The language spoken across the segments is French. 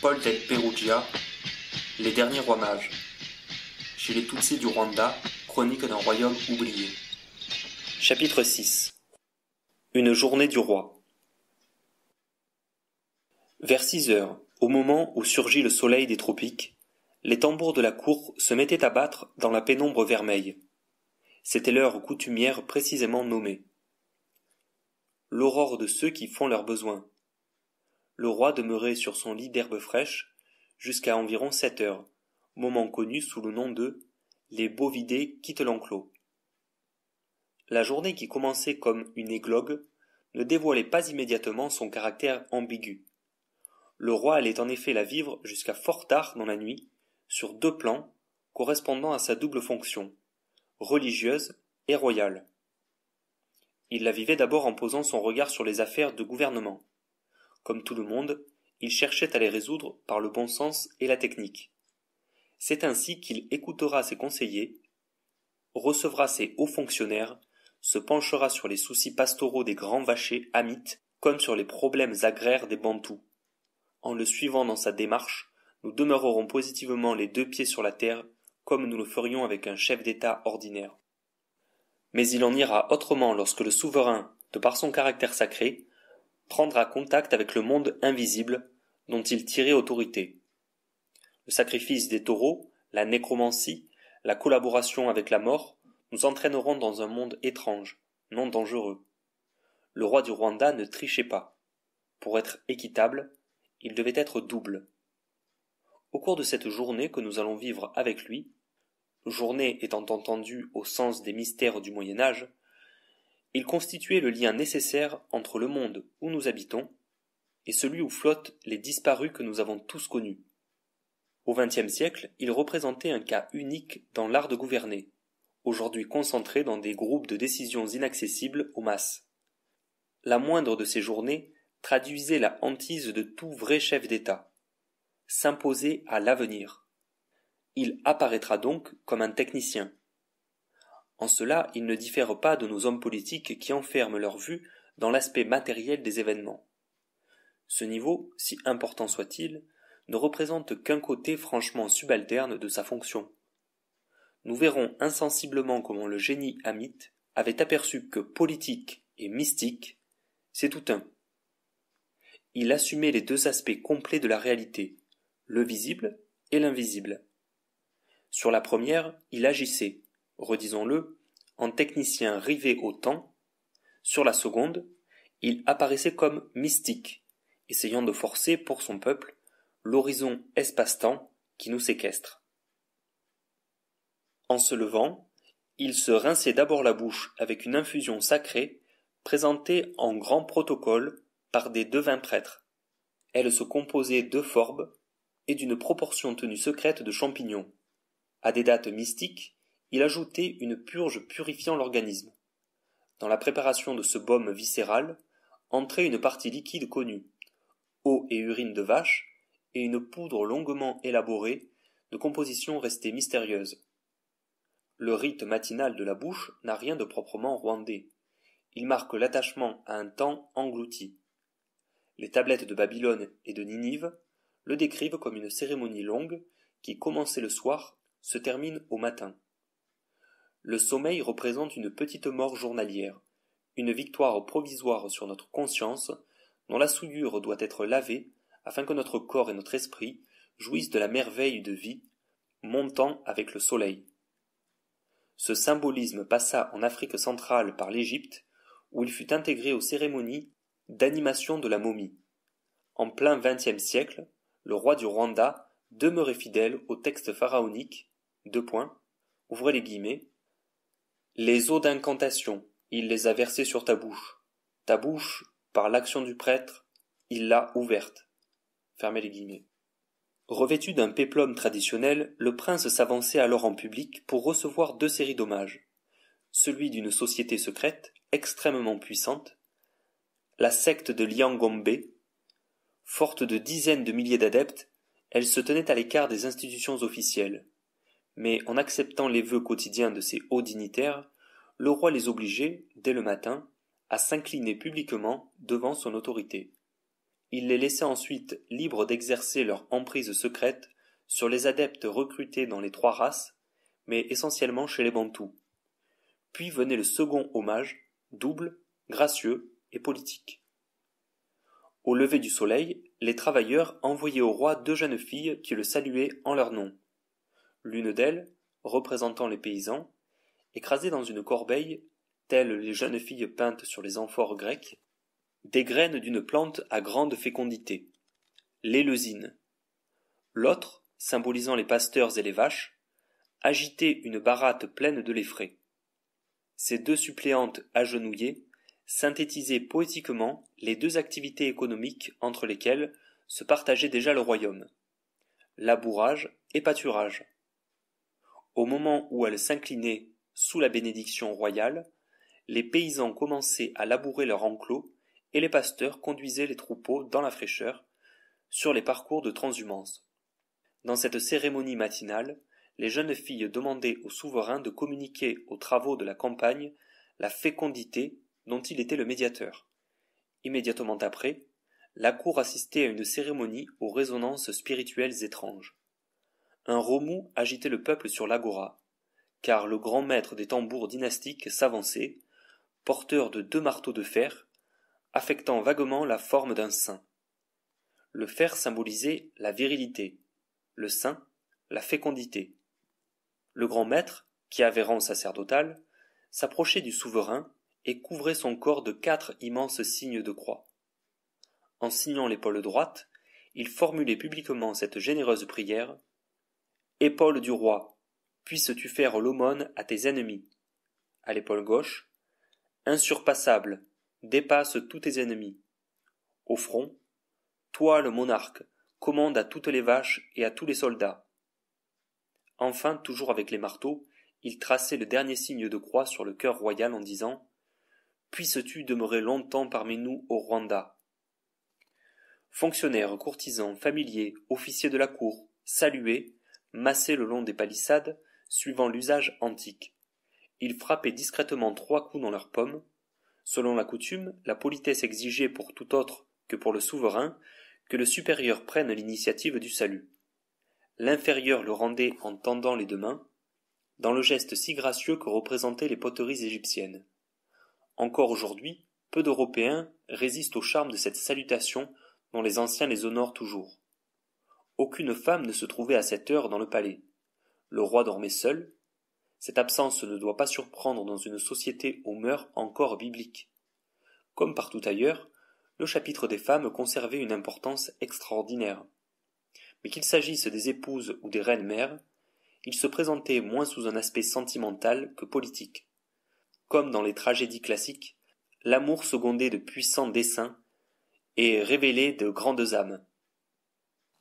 Paul del Perugia, Les derniers rois mages. Chez les Tutsis du Rwanda, chronique d'un royaume oublié. Chapitre vi Une journée du roi. Vers six heures, au moment où surgit le soleil des tropiques, les tambours de la cour se mettaient à battre dans la pénombre vermeille. C'était l'heure coutumière précisément nommée. L'aurore de ceux qui font leurs besoins, le roi demeurait sur son lit d'herbe fraîche jusqu'à environ sept heures, moment connu sous le nom de les bovidés quittent l'enclos. La journée qui commençait comme une églogue ne dévoilait pas immédiatement son caractère ambigu. Le roi allait en effet la vivre jusqu'à fort tard dans la nuit, sur deux plans, correspondant à sa double fonction, religieuse et royale. Il la vivait d'abord en posant son regard sur les affaires de gouvernement. Comme tout le monde, il cherchait à les résoudre par le bon sens et la technique. C'est ainsi qu'il écoutera ses conseillers, recevra ses hauts fonctionnaires, se penchera sur les soucis pastoraux des grands vachers amites, comme sur les problèmes agraires des bantous. En le suivant dans sa démarche, nous demeurerons positivement les deux pieds sur la terre comme nous le ferions avec un chef d'État ordinaire. Mais il en ira autrement lorsque le souverain, de par son caractère sacré, à contact avec le monde invisible dont il tirait autorité. Le sacrifice des taureaux, la nécromancie, la collaboration avec la mort nous entraîneront dans un monde étrange, non dangereux. Le roi du Rwanda ne trichait pas. Pour être équitable, il devait être double. Au cours de cette journée que nous allons vivre avec lui, journée étant entendue au sens des mystères du Moyen Âge, il constituait le lien nécessaire entre le monde où nous habitons et celui où flottent les disparus que nous avons tous connus. Au XXe siècle, il représentait un cas unique dans l'art de gouverner, aujourd'hui concentré dans des groupes de décisions inaccessibles aux masses. La moindre de ces journées traduisait la hantise de tout vrai chef d'État. S'imposer à l'avenir. Il apparaîtra donc comme un technicien, en cela, il ne diffère pas de nos hommes politiques qui enferment leur vue dans l'aspect matériel des événements. Ce niveau, si important soit-il, ne représente qu'un côté franchement subalterne de sa fonction. Nous verrons insensiblement comment le génie amite avait aperçu que politique et mystique, c'est tout un. Il assumait les deux aspects complets de la réalité, le visible et l'invisible. Sur la première, il agissait, redisons-le, en technicien rivé au temps, sur la seconde, il apparaissait comme mystique, essayant de forcer pour son peuple l'horizon espace-temps qui nous séquestre. En se levant, il se rinçait d'abord la bouche avec une infusion sacrée présentée en grand protocole par des devins prêtres. Elle se composait de forbes et d'une proportion tenue secrète de champignons. À des dates mystiques, il ajoutait une purge purifiant l'organisme. Dans la préparation de ce baume viscéral, entrait une partie liquide connue, eau et urine de vache, et une poudre longuement élaborée, de composition restée mystérieuse. Le rite matinal de la bouche n'a rien de proprement rwandais. Il marque l'attachement à un temps englouti. Les tablettes de Babylone et de Ninive le décrivent comme une cérémonie longue qui, commencée le soir, se termine au matin. Le sommeil représente une petite mort journalière, une victoire provisoire sur notre conscience, dont la souillure doit être lavée, afin que notre corps et notre esprit jouissent de la merveille de vie, montant avec le soleil. Ce symbolisme passa en Afrique centrale par l'Égypte, où il fut intégré aux cérémonies d'animation de la momie. En plein XXe siècle, le roi du Rwanda demeurait fidèle au texte pharaonique, deux points, ouvrez les guillemets, les eaux d'incantation, il les a versées sur ta bouche. Ta bouche, par l'action du prêtre, il l'a ouverte. Fermez les guillemets. Revêtu d'un péplum traditionnel, le prince s'avançait alors en public pour recevoir deux séries d'hommages. Celui d'une société secrète, extrêmement puissante, la secte de Liangombe, forte de dizaines de milliers d'adeptes, elle se tenait à l'écart des institutions officielles mais en acceptant les vœux quotidiens de ces hauts dignitaires, le roi les obligeait, dès le matin, à s'incliner publiquement devant son autorité. Il les laissait ensuite libres d'exercer leur emprise secrète sur les adeptes recrutés dans les trois races, mais essentiellement chez les Bantous. Puis venait le second hommage, double, gracieux et politique. Au lever du soleil, les travailleurs envoyaient au roi deux jeunes filles qui le saluaient en leur nom. L'une d'elles, représentant les paysans, écrasée dans une corbeille, telles les jeunes filles peintes sur les amphores grecques, des graines d'une plante à grande fécondité, l'éleusine. L'autre, symbolisant les pasteurs et les vaches, agitait une baratte pleine de lait Ces deux suppléantes agenouillées synthétisaient poétiquement les deux activités économiques entre lesquelles se partageait déjà le royaume labourage et pâturage. Au moment où elle s'inclinait sous la bénédiction royale, les paysans commençaient à labourer leur enclos, et les pasteurs conduisaient les troupeaux dans la fraîcheur, sur les parcours de transhumance. Dans cette cérémonie matinale, les jeunes filles demandaient au souverain de communiquer aux travaux de la campagne la fécondité dont il était le médiateur. Immédiatement après, la cour assistait à une cérémonie aux résonances spirituelles étranges. Un remous agitait le peuple sur l'agora, car le grand maître des tambours dynastiques s'avançait, porteur de deux marteaux de fer, affectant vaguement la forme d'un saint. Le fer symbolisait la virilité, le saint la fécondité. Le grand maître, qui avait rang sacerdotal, s'approchait du souverain et couvrait son corps de quatre immenses signes de croix. En signant l'épaule droite, il formulait publiquement cette généreuse prière Épaule du roi, puisses-tu faire l'aumône à tes ennemis. À l'épaule gauche, insurpassable, dépasse tous tes ennemis. Au front, toi le monarque, commande à toutes les vaches et à tous les soldats. Enfin, toujours avec les marteaux, il traçait le dernier signe de croix sur le cœur royal en disant Puisses-tu demeurer longtemps parmi nous au Rwanda Fonctionnaires, courtisans, familiers, officiers de la cour, salués, massés le long des palissades, suivant l'usage antique. Ils frappaient discrètement trois coups dans leurs pommes. Selon la coutume, la politesse exigeait pour tout autre que pour le souverain que le supérieur prenne l'initiative du salut. L'inférieur le rendait en tendant les deux mains, dans le geste si gracieux que représentaient les poteries égyptiennes. Encore aujourd'hui, peu d'Européens résistent au charme de cette salutation dont les anciens les honorent toujours. Aucune femme ne se trouvait à cette heure dans le palais. Le roi dormait seul. Cette absence ne doit pas surprendre dans une société aux mœurs encore bibliques. Comme partout ailleurs, le chapitre des femmes conservait une importance extraordinaire. Mais qu'il s'agisse des épouses ou des reines-mères, il se présentait moins sous un aspect sentimental que politique. Comme dans les tragédies classiques, l'amour secondait de puissants desseins et révélait de grandes âmes.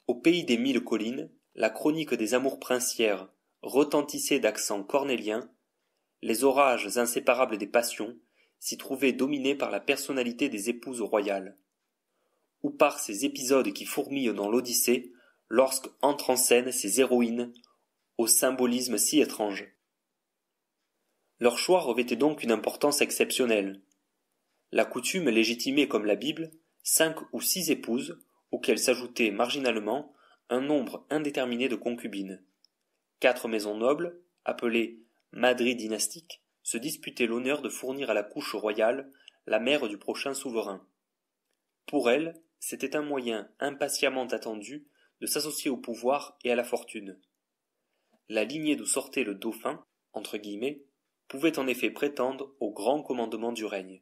Au pays des mille collines, la chronique des amours princières retentissait d'accents cornéliens, les orages inséparables des passions s'y trouvaient dominés par la personnalité des épouses royales, ou par ces épisodes qui fourmillent dans l'Odyssée lorsque entrent en scène ces héroïnes au symbolisme si étrange. Leur choix revêtait donc une importance exceptionnelle. La coutume légitimait comme la Bible cinq ou six épouses auquel s'ajoutait marginalement un nombre indéterminé de concubines. Quatre maisons nobles, appelées Madrid dynastiques, se disputaient l'honneur de fournir à la couche royale la mère du prochain souverain. Pour elles, c'était un moyen impatiemment attendu de s'associer au pouvoir et à la fortune. La lignée d'où sortait le dauphin, entre guillemets, pouvait en effet prétendre au grand commandement du règne.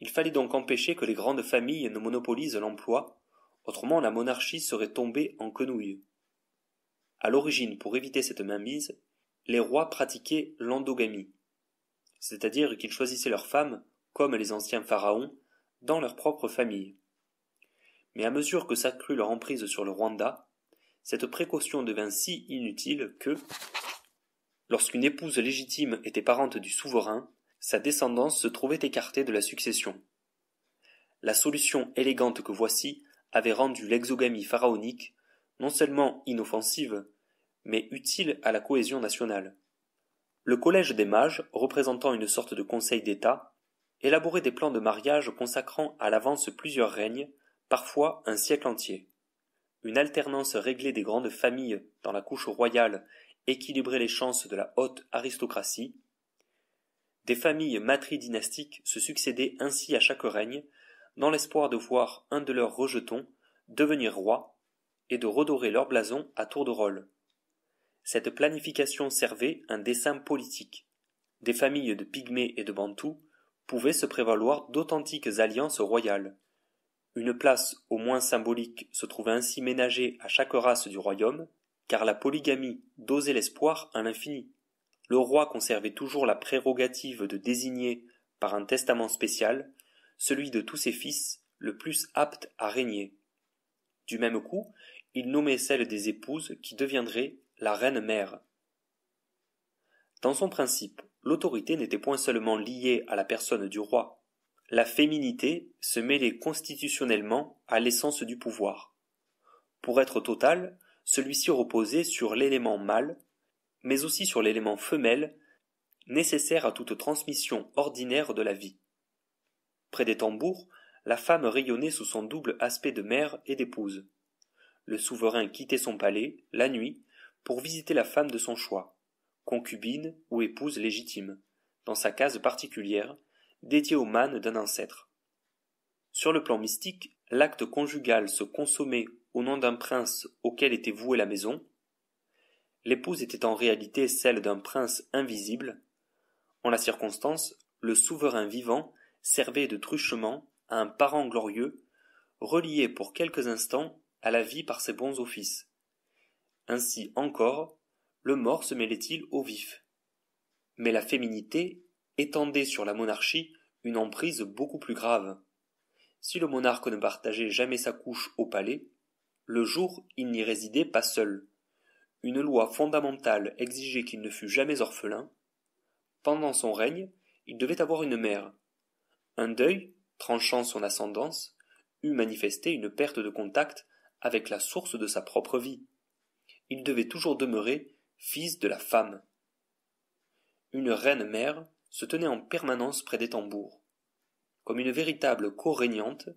Il fallait donc empêcher que les grandes familles ne monopolisent l'emploi, autrement la monarchie serait tombée en quenouille. À l'origine, pour éviter cette mainmise, les rois pratiquaient l'endogamie, c'est-à-dire qu'ils choisissaient leurs femmes, comme les anciens pharaons, dans leur propre famille. Mais à mesure que s'accrut leur emprise sur le Rwanda, cette précaution devint si inutile que, lorsqu'une épouse légitime était parente du souverain, sa descendance se trouvait écartée de la succession. La solution élégante que voici avait rendu l'exogamie pharaonique non seulement inoffensive, mais utile à la cohésion nationale. Le Collège des mages, représentant une sorte de conseil d'État, élaborait des plans de mariage consacrant à l'avance plusieurs règnes, parfois un siècle entier. Une alternance réglée des grandes familles dans la couche royale équilibrait les chances de la haute aristocratie, des familles matridynastiques se succédaient ainsi à chaque règne, dans l'espoir de voir un de leurs rejetons devenir roi et de redorer leur blason à tour de rôle. Cette planification servait un dessein politique. Des familles de pygmées et de bantous pouvaient se prévaloir d'authentiques alliances royales. Une place au moins symbolique se trouvait ainsi ménagée à chaque race du royaume, car la polygamie dosait l'espoir à l'infini le roi conservait toujours la prérogative de désigner, par un testament spécial, celui de tous ses fils le plus apte à régner. Du même coup, il nommait celle des épouses qui deviendrait la reine mère. Dans son principe, l'autorité n'était point seulement liée à la personne du roi. La féminité se mêlait constitutionnellement à l'essence du pouvoir. Pour être total, celui-ci reposait sur l'élément mâle mais aussi sur l'élément femelle, nécessaire à toute transmission ordinaire de la vie. Près des tambours, la femme rayonnait sous son double aspect de mère et d'épouse. Le souverain quittait son palais, la nuit, pour visiter la femme de son choix, concubine ou épouse légitime, dans sa case particulière, dédiée au manne d'un ancêtre. Sur le plan mystique, l'acte conjugal se consommait au nom d'un prince auquel était vouée la maison, L'épouse était en réalité celle d'un prince invisible. En la circonstance, le souverain vivant servait de truchement à un parent glorieux, relié pour quelques instants à la vie par ses bons offices. Ainsi encore, le mort se mêlait-il au vif. Mais la féminité étendait sur la monarchie une emprise beaucoup plus grave. Si le monarque ne partageait jamais sa couche au palais, le jour il n'y résidait pas seul une loi fondamentale exigeait qu'il ne fût jamais orphelin, pendant son règne, il devait avoir une mère. Un deuil, tranchant son ascendance, eût manifesté une perte de contact avec la source de sa propre vie. Il devait toujours demeurer fils de la femme. Une reine mère se tenait en permanence près des tambours. Comme une véritable co-régnante,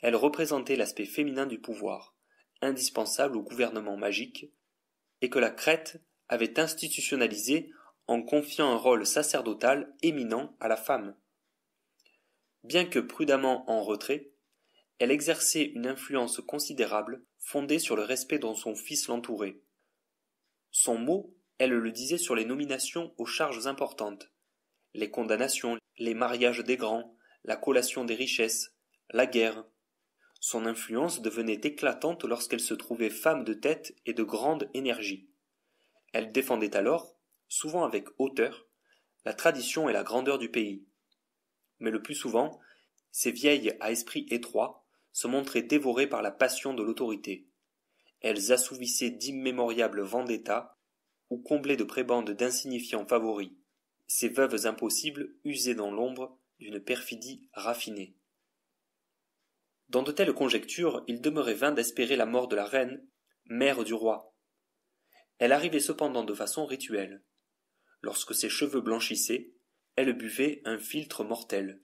elle représentait l'aspect féminin du pouvoir, indispensable au gouvernement magique et que la Crète avait institutionnalisé en confiant un rôle sacerdotal éminent à la femme. Bien que prudemment en retrait, elle exerçait une influence considérable fondée sur le respect dont son fils l'entourait. Son mot, elle le disait sur les nominations aux charges importantes, les condamnations, les mariages des grands, la collation des richesses, la guerre, son influence devenait éclatante lorsqu'elle se trouvait femme de tête et de grande énergie. Elle défendait alors, souvent avec hauteur, la tradition et la grandeur du pays. Mais le plus souvent, ces vieilles à esprit étroit se montraient dévorées par la passion de l'autorité. Elles assouvissaient d'immémoriables vendettas ou comblaient de prébendes d'insignifiants favoris. Ces veuves impossibles usaient dans l'ombre d'une perfidie raffinée. Dans de telles conjectures, il demeurait vain d'espérer la mort de la reine, mère du roi. Elle arrivait cependant de façon rituelle. Lorsque ses cheveux blanchissaient, elle buvait un filtre mortel.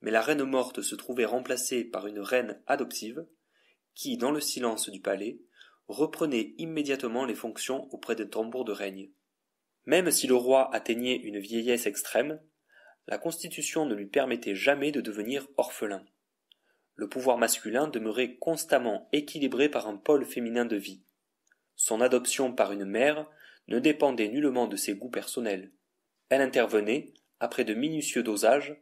Mais la reine morte se trouvait remplacée par une reine adoptive, qui, dans le silence du palais, reprenait immédiatement les fonctions auprès des tambours de règne. Même si le roi atteignait une vieillesse extrême, la constitution ne lui permettait jamais de devenir orphelin le pouvoir masculin demeurait constamment équilibré par un pôle féminin de vie. Son adoption par une mère ne dépendait nullement de ses goûts personnels. Elle intervenait, après de minutieux dosages,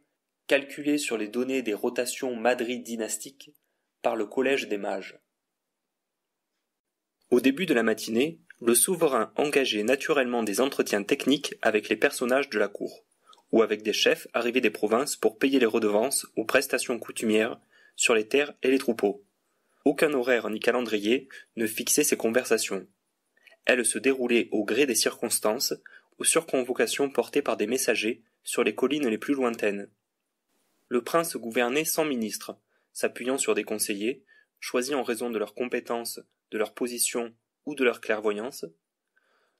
calculés sur les données des rotations madrid-dynastiques par le collège des mages. Au début de la matinée, le souverain engageait naturellement des entretiens techniques avec les personnages de la cour, ou avec des chefs arrivés des provinces pour payer les redevances ou prestations coutumières sur les terres et les troupeaux. Aucun horaire ni calendrier ne fixait ces conversations. Elles se déroulaient au gré des circonstances ou surconvocations portées par des messagers sur les collines les plus lointaines. Le prince gouvernait sans ministre, s'appuyant sur des conseillers, choisis en raison de leurs compétences, de leur position ou de leur clairvoyance.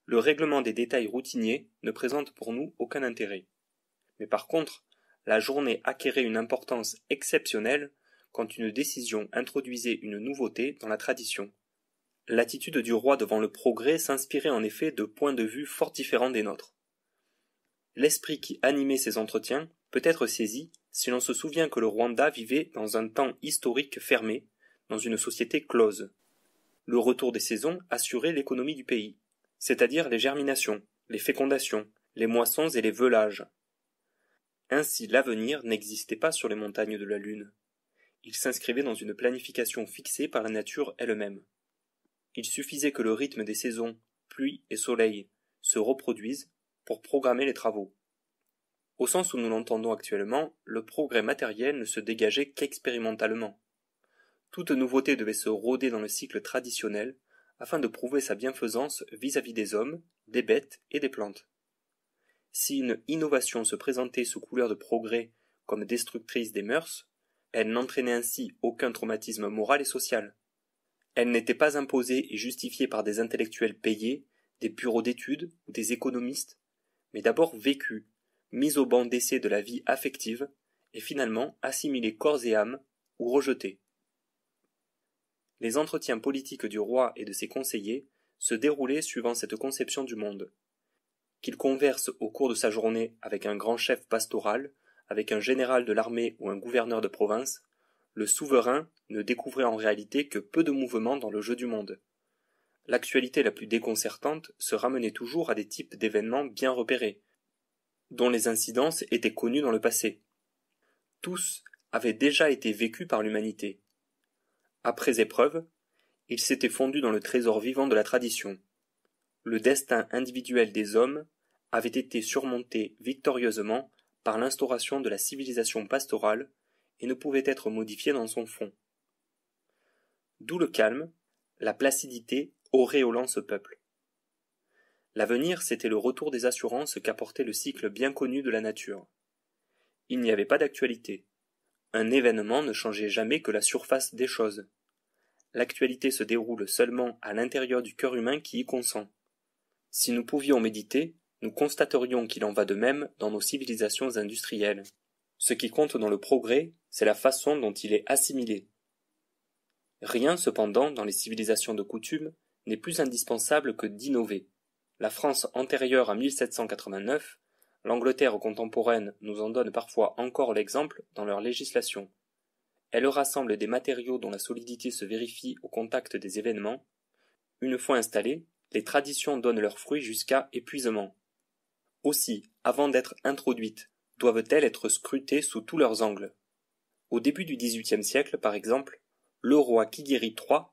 Le règlement des détails routiniers ne présente pour nous aucun intérêt. Mais par contre, la journée acquérait une importance exceptionnelle quand une décision introduisait une nouveauté dans la tradition. L'attitude du roi devant le progrès s'inspirait en effet de points de vue fort différents des nôtres. L'esprit qui animait ces entretiens peut être saisi si l'on se souvient que le Rwanda vivait dans un temps historique fermé, dans une société close. Le retour des saisons assurait l'économie du pays, c'est-à-dire les germinations, les fécondations, les moissons et les velages. Ainsi l'avenir n'existait pas sur les montagnes de la Lune il s'inscrivait dans une planification fixée par la nature elle-même. Il suffisait que le rythme des saisons, pluie et soleil, se reproduisent pour programmer les travaux. Au sens où nous l'entendons actuellement, le progrès matériel ne se dégageait qu'expérimentalement. Toute nouveauté devait se rôder dans le cycle traditionnel afin de prouver sa bienfaisance vis-à-vis -vis des hommes, des bêtes et des plantes. Si une innovation se présentait sous couleur de progrès comme destructrice des mœurs, elle n'entraînait ainsi aucun traumatisme moral et social. Elle n'était pas imposée et justifiée par des intellectuels payés, des bureaux d'études ou des économistes, mais d'abord vécue, mise au banc d'essai de la vie affective, et finalement assimilée corps et âme, ou rejetée. Les entretiens politiques du roi et de ses conseillers se déroulaient suivant cette conception du monde. Qu'il converse au cours de sa journée avec un grand chef pastoral, avec un général de l'armée ou un gouverneur de province, le souverain ne découvrait en réalité que peu de mouvements dans le jeu du monde. L'actualité la plus déconcertante se ramenait toujours à des types d'événements bien repérés, dont les incidences étaient connues dans le passé. Tous avaient déjà été vécus par l'humanité. Après épreuve, ils s'étaient fondus dans le trésor vivant de la tradition. Le destin individuel des hommes avait été surmonté victorieusement par l'instauration de la civilisation pastorale et ne pouvait être modifié dans son fond. D'où le calme, la placidité auréolant ce peuple. L'avenir, c'était le retour des assurances qu'apportait le cycle bien connu de la nature. Il n'y avait pas d'actualité. Un événement ne changeait jamais que la surface des choses. L'actualité se déroule seulement à l'intérieur du cœur humain qui y consent. Si nous pouvions méditer, nous constaterions qu'il en va de même dans nos civilisations industrielles. Ce qui compte dans le progrès, c'est la façon dont il est assimilé. Rien, cependant, dans les civilisations de coutume, n'est plus indispensable que d'innover. La France antérieure à 1789, l'Angleterre contemporaine nous en donne parfois encore l'exemple dans leur législation. Elle rassemble des matériaux dont la solidité se vérifie au contact des événements. Une fois installées, les traditions donnent leurs fruits jusqu'à épuisement. Aussi, avant d'être introduites, doivent-elles être scrutées sous tous leurs angles. Au début du XVIIIe siècle, par exemple, le roi Kigiri III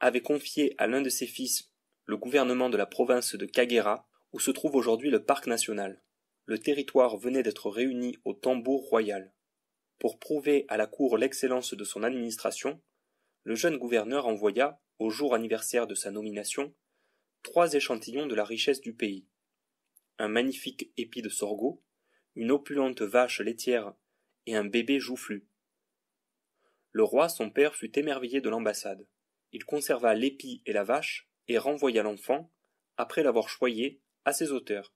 avait confié à l'un de ses fils le gouvernement de la province de Kagera, où se trouve aujourd'hui le parc national. Le territoire venait d'être réuni au tambour royal. Pour prouver à la cour l'excellence de son administration, le jeune gouverneur envoya, au jour anniversaire de sa nomination, trois échantillons de la richesse du pays un magnifique épi de sorgho, une opulente vache laitière et un bébé joufflu. Le roi, son père, fut émerveillé de l'ambassade. Il conserva l'épi et la vache et renvoya l'enfant, après l'avoir choyé, à ses auteurs.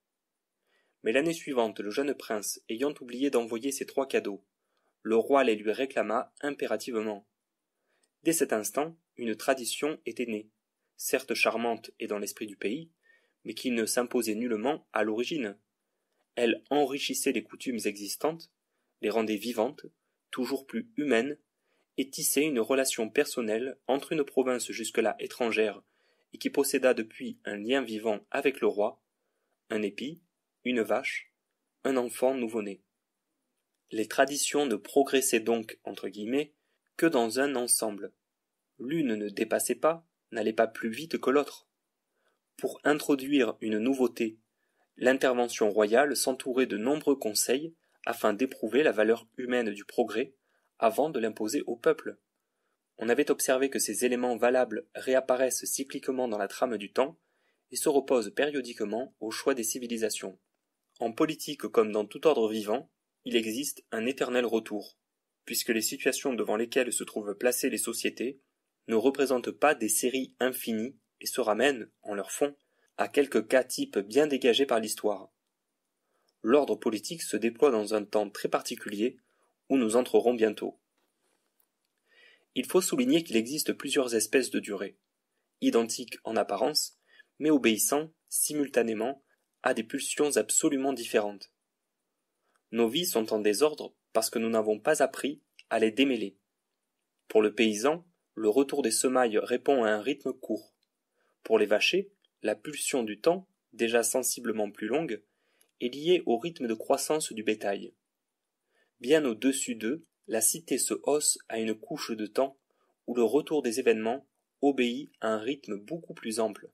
Mais l'année suivante, le jeune prince, ayant oublié d'envoyer ses trois cadeaux, le roi les lui réclama impérativement. Dès cet instant, une tradition était née, certes charmante et dans l'esprit du pays, mais qui ne s'imposait nullement à l'origine. Elle enrichissait les coutumes existantes, les rendait vivantes, toujours plus humaines, et tissait une relation personnelle entre une province jusque-là étrangère et qui posséda depuis un lien vivant avec le roi, un épi, une vache, un enfant nouveau-né. Les traditions ne progressaient donc, entre guillemets, que dans un ensemble. L'une ne dépassait pas, n'allait pas plus vite que l'autre. Pour introduire une nouveauté, l'intervention royale s'entourait de nombreux conseils afin d'éprouver la valeur humaine du progrès avant de l'imposer au peuple. On avait observé que ces éléments valables réapparaissent cycliquement dans la trame du temps et se reposent périodiquement au choix des civilisations. En politique comme dans tout ordre vivant, il existe un éternel retour, puisque les situations devant lesquelles se trouvent placées les sociétés ne représentent pas des séries infinies se ramènent, en leur fond, à quelques cas types bien dégagés par l'histoire. L'ordre politique se déploie dans un temps très particulier, où nous entrerons bientôt. Il faut souligner qu'il existe plusieurs espèces de durée, identiques en apparence, mais obéissant, simultanément, à des pulsions absolument différentes. Nos vies sont en désordre parce que nous n'avons pas appris à les démêler. Pour le paysan, le retour des semailles répond à un rythme court. Pour les vachers, la pulsion du temps, déjà sensiblement plus longue, est liée au rythme de croissance du bétail. Bien au-dessus d'eux, la cité se hausse à une couche de temps où le retour des événements obéit à un rythme beaucoup plus ample,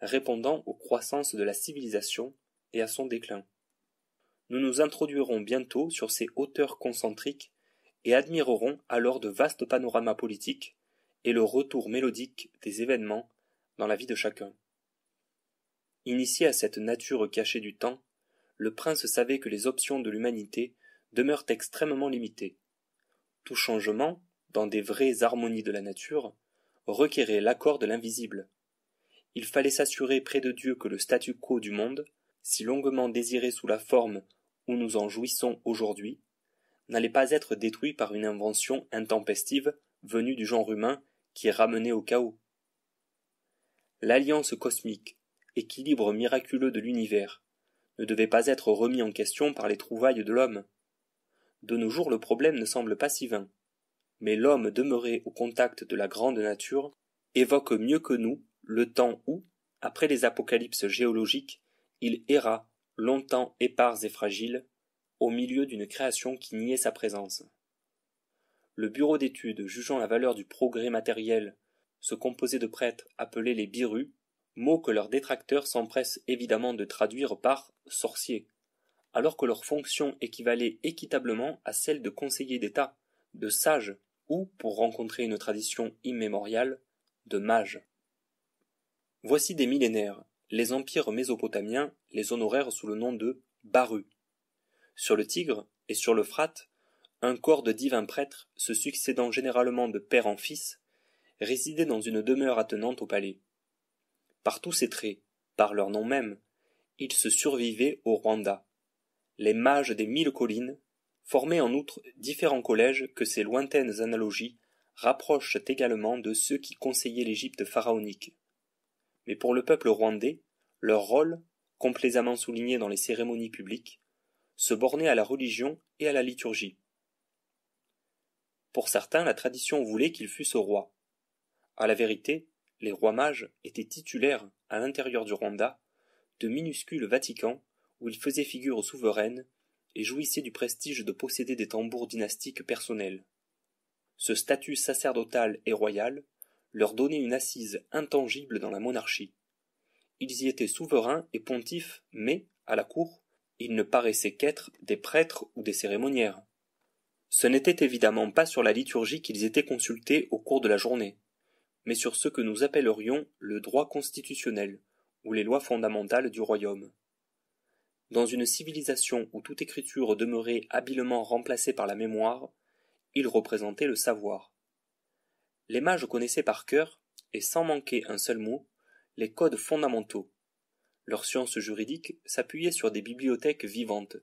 répondant aux croissances de la civilisation et à son déclin. Nous nous introduirons bientôt sur ces hauteurs concentriques et admirerons alors de vastes panoramas politiques et le retour mélodique des événements dans la vie de chacun. Initié à cette nature cachée du temps, le prince savait que les options de l'humanité demeurent extrêmement limitées. Tout changement, dans des vraies harmonies de la nature, requérait l'accord de l'invisible. Il fallait s'assurer près de Dieu que le statu quo du monde, si longuement désiré sous la forme où nous en jouissons aujourd'hui, n'allait pas être détruit par une invention intempestive venue du genre humain qui est au chaos l'alliance cosmique, équilibre miraculeux de l'univers, ne devait pas être remis en question par les trouvailles de l'homme. De nos jours le problème ne semble pas si vain. Mais l'homme demeuré au contact de la grande nature évoque mieux que nous le temps où, après les apocalypses géologiques, il erra, longtemps épars et fragiles, au milieu d'une création qui niait sa présence. Le bureau d'études, jugeant la valeur du progrès matériel se composait de prêtres appelés les birus, mot que leurs détracteurs s'empressent évidemment de traduire par sorciers, alors que leur fonction équivalait équitablement à celle de conseiller d'État, de sage, ou, pour rencontrer une tradition immémoriale, de mage. Voici des millénaires, les empires mésopotamiens les honorèrent sous le nom de barus. Sur le Tigre et sur l'Euphrate, un corps de divins prêtres se succédant généralement de père en fils, résidait dans une demeure attenante au palais. Par tous ces traits, par leur nom même, ils se survivaient au Rwanda. Les mages des mille collines formaient en outre différents collèges que ces lointaines analogies rapprochent également de ceux qui conseillaient l'Égypte pharaonique. Mais pour le peuple rwandais, leur rôle, complaisamment souligné dans les cérémonies publiques, se bornait à la religion et à la liturgie. Pour certains, la tradition voulait qu'ils fussent au roi. À la vérité, les rois mages étaient titulaires, à l'intérieur du Rwanda, de minuscules Vaticans où ils faisaient figure souveraine et jouissaient du prestige de posséder des tambours dynastiques personnels. Ce statut sacerdotal et royal leur donnait une assise intangible dans la monarchie. Ils y étaient souverains et pontifs, mais, à la cour, ils ne paraissaient qu'être des prêtres ou des cérémoniaires. Ce n'était évidemment pas sur la liturgie qu'ils étaient consultés au cours de la journée mais sur ce que nous appellerions le droit constitutionnel, ou les lois fondamentales du royaume. Dans une civilisation où toute écriture demeurait habilement remplacée par la mémoire, il représentait le savoir. Les mages connaissaient par cœur, et sans manquer un seul mot, les codes fondamentaux. Leur science juridique s'appuyait sur des bibliothèques vivantes,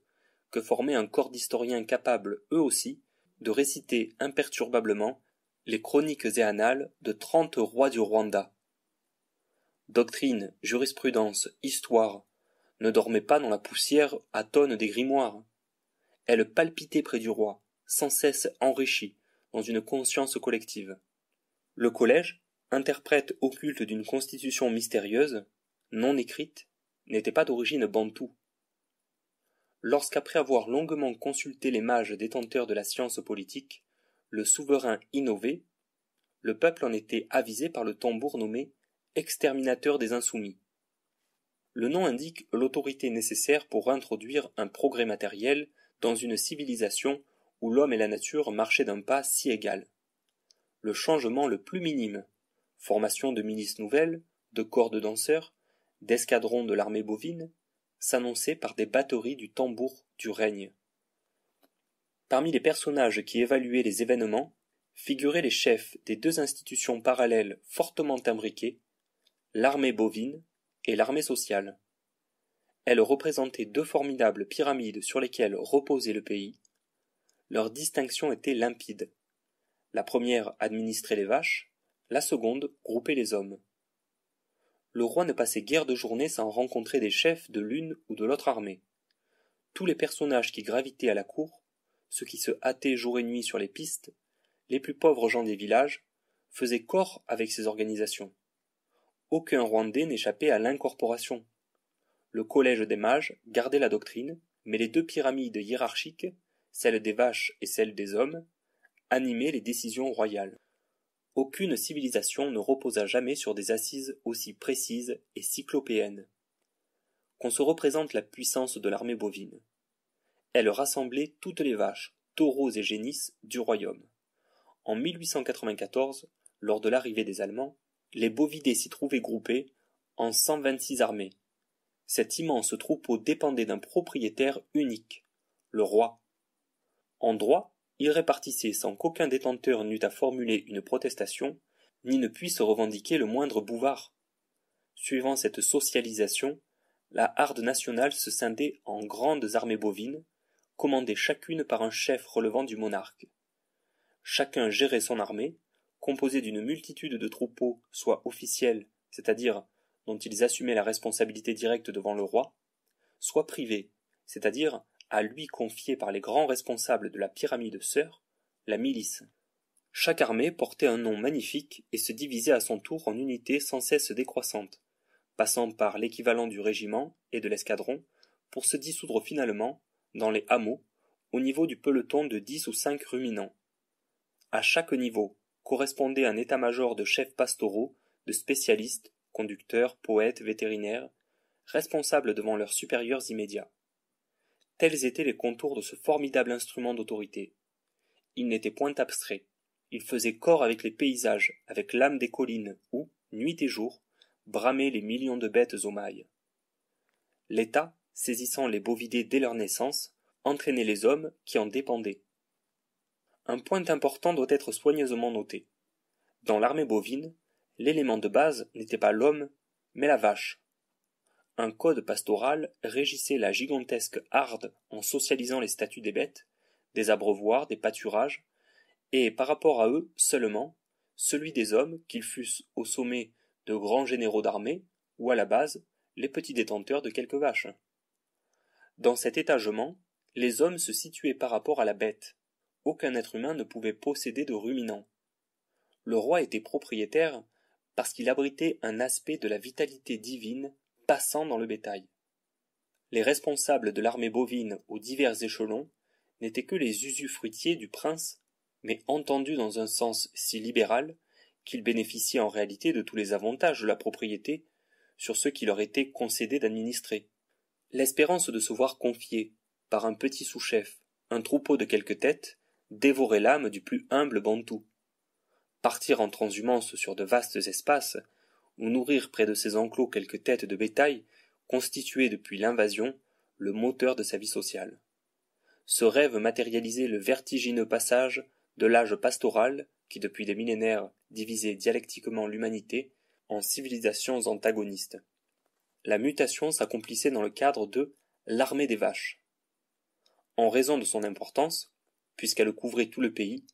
que formait un corps d'historiens capables, eux aussi, de réciter imperturbablement les chroniques et annales de trente rois du Rwanda. Doctrine, jurisprudence, histoire, ne dormaient pas dans la poussière à tonnes des grimoires. Elles palpitaient près du roi, sans cesse enrichies, dans une conscience collective. Le collège, interprète occulte d'une constitution mystérieuse, non écrite, n'était pas d'origine bantoue. Lorsqu'après avoir longuement consulté les mages détenteurs de la science politique, le souverain innové, le peuple en était avisé par le tambour nommé exterminateur des insoumis. Le nom indique l'autorité nécessaire pour introduire un progrès matériel dans une civilisation où l'homme et la nature marchaient d'un pas si égal. Le changement le plus minime, formation de milices nouvelles, de corps de danseurs, d'escadrons de l'armée bovine, s'annonçait par des batteries du tambour du règne. Parmi les personnages qui évaluaient les événements, figuraient les chefs des deux institutions parallèles fortement imbriquées, l'armée bovine et l'armée sociale. Elles représentaient deux formidables pyramides sur lesquelles reposait le pays. Leur distinction était limpide. La première administrait les vaches, la seconde groupait les hommes. Le roi ne passait guère de journée sans rencontrer des chefs de l'une ou de l'autre armée. Tous les personnages qui gravitaient à la cour ceux qui se hâtaient jour et nuit sur les pistes, les plus pauvres gens des villages, faisaient corps avec ces organisations. Aucun Rwandais n'échappait à l'incorporation. Le collège des mages gardait la doctrine, mais les deux pyramides hiérarchiques, celle des vaches et celle des hommes, animaient les décisions royales. Aucune civilisation ne reposa jamais sur des assises aussi précises et cyclopéennes. Qu'on se représente la puissance de l'armée bovine elle rassemblait toutes les vaches, taureaux et génisses du royaume. En 1894, lors de l'arrivée des Allemands, les bovidés s'y trouvaient groupés en 126 armées. Cet immense troupeau dépendait d'un propriétaire unique, le roi. En droit, il répartissait sans qu'aucun détenteur n'eût à formuler une protestation, ni ne puisse revendiquer le moindre bouvard. Suivant cette socialisation, la harde nationale se scindait en grandes armées bovines, commandées chacune par un chef relevant du monarque. Chacun gérait son armée, composée d'une multitude de troupeaux, soit officiels, c'est-à-dire dont ils assumaient la responsabilité directe devant le roi, soit privés, c'est-à-dire à lui confiés par les grands responsables de la pyramide sœur, la milice. Chaque armée portait un nom magnifique et se divisait à son tour en unités sans cesse décroissantes, passant par l'équivalent du régiment et de l'escadron, pour se dissoudre finalement dans les hameaux, au niveau du peloton de dix ou cinq ruminants. À chaque niveau correspondait un état-major de chefs pastoraux, de spécialistes, conducteurs, poètes, vétérinaires, responsables devant leurs supérieurs immédiats. Tels étaient les contours de ce formidable instrument d'autorité. Il n'était point abstrait. Il faisait corps avec les paysages, avec l'âme des collines, où, nuit et jour, bramaient les millions de bêtes aux mailles. L'État, saisissant les bovidés dès leur naissance, entraînaient les hommes qui en dépendaient. Un point important doit être soigneusement noté. Dans l'armée bovine, l'élément de base n'était pas l'homme, mais la vache. Un code pastoral régissait la gigantesque harde en socialisant les statuts des bêtes, des abreuvoirs, des pâturages, et par rapport à eux seulement, celui des hommes, qu'ils fussent au sommet de grands généraux d'armée, ou à la base, les petits détenteurs de quelques vaches. Dans cet étagement, les hommes se situaient par rapport à la bête. Aucun être humain ne pouvait posséder de ruminant. Le roi était propriétaire parce qu'il abritait un aspect de la vitalité divine passant dans le bétail. Les responsables de l'armée bovine aux divers échelons n'étaient que les usufruitiers du prince, mais entendus dans un sens si libéral qu'ils bénéficiaient en réalité de tous les avantages de la propriété sur ceux qui leur étaient concédés d'administrer l'espérance de se voir confier, par un petit sous-chef, un troupeau de quelques têtes, dévorer l'âme du plus humble bantou. Partir en transhumance sur de vastes espaces, ou nourrir près de ses enclos quelques têtes de bétail, constituait depuis l'invasion le moteur de sa vie sociale. Ce rêve matérialisait le vertigineux passage de l'âge pastoral, qui depuis des millénaires divisait dialectiquement l'humanité, en civilisations antagonistes la mutation s'accomplissait dans le cadre de l'armée des vaches. En raison de son importance, puisqu'elle couvrait tout le pays,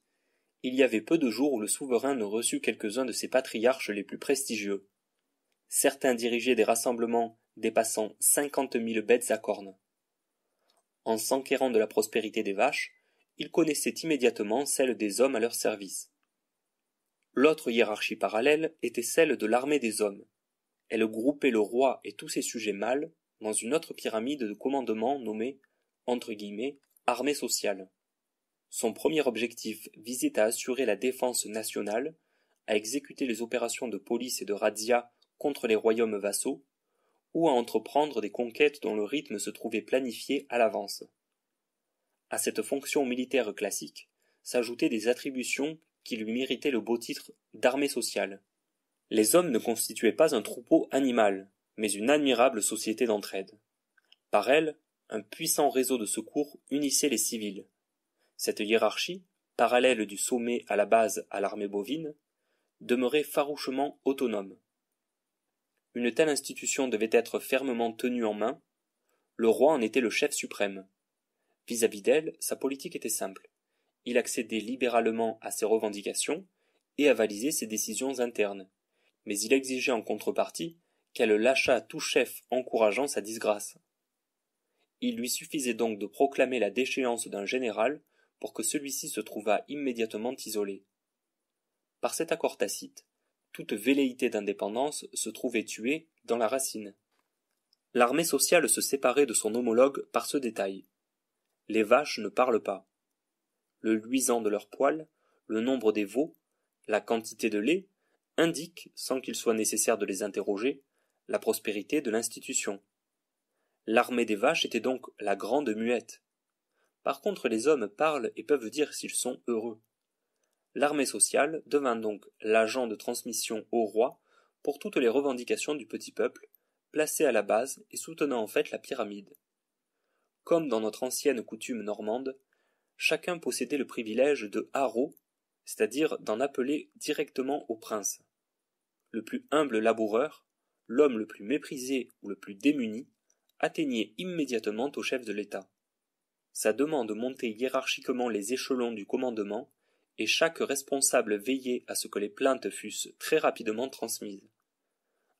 il y avait peu de jours où le souverain ne reçut quelques-uns de ses patriarches les plus prestigieux. Certains dirigeaient des rassemblements dépassant cinquante mille bêtes à cornes. En s'enquérant de la prospérité des vaches, il connaissait immédiatement celle des hommes à leur service. L'autre hiérarchie parallèle était celle de l'armée des hommes, elle groupait le roi et tous ses sujets mâles dans une autre pyramide de commandement nommée entre guillemets, armée sociale. Son premier objectif visait à assurer la défense nationale, à exécuter les opérations de police et de razzia contre les royaumes vassaux, ou à entreprendre des conquêtes dont le rythme se trouvait planifié à l'avance. À cette fonction militaire classique s'ajoutaient des attributions qui lui méritaient le beau titre d'armée sociale. Les hommes ne constituaient pas un troupeau animal, mais une admirable société d'entraide. Par elle, un puissant réseau de secours unissait les civils. Cette hiérarchie, parallèle du sommet à la base à l'armée bovine, demeurait farouchement autonome. Une telle institution devait être fermement tenue en main, le roi en était le chef suprême. Vis-à-vis d'elle, sa politique était simple. Il accédait libéralement à ses revendications et avalisait ses décisions internes mais il exigeait en contrepartie qu'elle lâchât tout chef encourageant sa disgrâce. Il lui suffisait donc de proclamer la déchéance d'un général pour que celui-ci se trouvât immédiatement isolé. Par cet accord tacite, toute velléité d'indépendance se trouvait tuée dans la racine. L'armée sociale se séparait de son homologue par ce détail. Les vaches ne parlent pas. Le luisant de leurs poils, le nombre des veaux, la quantité de lait, indiquent, sans qu'il soit nécessaire de les interroger, la prospérité de l'institution. L'armée des vaches était donc la grande muette. Par contre les hommes parlent et peuvent dire s'ils sont heureux. L'armée sociale devint donc l'agent de transmission au roi pour toutes les revendications du petit peuple, placé à la base et soutenant en fait la pyramide. Comme dans notre ancienne coutume normande, chacun possédait le privilège de haro » c'est-à-dire d'en appeler directement au prince. Le plus humble laboureur, l'homme le plus méprisé ou le plus démuni, atteignait immédiatement au chef de l'État. Sa demande montait hiérarchiquement les échelons du commandement, et chaque responsable veillait à ce que les plaintes fussent très rapidement transmises.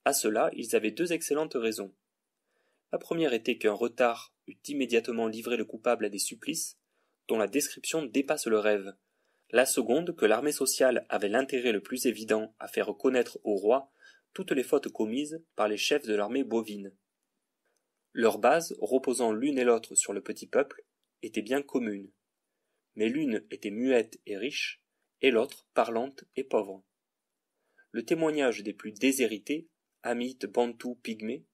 À cela, ils avaient deux excellentes raisons. La première était qu'un retard eût immédiatement livré le coupable à des supplices dont la description dépasse le rêve, la seconde que l'armée sociale avait l'intérêt le plus évident à faire connaître au roi toutes les fautes commises par les chefs de l'armée bovine. Leurs bases, reposant l'une et l'autre sur le petit peuple, étaient bien communes. Mais l'une était muette et riche, et l'autre parlante et pauvre. Le témoignage des plus déshérités, amites, Bantou, pygmées,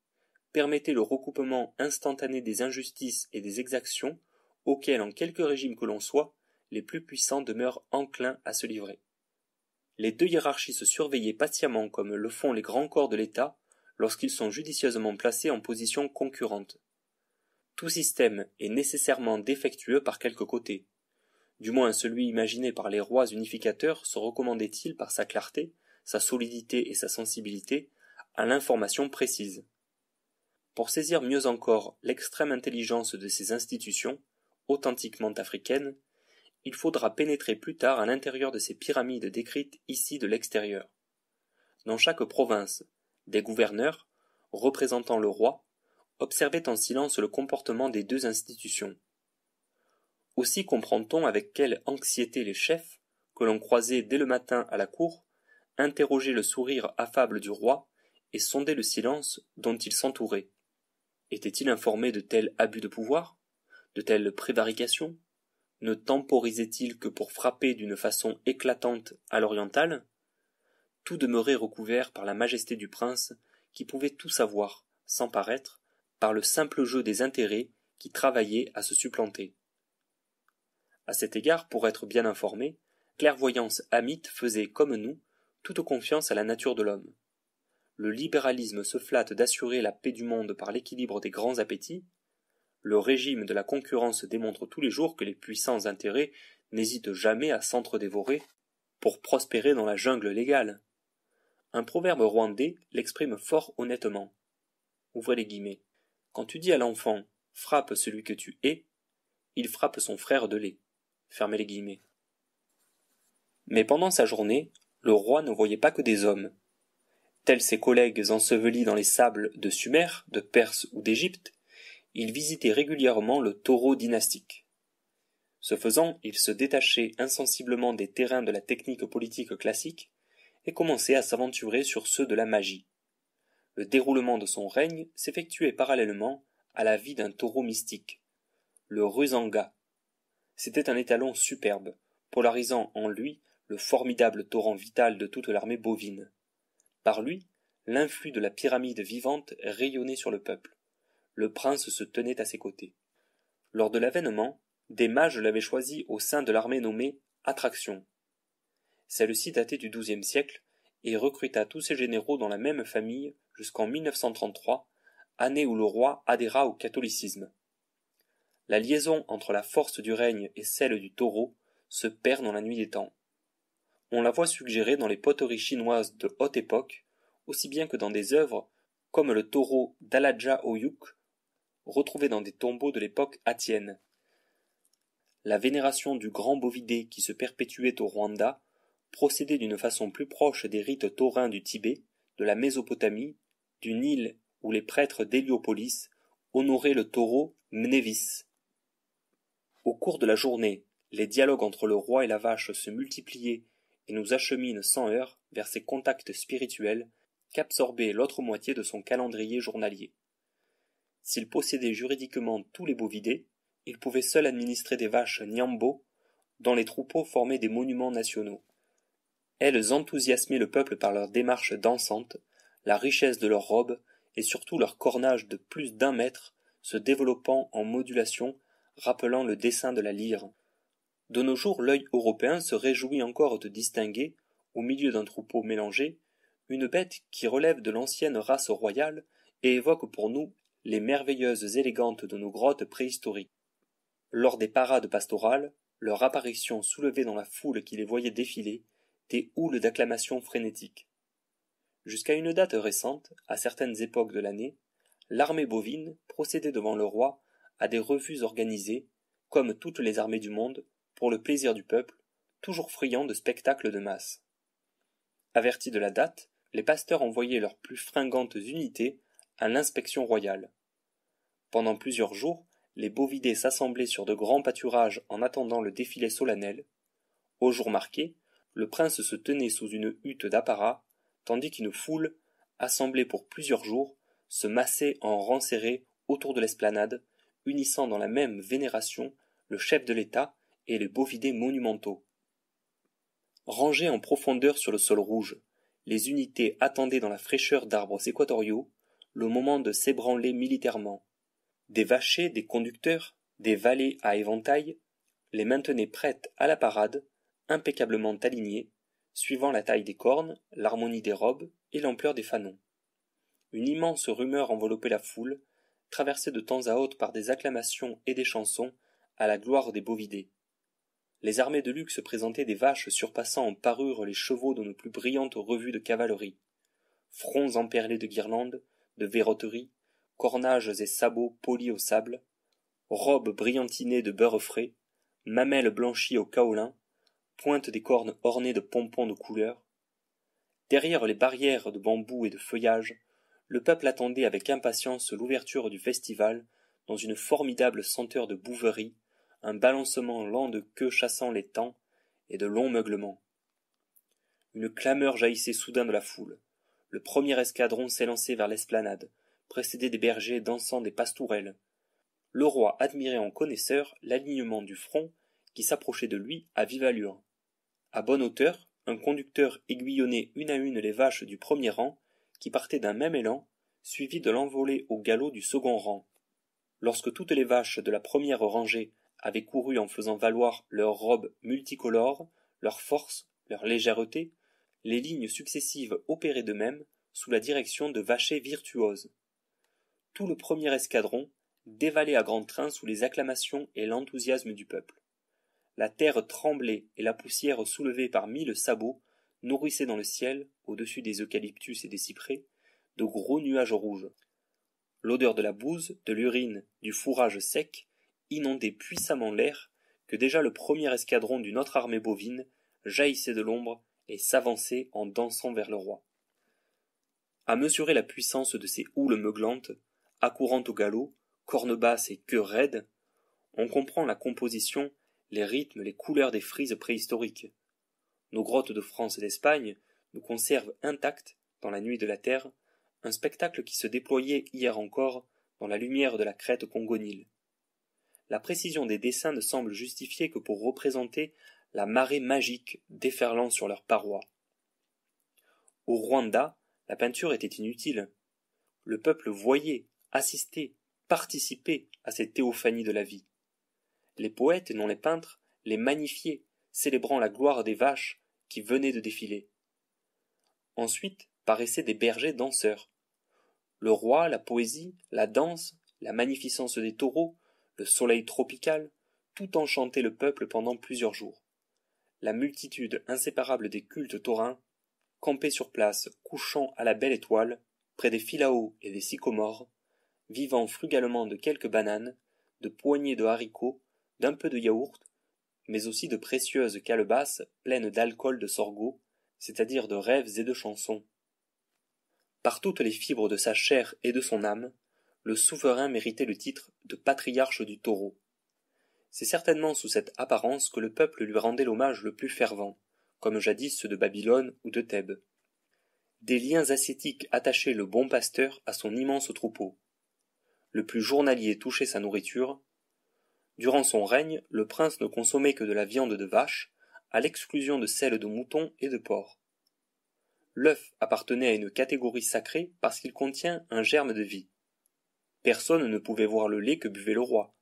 permettait le recoupement instantané des injustices et des exactions auxquelles en quelque régime que l'on soit les plus puissants demeurent enclins à se livrer. Les deux hiérarchies se surveillaient patiemment comme le font les grands corps de l'État lorsqu'ils sont judicieusement placés en position concurrente. Tout système est nécessairement défectueux par quelque côté. Du moins celui imaginé par les rois unificateurs se recommandait-il par sa clarté, sa solidité et sa sensibilité à l'information précise. Pour saisir mieux encore l'extrême intelligence de ces institutions, authentiquement africaines, il faudra pénétrer plus tard à l'intérieur de ces pyramides décrites ici de l'extérieur. Dans chaque province, des gouverneurs, représentant le roi, observaient en silence le comportement des deux institutions. Aussi comprend-on avec quelle anxiété les chefs, que l'on croisait dès le matin à la cour, interrogeaient le sourire affable du roi et sondaient le silence dont il s'entourait. Était-il informé de tel abus de pouvoir, de telles prévarications ne temporisait-il que pour frapper d'une façon éclatante à l'orientale Tout demeurait recouvert par la majesté du prince, qui pouvait tout savoir, sans paraître, par le simple jeu des intérêts qui travaillaient à se supplanter. À cet égard, pour être bien informé, clairvoyance amite faisait, comme nous, toute confiance à la nature de l'homme. Le libéralisme se flatte d'assurer la paix du monde par l'équilibre des grands appétits, le régime de la concurrence démontre tous les jours que les puissants intérêts n'hésitent jamais à s'entre-dévorer pour prospérer dans la jungle légale. Un proverbe rwandais l'exprime fort honnêtement. Ouvrez les guillemets. Quand tu dis à l'enfant frappe celui que tu es, il frappe son frère de lait. Fermez les guillemets. Mais pendant sa journée, le roi ne voyait pas que des hommes. Tels ses collègues ensevelis dans les sables de Sumer, de Perse ou d'Égypte, il visitait régulièrement le taureau dynastique. Ce faisant, il se détachait insensiblement des terrains de la technique politique classique et commençait à s'aventurer sur ceux de la magie. Le déroulement de son règne s'effectuait parallèlement à la vie d'un taureau mystique, le Rusanga. C'était un étalon superbe, polarisant en lui le formidable torrent vital de toute l'armée bovine. Par lui, l'influx de la pyramide vivante rayonnait sur le peuple le prince se tenait à ses côtés. Lors de l'avènement, des mages l'avaient choisi au sein de l'armée nommée Attraction. Celle-ci datait du XIIe siècle et recruta tous ses généraux dans la même famille jusqu'en 1933, année où le roi adhéra au catholicisme. La liaison entre la force du règne et celle du taureau se perd dans la nuit des temps. On la voit suggérée dans les poteries chinoises de haute époque, aussi bien que dans des œuvres comme le taureau d'Aladja Oyuk retrouvés dans des tombeaux de l'époque attienne. La vénération du grand bovidé qui se perpétuait au Rwanda procédait d'une façon plus proche des rites taurins du Tibet, de la Mésopotamie, du Nil où les prêtres d'Héliopolis honoraient le taureau Mnévis. Au cours de la journée, les dialogues entre le roi et la vache se multipliaient et nous acheminent sans heurts vers ces contacts spirituels qu'absorbait l'autre moitié de son calendrier journalier. S'ils possédait juridiquement tous les bovidés, il pouvait seul administrer des vaches Nyambo, dont les troupeaux formaient des monuments nationaux. Elles enthousiasmaient le peuple par leur démarche dansante, la richesse de leurs robes et surtout leur cornage de plus d'un mètre se développant en modulation rappelant le dessin de la lyre. De nos jours, l'œil européen se réjouit encore de distinguer, au milieu d'un troupeau mélangé, une bête qui relève de l'ancienne race royale et évoque pour nous les merveilleuses élégantes de nos grottes préhistoriques. Lors des parades pastorales, leur apparition soulevait dans la foule qui les voyait défiler des houles d'acclamations frénétiques. Jusqu'à une date récente, à certaines époques de l'année, l'armée bovine procédait devant le roi à des revues organisées, comme toutes les armées du monde, pour le plaisir du peuple, toujours friand de spectacles de masse. Avertis de la date, les pasteurs envoyaient leurs plus fringantes unités à l'inspection royale. Pendant plusieurs jours, les bovidés s'assemblaient sur de grands pâturages en attendant le défilé solennel. Au jour marqué, le prince se tenait sous une hutte d'apparat, tandis qu'une foule, assemblée pour plusieurs jours, se massait en rang serré autour de l'esplanade, unissant dans la même vénération le chef de l'État et les bovidés monumentaux. Rangés en profondeur sur le sol rouge, les unités attendaient dans la fraîcheur d'arbres équatoriaux le moment de s'ébranler militairement. Des vachers, des conducteurs, des valets à éventail, les maintenaient prêtes à la parade, impeccablement alignées, suivant la taille des cornes, l'harmonie des robes et l'ampleur des fanons. Une immense rumeur enveloppait la foule, traversée de temps à autre par des acclamations et des chansons à la gloire des bovidés. Les armées de luxe présentaient des vaches surpassant en parure les chevaux de nos plus brillantes revues de cavalerie. Fronts emperlés de guirlandes, de verroteries, cornages et sabots polis au sable, robes brillantinées de beurre frais, mamelles blanchies au kaolin, pointes des cornes ornées de pompons de couleur. Derrière les barrières de bambous et de feuillages, le peuple attendait avec impatience l'ouverture du festival dans une formidable senteur de bouverie, un balancement lent de queues chassant les temps et de longs meuglements. Une clameur jaillissait soudain de la foule. Le premier escadron s'élançait vers l'esplanade, précédé des bergers dansant des pastourelles. Le roi admirait en connaisseur l'alignement du front qui s'approchait de lui à vive allure. À bonne hauteur, un conducteur aiguillonnait une à une les vaches du premier rang, qui partaient d'un même élan, suivies de l'envolée au galop du second rang. Lorsque toutes les vaches de la première rangée avaient couru en faisant valoir leurs robes multicolores, leur force, leur légèreté, les lignes successives opéraient de même sous la direction de vachées virtuoses tout le premier escadron, dévalait à grand train sous les acclamations et l'enthousiasme du peuple. La terre tremblait et la poussière soulevée par mille sabots nourrissait dans le ciel, au-dessus des eucalyptus et des cyprès, de gros nuages rouges. L'odeur de la bouse, de l'urine, du fourrage sec inondait puissamment l'air que déjà le premier escadron d'une autre armée bovine jaillissait de l'ombre et s'avançait en dansant vers le roi. À mesurer la puissance de ces houles meuglantes, accourant au galop, cornes basses et queue raides, on comprend la composition, les rythmes, les couleurs des frises préhistoriques. Nos grottes de France et d'Espagne nous conservent intactes, dans la nuit de la terre, un spectacle qui se déployait hier encore dans la lumière de la crête congonile. La précision des dessins ne semble justifier que pour représenter la marée magique déferlant sur leurs parois. Au Rwanda, la peinture était inutile. Le peuple voyait, assister, participer à ces théophanie de la vie. Les poètes et non les peintres les magnifiaient, célébrant la gloire des vaches qui venaient de défiler. Ensuite paraissaient des bergers danseurs. Le roi, la poésie, la danse, la magnificence des taureaux, le soleil tropical, tout enchantait le peuple pendant plusieurs jours. La multitude inséparable des cultes taurins, campée sur place, couchant à la belle étoile, près des philaos et des sycomores, vivant frugalement de quelques bananes, de poignées de haricots, d'un peu de yaourt, mais aussi de précieuses calebasses pleines d'alcool de sorgho, c'est-à-dire de rêves et de chansons. Par toutes les fibres de sa chair et de son âme, le souverain méritait le titre de patriarche du taureau. C'est certainement sous cette apparence que le peuple lui rendait l'hommage le plus fervent, comme jadis ceux de Babylone ou de Thèbes. Des liens ascétiques attachaient le bon pasteur à son immense troupeau le plus journalier touchait sa nourriture. Durant son règne, le prince ne consommait que de la viande de vache, à l'exclusion de celle de mouton et de porc. L'œuf appartenait à une catégorie sacrée parce qu'il contient un germe de vie. Personne ne pouvait voir le lait que buvait le roi,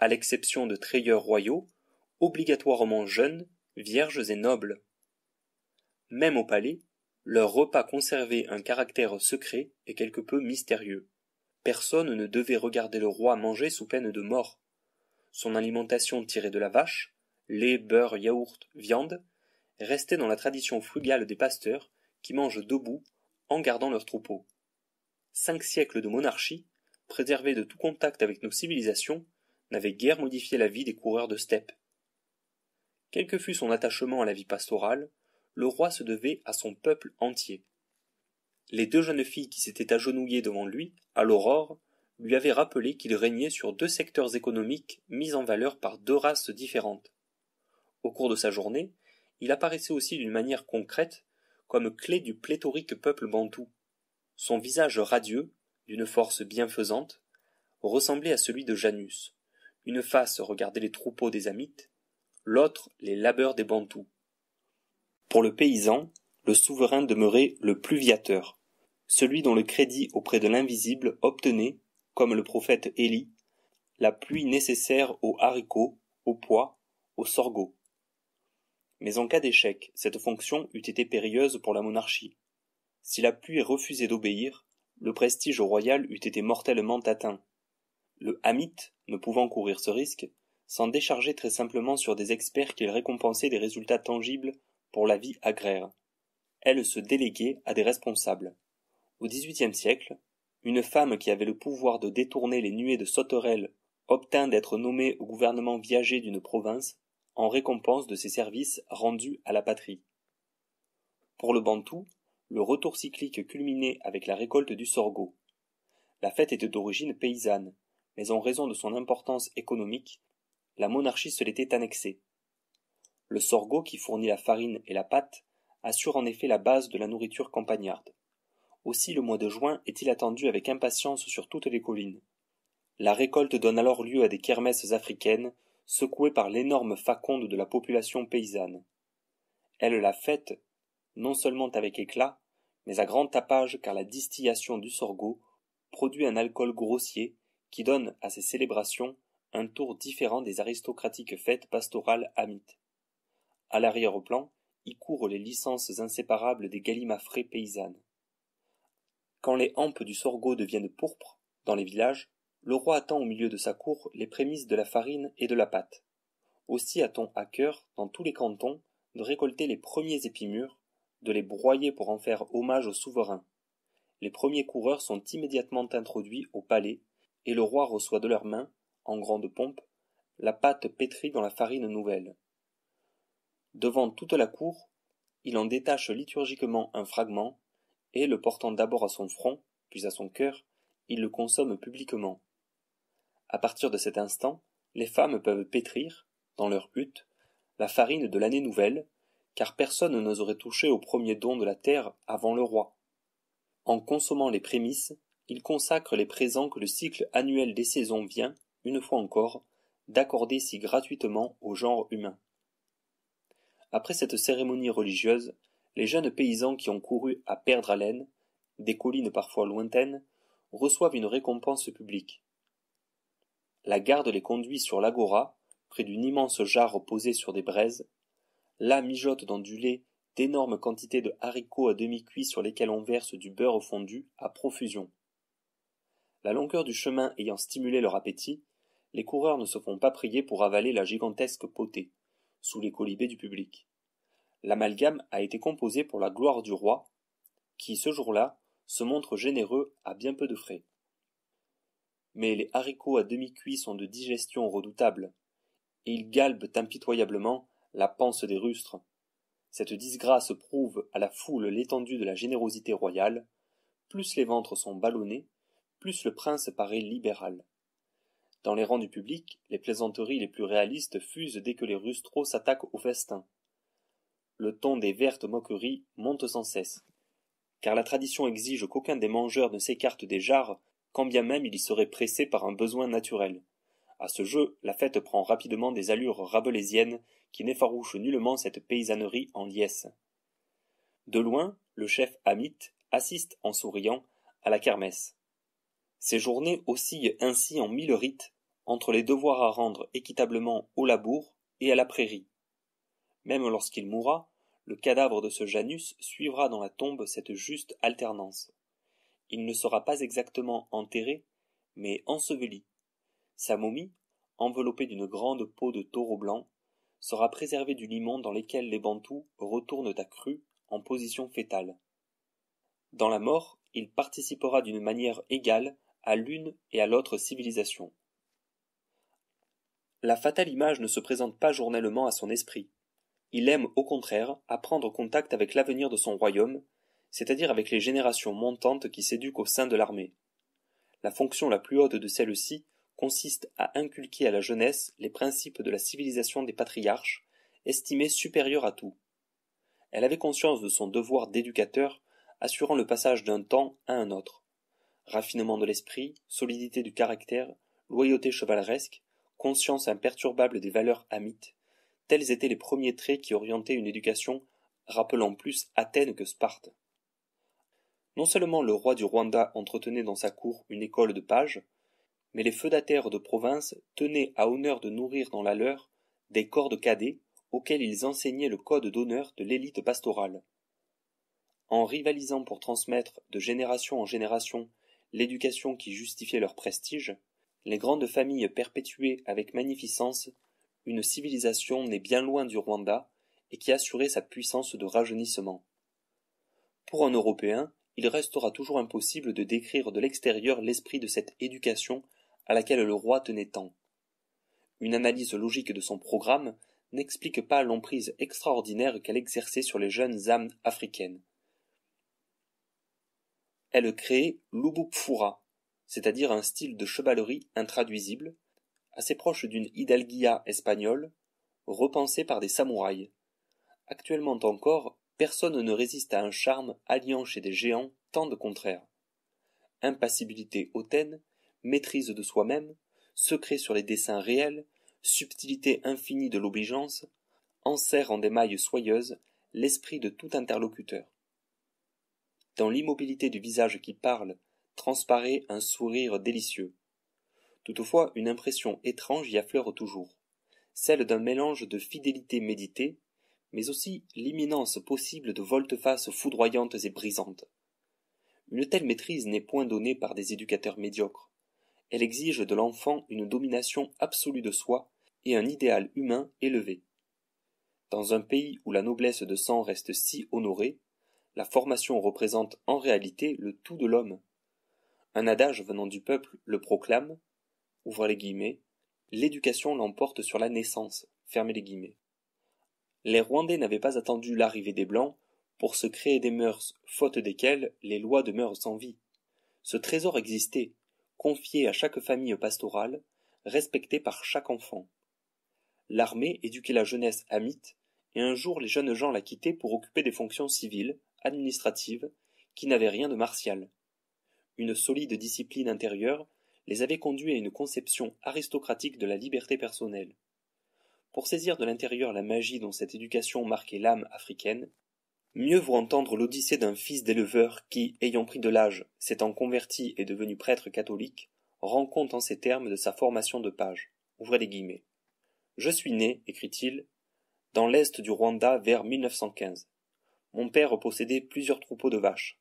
à l'exception de trayeurs royaux, obligatoirement jeunes, vierges et nobles. Même au palais, leur repas conservait un caractère secret et quelque peu mystérieux personne ne devait regarder le roi manger sous peine de mort. Son alimentation tirée de la vache, lait, beurre, yaourt, viande, restait dans la tradition frugale des pasteurs qui mangent debout en gardant leurs troupeaux. Cinq siècles de monarchie, préservés de tout contact avec nos civilisations, n'avaient guère modifié la vie des coureurs de steppe. Quel que fût son attachement à la vie pastorale, le roi se devait à son peuple entier. Les deux jeunes filles qui s'étaient agenouillées devant lui, à l'aurore, lui avaient rappelé qu'il régnait sur deux secteurs économiques mis en valeur par deux races différentes. Au cours de sa journée, il apparaissait aussi d'une manière concrète comme clé du pléthorique peuple bantou. Son visage radieux, d'une force bienfaisante, ressemblait à celui de Janus. Une face regardait les troupeaux des Amites, l'autre les labeurs des Bantous. Pour le paysan, le souverain demeurait le pluviateur, celui dont le crédit auprès de l'invisible obtenait, comme le prophète Élie, la pluie nécessaire aux haricots, aux pois, aux sorgho. Mais en cas d'échec, cette fonction eût été périlleuse pour la monarchie. Si la pluie refusait d'obéir, le prestige royal eût été mortellement atteint. Le hamite, ne pouvant courir ce risque, s'en déchargeait très simplement sur des experts qu'il récompensait des résultats tangibles pour la vie agraire. Elle se déléguait à des responsables. Au XVIIIe siècle, une femme qui avait le pouvoir de détourner les nuées de sauterelles obtint d'être nommée au gouvernement viager d'une province en récompense de ses services rendus à la patrie. Pour le Bantou, le retour cyclique culminait avec la récolte du sorgho. La fête était d'origine paysanne, mais en raison de son importance économique, la monarchie se l'était annexée. Le sorgho qui fournit la farine et la pâte assure en effet la base de la nourriture campagnarde. Aussi le mois de juin est-il attendu avec impatience sur toutes les collines. La récolte donne alors lieu à des kermesses africaines, secouées par l'énorme faconde de la population paysanne. Elle la fête, non seulement avec éclat, mais à grand tapage car la distillation du sorgho produit un alcool grossier qui donne à ces célébrations un tour différent des aristocratiques fêtes pastorales amites. À l'arrière-plan, y courent les licences inséparables des galimafrées paysannes. Quand les hampes du sorgho deviennent pourpres, dans les villages, le roi attend au milieu de sa cour les prémices de la farine et de la pâte. Aussi a-t-on à cœur, dans tous les cantons, de récolter les premiers épimures, de les broyer pour en faire hommage au souverain. Les premiers coureurs sont immédiatement introduits au palais, et le roi reçoit de leurs mains, en grande pompe, la pâte pétrie dans la farine nouvelle. Devant toute la cour, il en détache liturgiquement un fragment, le portant d'abord à son front, puis à son cœur, il le consomme publiquement. À partir de cet instant, les femmes peuvent pétrir, dans leur hutte, la farine de l'année nouvelle, car personne n'oserait toucher au premier don de la terre avant le roi. En consommant les prémices, il consacre les présents que le cycle annuel des saisons vient, une fois encore, d'accorder si gratuitement au genre humain. Après cette cérémonie religieuse, les jeunes paysans qui ont couru à perdre haleine, des collines parfois lointaines, reçoivent une récompense publique. La garde les conduit sur l'agora, près d'une immense jarre posée sur des braises. Là mijote dans du lait d'énormes quantités de haricots à demi cuits sur lesquels on verse du beurre fondu à profusion. La longueur du chemin ayant stimulé leur appétit, les coureurs ne se font pas prier pour avaler la gigantesque potée, sous les colibés du public. L'amalgame a été composé pour la gloire du roi, qui ce jour-là se montre généreux à bien peu de frais. Mais les haricots à demi cuits sont de digestion redoutable, et ils galbent impitoyablement la panse des rustres. Cette disgrâce prouve à la foule l'étendue de la générosité royale. Plus les ventres sont ballonnés, plus le prince paraît libéral. Dans les rangs du public, les plaisanteries les plus réalistes fusent dès que les rustraux s'attaquent au festin le ton des vertes moqueries monte sans cesse, car la tradition exige qu'aucun des mangeurs ne s'écarte des jarres, quand bien même il y serait pressé par un besoin naturel. À ce jeu, la fête prend rapidement des allures rabelaisiennes qui n'effarouchent nullement cette paysannerie en liesse. De loin, le chef Amit assiste en souriant à la kermesse. Ses journées oscillent ainsi en mille rites entre les devoirs à rendre équitablement au labour et à la prairie, même lorsqu'il mourra, le cadavre de ce Janus suivra dans la tombe cette juste alternance. Il ne sera pas exactement enterré, mais enseveli. Sa momie, enveloppée d'une grande peau de taureau blanc, sera préservée du limon dans lequel les Bantous retournent à cru en position fétale. Dans la mort, il participera d'une manière égale à l'une et à l'autre civilisation. La fatale image ne se présente pas journellement à son esprit. Il aime au contraire à prendre contact avec l'avenir de son royaume, c'est-à-dire avec les générations montantes qui s'éduquent au sein de l'armée. La fonction la plus haute de celle-ci consiste à inculquer à la jeunesse les principes de la civilisation des patriarches, estimés supérieurs à tout. Elle avait conscience de son devoir d'éducateur, assurant le passage d'un temps à un autre. Raffinement de l'esprit, solidité du caractère, loyauté chevaleresque, conscience imperturbable des valeurs amites. Tels étaient les premiers traits qui orientaient une éducation rappelant plus Athènes que Sparte. Non seulement le roi du Rwanda entretenait dans sa cour une école de pages, mais les feudataires de province tenaient à honneur de nourrir dans la leur des corps de cadets auxquels ils enseignaient le code d'honneur de l'élite pastorale. En rivalisant pour transmettre de génération en génération l'éducation qui justifiait leur prestige, les grandes familles perpétuaient avec magnificence une civilisation née bien loin du Rwanda et qui assurait sa puissance de rajeunissement. Pour un Européen, il restera toujours impossible de décrire de l'extérieur l'esprit de cette éducation à laquelle le roi tenait tant. Une analyse logique de son programme n'explique pas l'emprise extraordinaire qu'elle exerçait sur les jeunes âmes africaines. Elle crée l'Ubupfura, c'est-à-dire un style de chevalerie intraduisible, assez proche d'une hidalguia espagnole, repensée par des samouraïs. Actuellement encore, personne ne résiste à un charme alliant chez des géants tant de contraires. Impassibilité hautaine, maîtrise de soi-même, secret sur les dessins réels, subtilité infinie de l'obligeance, enserre en des mailles soyeuses l'esprit de tout interlocuteur. Dans l'immobilité du visage qui parle, transparaît un sourire délicieux, Toutefois une impression étrange y affleure toujours, celle d'un mélange de fidélité méditée, mais aussi l'imminence possible de volte-face foudroyantes et brisantes. Une telle maîtrise n'est point donnée par des éducateurs médiocres. Elle exige de l'enfant une domination absolue de soi et un idéal humain élevé. Dans un pays où la noblesse de sang reste si honorée, la formation représente en réalité le tout de l'homme. Un adage venant du peuple le proclame, l'éducation l'emporte sur la naissance. Les Rwandais n'avaient pas attendu l'arrivée des blancs pour se créer des mœurs faute desquelles les lois demeurent sans vie. Ce trésor existait, confié à chaque famille pastorale, respecté par chaque enfant. L'armée éduquait la jeunesse à mythe, et un jour les jeunes gens la quittaient pour occuper des fonctions civiles, administratives, qui n'avaient rien de martial. Une solide discipline intérieure les avait conduits à une conception aristocratique de la liberté personnelle. Pour saisir de l'intérieur la magie dont cette éducation marquait l'âme africaine, mieux vaut entendre l'odyssée d'un fils d'éleveur qui, ayant pris de l'âge, s'étant converti et devenu prêtre catholique, rend compte en ces termes de sa formation de page. Ouvrez les guillemets. Je suis né, écrit-il, dans l'est du Rwanda vers 1915. Mon père possédait plusieurs troupeaux de vaches.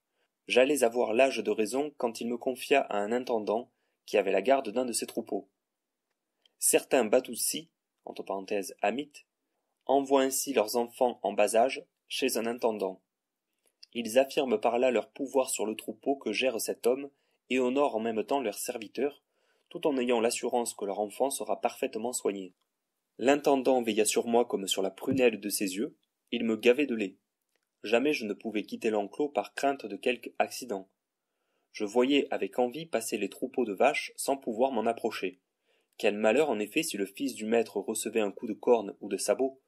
J'allais avoir l'âge de raison quand il me confia à un intendant qui avait la garde d'un de ses troupeaux. Certains Batoussi, entre parenthèses amites, envoient ainsi leurs enfants en bas âge chez un intendant. Ils affirment par là leur pouvoir sur le troupeau que gère cet homme et honorent en même temps leurs serviteurs, tout en ayant l'assurance que leur enfant sera parfaitement soigné. L'intendant veilla sur moi comme sur la prunelle de ses yeux, il me gavait de lait. Jamais je ne pouvais quitter l'enclos par crainte de quelque accident, je voyais avec envie passer les troupeaux de vaches sans pouvoir m'en approcher. Quel malheur en effet si le fils du maître recevait un coup de corne ou de sabot.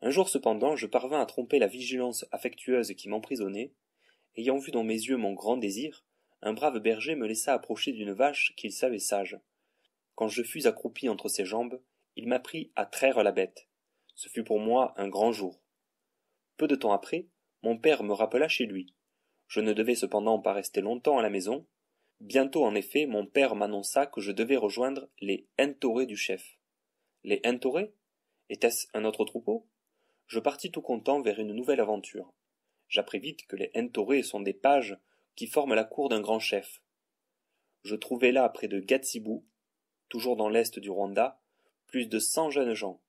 Un jour cependant je parvins à tromper la vigilance affectueuse qui m'emprisonnait. Ayant vu dans mes yeux mon grand désir, un brave berger me laissa approcher d'une vache qu'il savait sage. Quand je fus accroupi entre ses jambes, il m'apprit à traire la bête. Ce fut pour moi un grand jour. Peu de temps après, mon père me rappela chez lui. Je ne devais cependant pas rester longtemps à la maison. Bientôt, en effet, mon père m'annonça que je devais rejoindre les Entorés du chef. Les Entorés Était-ce un autre troupeau Je partis tout content vers une nouvelle aventure. J'appris vite que les Entorés sont des pages qui forment la cour d'un grand chef. Je trouvai là, près de Gatsibou, toujours dans l'est du Rwanda, plus de cent jeunes gens.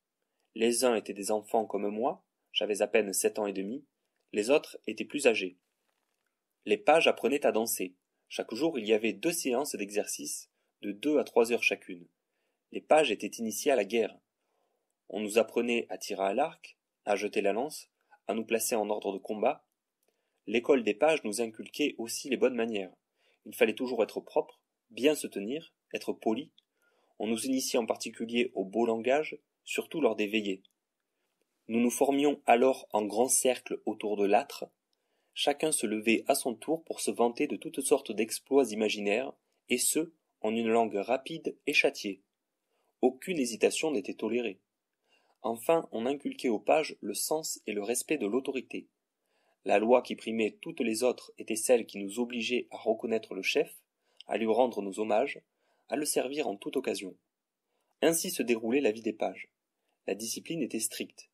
Les uns étaient des enfants comme moi, j'avais à peine sept ans et demi, les autres étaient plus âgés. Les pages apprenaient à danser. Chaque jour, il y avait deux séances d'exercice de deux à trois heures chacune. Les pages étaient initiés à la guerre. On nous apprenait à tirer à l'arc, à jeter la lance, à nous placer en ordre de combat. L'école des pages nous inculquait aussi les bonnes manières. Il fallait toujours être propre, bien se tenir, être poli. On nous initiait en particulier au beau langage, surtout lors des veillées. Nous nous formions alors en grand cercle autour de l'âtre, Chacun se levait à son tour pour se vanter de toutes sortes d'exploits imaginaires, et ce, en une langue rapide et châtiée. Aucune hésitation n'était tolérée. Enfin, on inculquait aux pages le sens et le respect de l'autorité. La loi qui primait toutes les autres était celle qui nous obligeait à reconnaître le chef, à lui rendre nos hommages, à le servir en toute occasion. Ainsi se déroulait la vie des pages. La discipline était stricte.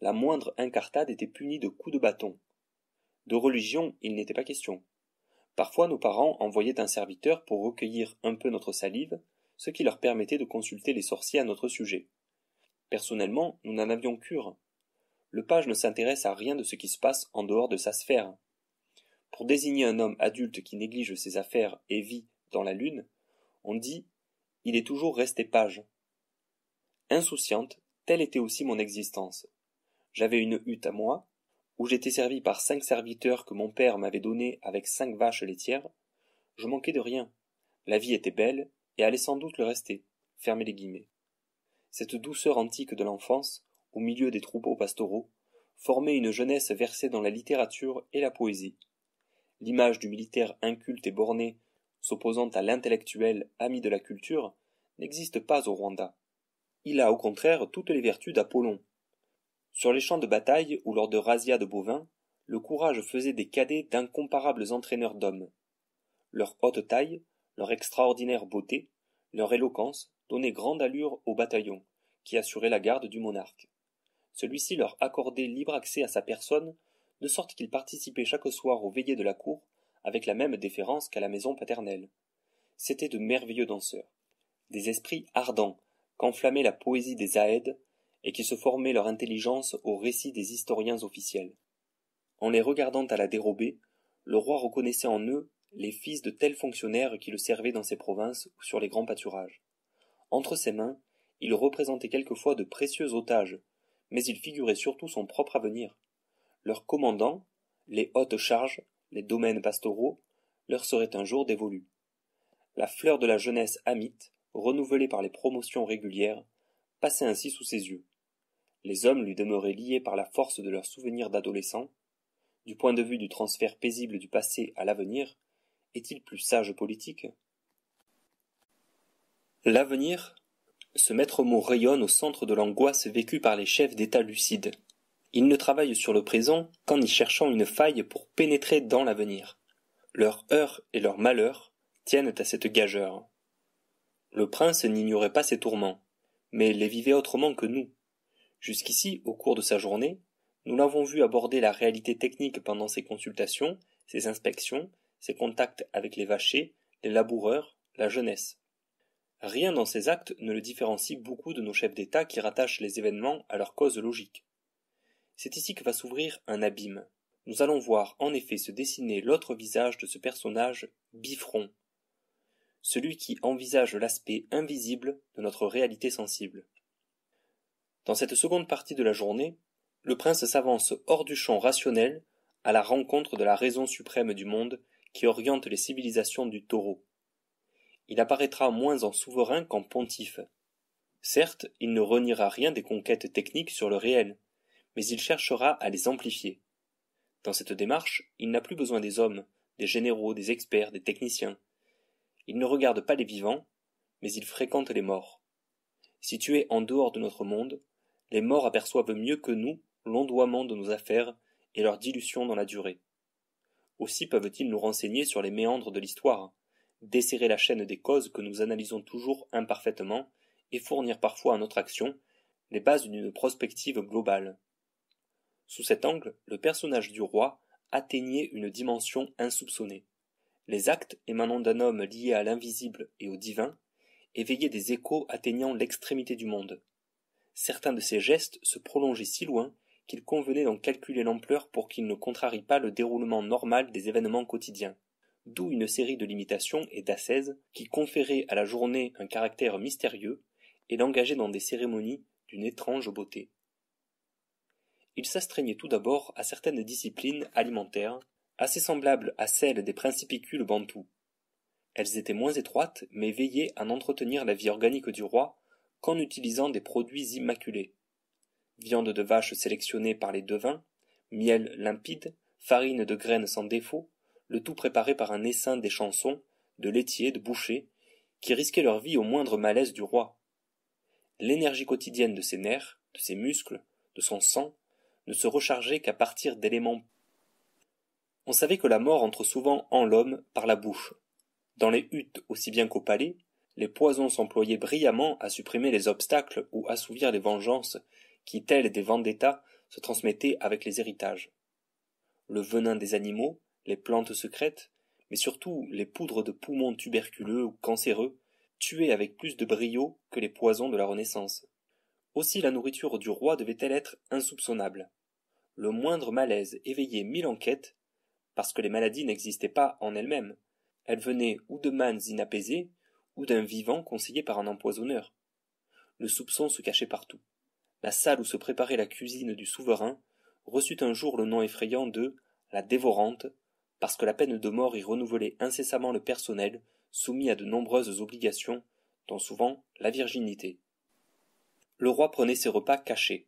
La moindre incartade était punie de coups de bâton. De religion il n'était pas question. Parfois nos parents envoyaient un serviteur pour recueillir un peu notre salive, ce qui leur permettait de consulter les sorciers à notre sujet. Personnellement, nous n'en avions cure. Le page ne s'intéresse à rien de ce qui se passe en dehors de sa sphère. Pour désigner un homme adulte qui néglige ses affaires et vit dans la lune, on dit il est toujours resté page. Insouciante, telle était aussi mon existence. J'avais une hutte à moi, où j'étais servi par cinq serviteurs que mon père m'avait donnés avec cinq vaches laitières, je manquais de rien. La vie était belle et allait sans doute le rester. Fermez les guillemets. Cette douceur antique de l'enfance, au milieu des troupeaux pastoraux, formait une jeunesse versée dans la littérature et la poésie. L'image du militaire inculte et borné, s'opposant à l'intellectuel ami de la culture, n'existe pas au Rwanda. Il a au contraire toutes les vertus d'Apollon, sur les champs de bataille ou lors de rasias de bovins, le courage faisait des cadets d'incomparables entraîneurs d'hommes. Leur haute taille, leur extraordinaire beauté, leur éloquence donnaient grande allure au bataillon, qui assurait la garde du monarque. Celui-ci leur accordait libre accès à sa personne, de sorte qu'ils participaient chaque soir aux veillées de la cour avec la même déférence qu'à la maison paternelle. C'étaient de merveilleux danseurs, des esprits ardents qu'enflammait la poésie des aèdes et qui se formaient leur intelligence aux récits des historiens officiels. En les regardant à la dérobée, le roi reconnaissait en eux les fils de tels fonctionnaires qui le servaient dans ses provinces ou sur les grands pâturages. Entre ses mains, il représentait quelquefois de précieux otages, mais il figurait surtout son propre avenir. Leurs commandants, les hautes charges, les domaines pastoraux, leur seraient un jour dévolus. La fleur de la jeunesse amite, renouvelée par les promotions régulières, passait ainsi sous ses yeux. Les hommes lui demeuraient liés par la force de leurs souvenirs d'adolescents. Du point de vue du transfert paisible du passé à l'avenir, est-il plus sage politique L'avenir, ce maître mot rayonne au centre de l'angoisse vécue par les chefs d'État lucides. Ils ne travaillent sur le présent qu'en y cherchant une faille pour pénétrer dans l'avenir. Leur heure et leur malheur tiennent à cette gageure. Le prince n'ignorait pas ses tourments mais les vivait autrement que nous. Jusqu'ici, au cours de sa journée, nous l'avons vu aborder la réalité technique pendant ses consultations, ses inspections, ses contacts avec les vachers, les laboureurs, la jeunesse. Rien dans ses actes ne le différencie beaucoup de nos chefs d'État qui rattachent les événements à leur cause logique. C'est ici que va s'ouvrir un abîme. Nous allons voir en effet se dessiner l'autre visage de ce personnage bifron, celui qui envisage l'aspect invisible de notre réalité sensible. Dans cette seconde partie de la journée, le prince s'avance hors du champ rationnel à la rencontre de la raison suprême du monde qui oriente les civilisations du taureau. Il apparaîtra moins en souverain qu'en pontife. Certes, il ne reniera rien des conquêtes techniques sur le réel, mais il cherchera à les amplifier. Dans cette démarche, il n'a plus besoin des hommes, des généraux, des experts, des techniciens. Il ne regarde pas les vivants, mais il fréquente les morts. Situés en dehors de notre monde, les morts aperçoivent mieux que nous l'ondoiement de nos affaires et leur dilution dans la durée. Aussi peuvent-ils nous renseigner sur les méandres de l'histoire, desserrer la chaîne des causes que nous analysons toujours imparfaitement et fournir parfois à notre action les bases d'une prospective globale. Sous cet angle, le personnage du roi atteignait une dimension insoupçonnée. Les actes émanant d'un homme lié à l'invisible et au divin éveillaient des échos atteignant l'extrémité du monde. Certains de ces gestes se prolongeaient si loin qu'il convenait d'en calculer l'ampleur pour qu'ils ne contrarient pas le déroulement normal des événements quotidiens. D'où une série de limitations et d'assaises qui conféraient à la journée un caractère mystérieux et l'engageaient dans des cérémonies d'une étrange beauté. Il s'astreignait tout d'abord à certaines disciplines alimentaires assez semblables à celles des principicules bantous. Elles étaient moins étroites, mais veillaient à entretenir la vie organique du roi qu'en utilisant des produits immaculés. Viande de vache sélectionnée par les devins, miel limpide, farine de graines sans défaut, le tout préparé par un essaim des chansons, de laitiers, de bouchers, qui risquaient leur vie au moindre malaise du roi. L'énergie quotidienne de ses nerfs, de ses muscles, de son sang, ne se rechargeait qu'à partir d'éléments on savait que la mort entre souvent en l'homme par la bouche. Dans les huttes aussi bien qu'au palais, les poisons s'employaient brillamment à supprimer les obstacles ou assouvir les vengeances qui, telles des vendettas, se transmettaient avec les héritages. Le venin des animaux, les plantes secrètes, mais surtout les poudres de poumons tuberculeux ou cancéreux, tuaient avec plus de brio que les poisons de la Renaissance. Aussi la nourriture du roi devait-elle être insoupçonnable. Le moindre malaise éveillait mille enquêtes parce que les maladies n'existaient pas en elles-mêmes. Elles venaient ou de mânes inapaisées, ou d'un vivant conseillé par un empoisonneur. Le soupçon se cachait partout. La salle où se préparait la cuisine du souverain reçut un jour le nom effrayant de la dévorante, parce que la peine de mort y renouvelait incessamment le personnel, soumis à de nombreuses obligations, dont souvent la virginité. Le roi prenait ses repas cachés.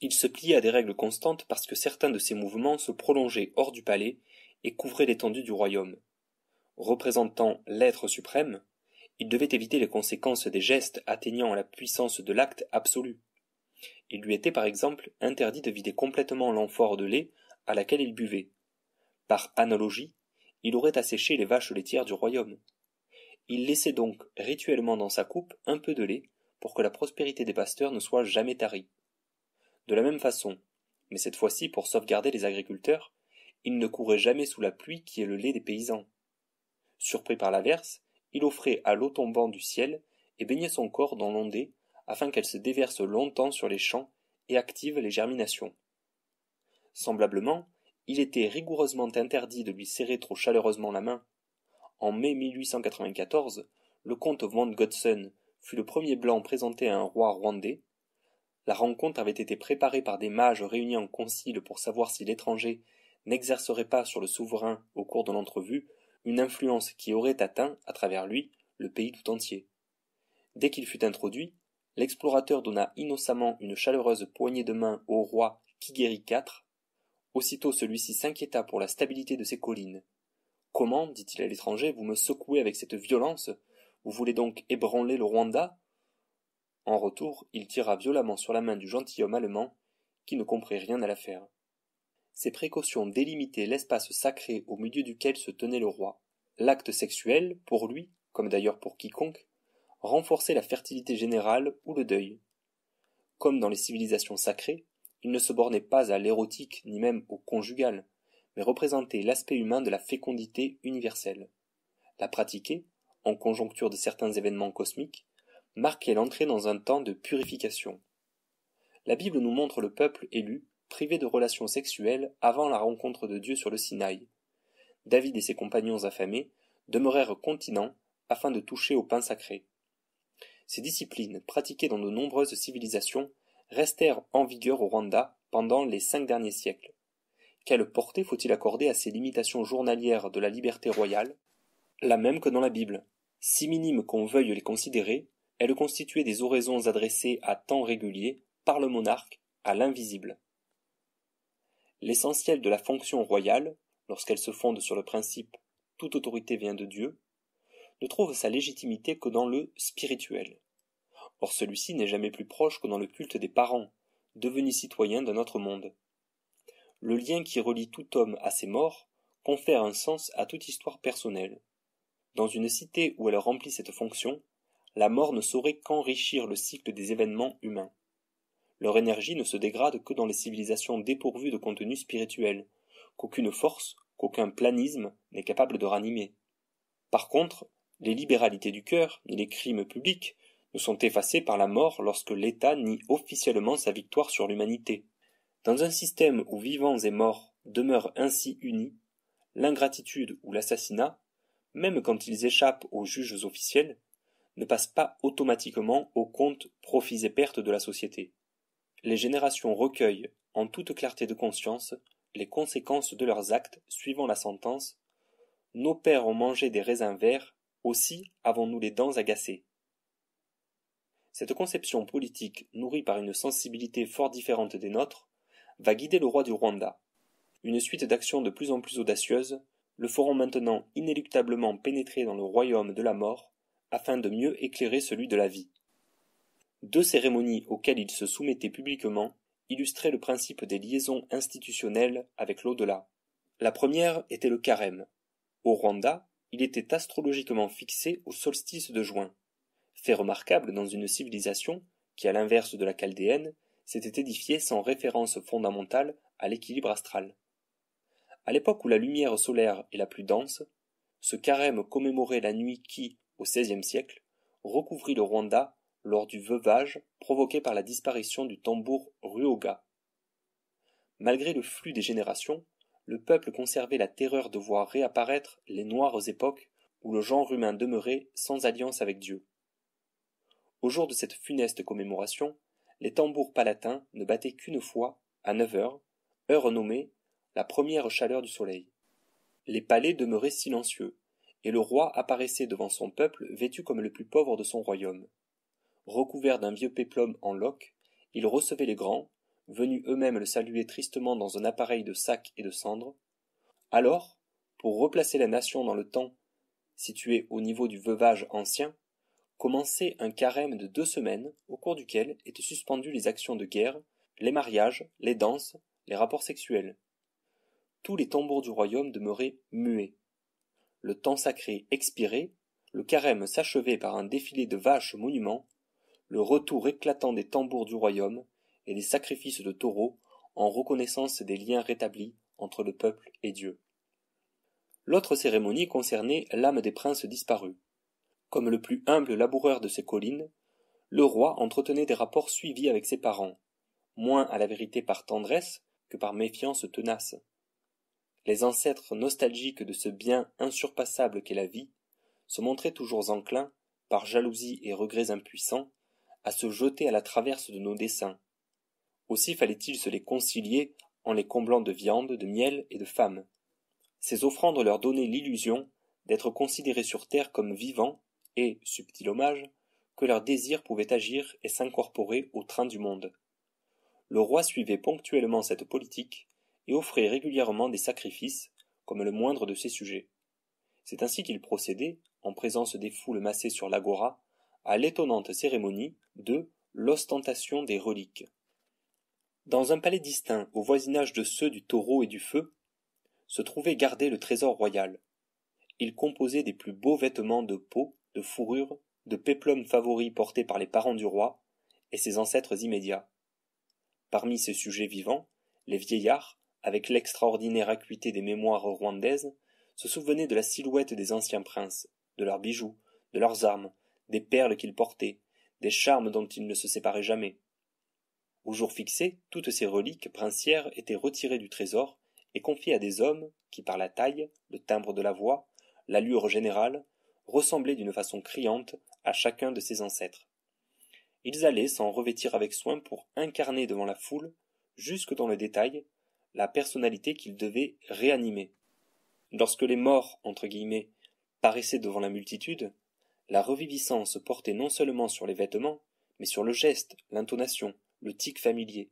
Il se pliait à des règles constantes parce que certains de ses mouvements se prolongeaient hors du palais et couvrait l'étendue du royaume. Représentant l'être suprême, il devait éviter les conséquences des gestes atteignant la puissance de l'acte absolu. Il lui était par exemple interdit de vider complètement l'amphore de lait à laquelle il buvait. Par analogie, il aurait asséché les vaches laitières du royaume. Il laissait donc rituellement dans sa coupe un peu de lait pour que la prospérité des pasteurs ne soit jamais tarie. De la même façon, mais cette fois-ci pour sauvegarder les agriculteurs, il ne courait jamais sous la pluie qui est le lait des paysans. Surpris par l'averse, il offrait à l'eau tombant du ciel et baignait son corps dans l'ondée afin qu'elle se déverse longtemps sur les champs et active les germinations. Semblablement, il était rigoureusement interdit de lui serrer trop chaleureusement la main. En mai 1894, le comte von Godson fut le premier blanc présenté à un roi rwandais. La rencontre avait été préparée par des mages réunis en concile pour savoir si l'étranger n'exercerait pas sur le souverain au cours de l'entrevue une influence qui aurait atteint, à travers lui, le pays tout entier. Dès qu'il fut introduit, l'explorateur donna innocemment une chaleureuse poignée de main au roi Kigeri IV. Aussitôt celui-ci s'inquiéta pour la stabilité de ses collines. Comment, dit-il à l'étranger, vous me secouez avec cette violence Vous voulez donc ébranler le Rwanda En retour, il tira violemment sur la main du gentilhomme allemand, qui ne comprit rien à l'affaire ces précautions délimitaient l'espace sacré au milieu duquel se tenait le roi. L'acte sexuel, pour lui, comme d'ailleurs pour quiconque, renforçait la fertilité générale ou le deuil. Comme dans les civilisations sacrées, il ne se bornait pas à l'érotique ni même au conjugal, mais représentait l'aspect humain de la fécondité universelle. La pratiquer, en conjoncture de certains événements cosmiques, marquait l'entrée dans un temps de purification. La Bible nous montre le peuple élu privés de relations sexuelles avant la rencontre de Dieu sur le Sinaï. David et ses compagnons affamés demeurèrent continents afin de toucher au pain sacré. Ces disciplines, pratiquées dans de nombreuses civilisations, restèrent en vigueur au Rwanda pendant les cinq derniers siècles. Quelle portée faut-il accorder à ces limitations journalières de la liberté royale La même que dans la Bible. Si minimes qu'on veuille les considérer, elles constituaient des oraisons adressées à temps régulier par le monarque à l'invisible. L'essentiel de la fonction royale, lorsqu'elle se fonde sur le principe toute autorité vient de Dieu, ne trouve sa légitimité que dans le spirituel. Or celui-ci n'est jamais plus proche que dans le culte des parents, devenus citoyens d'un autre monde. Le lien qui relie tout homme à ses morts confère un sens à toute histoire personnelle. Dans une cité où elle remplit cette fonction, la mort ne saurait qu'enrichir le cycle des événements humains. Leur énergie ne se dégrade que dans les civilisations dépourvues de contenu spirituel, qu'aucune force, qu'aucun planisme n'est capable de ranimer. Par contre, les libéralités du cœur, ni les crimes publics, ne sont effacés par la mort lorsque l'État nie officiellement sa victoire sur l'humanité. Dans un système où vivants et morts demeurent ainsi unis, l'ingratitude ou l'assassinat, même quand ils échappent aux juges officiels, ne passent pas automatiquement au compte profits et pertes de la société. Les générations recueillent, en toute clarté de conscience, les conséquences de leurs actes suivant la sentence Nos pères ont mangé des raisins verts, aussi avons-nous les dents agacées. Cette conception politique, nourrie par une sensibilité fort différente des nôtres, va guider le roi du Rwanda. Une suite d'actions de plus en plus audacieuses le feront maintenant inéluctablement pénétrer dans le royaume de la mort afin de mieux éclairer celui de la vie. Deux cérémonies auxquelles il se soumettait publiquement illustraient le principe des liaisons institutionnelles avec l'au-delà. La première était le carême. Au Rwanda, il était astrologiquement fixé au solstice de juin. Fait remarquable dans une civilisation qui, à l'inverse de la chaldéenne, s'était édifiée sans référence fondamentale à l'équilibre astral. À l'époque où la lumière solaire est la plus dense, ce carême commémorait la nuit qui, au XVIe siècle, recouvrit le Rwanda lors du veuvage provoqué par la disparition du tambour ruoga. Malgré le flux des générations, le peuple conservait la terreur de voir réapparaître les noires époques où le genre humain demeurait sans alliance avec Dieu. Au jour de cette funeste commémoration, les tambours palatins ne battaient qu'une fois, à neuf heures, heure nommée la première chaleur du soleil. Les palais demeuraient silencieux, et le roi apparaissait devant son peuple vêtu comme le plus pauvre de son royaume, recouvert d'un vieux péplum en loques, il recevait les grands, venus eux-mêmes le saluer tristement dans un appareil de sacs et de cendres. Alors, pour replacer la nation dans le temps, situé au niveau du veuvage ancien, commençait un carême de deux semaines au cours duquel étaient suspendues les actions de guerre, les mariages, les danses, les rapports sexuels. Tous les tambours du royaume demeuraient muets. Le temps sacré expirait, le carême s'achevait par un défilé de vaches monuments le retour éclatant des tambours du royaume et les sacrifices de taureaux en reconnaissance des liens rétablis entre le peuple et Dieu. L'autre cérémonie concernait l'âme des princes disparus. Comme le plus humble laboureur de ces collines, le roi entretenait des rapports suivis avec ses parents, moins à la vérité par tendresse que par méfiance tenace. Les ancêtres nostalgiques de ce bien insurpassable qu'est la vie se montraient toujours enclins, par jalousie et regrets impuissants, à se jeter à la traverse de nos desseins. Aussi fallait-il se les concilier en les comblant de viande, de miel et de femmes. Ces offrandes leur donnaient l'illusion d'être considérés sur terre comme vivants et, subtil hommage, que leurs désirs pouvaient agir et s'incorporer au train du monde. Le roi suivait ponctuellement cette politique et offrait régulièrement des sacrifices, comme le moindre de ses sujets. C'est ainsi qu'il procédait, en présence des foules massées sur l'agora, à l'étonnante cérémonie de l'ostentation des reliques. Dans un palais distinct au voisinage de ceux du taureau et du feu, se trouvait gardé le trésor royal. Il composait des plus beaux vêtements de peau, de fourrure, de péplums favoris portés par les parents du roi et ses ancêtres immédiats. Parmi ces sujets vivants, les vieillards, avec l'extraordinaire acuité des mémoires rwandaises, se souvenaient de la silhouette des anciens princes, de leurs bijoux, de leurs armes, des perles qu'il portait, des charmes dont il ne se séparait jamais. Au jour fixé, toutes ces reliques princières étaient retirées du trésor et confiées à des hommes qui, par la taille, le timbre de la voix, l'allure générale, ressemblaient d'une façon criante à chacun de ses ancêtres. Ils allaient s'en revêtir avec soin pour incarner devant la foule, jusque dans le détail, la personnalité qu'ils devaient réanimer. Lorsque les morts, entre guillemets, paraissaient devant la multitude, la reviviscence portait non seulement sur les vêtements, mais sur le geste, l'intonation, le tic familier.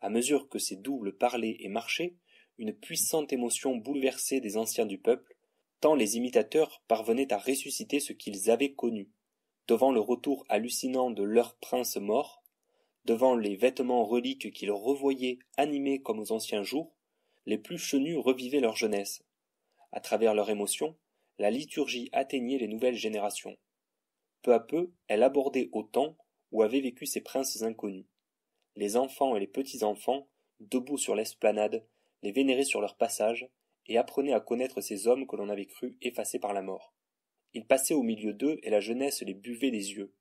À mesure que ces doubles parlaient et marchaient, une puissante émotion bouleversait des anciens du peuple, tant les imitateurs parvenaient à ressusciter ce qu'ils avaient connu. Devant le retour hallucinant de leur prince mort, devant les vêtements reliques qu'ils revoyaient animés comme aux anciens jours, les plus chenus revivaient leur jeunesse. À travers leur émotion, la liturgie atteignait les nouvelles générations. Peu à peu, elle abordait au temps où avaient vécu ces princes inconnus. Les enfants et les petits-enfants, debout sur l'esplanade, les vénéraient sur leur passage et apprenaient à connaître ces hommes que l'on avait cru effacés par la mort. Ils passaient au milieu d'eux et la jeunesse les buvait des yeux.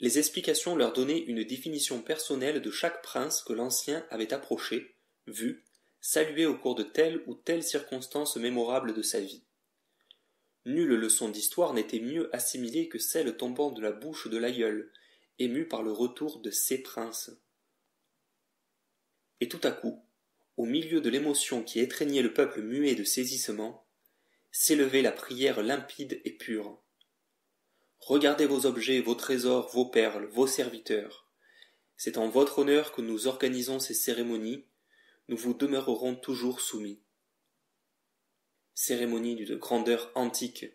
Les explications leur donnaient une définition personnelle de chaque prince que l'ancien avait approché, vu, saluée au cours de telle ou telle circonstance mémorable de sa vie. Nulle leçon d'histoire n'était mieux assimilée que celle tombant de la bouche de l'aïeul, émue par le retour de ses princes. Et tout à coup, au milieu de l'émotion qui étreignait le peuple muet de saisissement, s'élevait la prière limpide et pure. Regardez vos objets, vos trésors, vos perles, vos serviteurs. C'est en votre honneur que nous organisons ces cérémonies, nous vous demeurerons toujours soumis. Cérémonie d'une grandeur antique.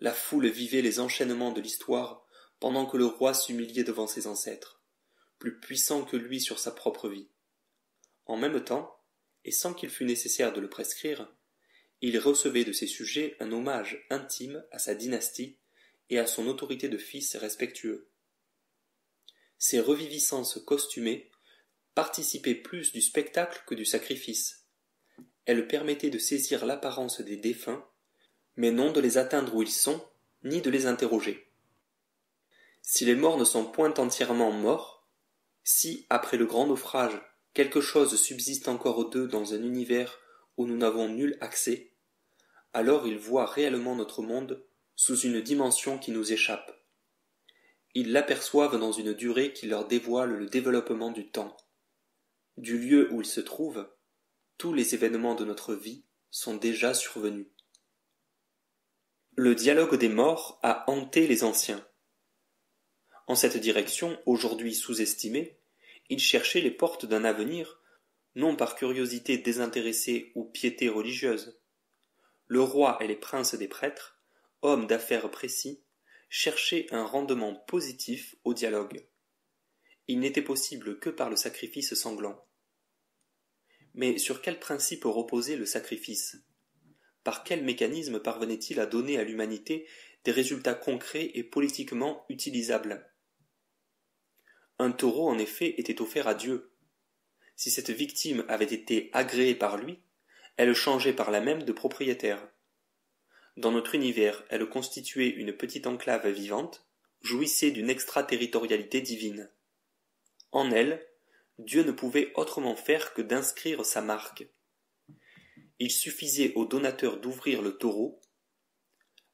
La foule vivait les enchaînements de l'histoire pendant que le roi s'humiliait devant ses ancêtres, plus puissant que lui sur sa propre vie. En même temps, et sans qu'il fût nécessaire de le prescrire, il recevait de ses sujets un hommage intime à sa dynastie et à son autorité de fils respectueux. Ces reviviscences costumées participait plus du spectacle que du sacrifice. Elle permettait de saisir l'apparence des défunts, mais non de les atteindre où ils sont, ni de les interroger. Si les morts ne sont point entièrement morts, si, après le grand naufrage, quelque chose subsiste encore d'eux dans un univers où nous n'avons nul accès, alors ils voient réellement notre monde sous une dimension qui nous échappe. Ils l'aperçoivent dans une durée qui leur dévoile le développement du temps du lieu où il se trouve, tous les événements de notre vie sont déjà survenus. Le dialogue des morts a hanté les anciens. En cette direction, aujourd'hui sous-estimée, ils cherchaient les portes d'un avenir, non par curiosité désintéressée ou piété religieuse. Le roi et les princes des prêtres, hommes d'affaires précis, cherchaient un rendement positif au dialogue il n'était possible que par le sacrifice sanglant. Mais sur quel principe reposait le sacrifice Par quel mécanisme parvenait-il à donner à l'humanité des résultats concrets et politiquement utilisables Un taureau, en effet, était offert à Dieu. Si cette victime avait été agréée par lui, elle changeait par la même de propriétaire. Dans notre univers, elle constituait une petite enclave vivante, jouissait d'une extraterritorialité divine. En elle, Dieu ne pouvait autrement faire que d'inscrire sa marque. Il suffisait au donateur d'ouvrir le taureau.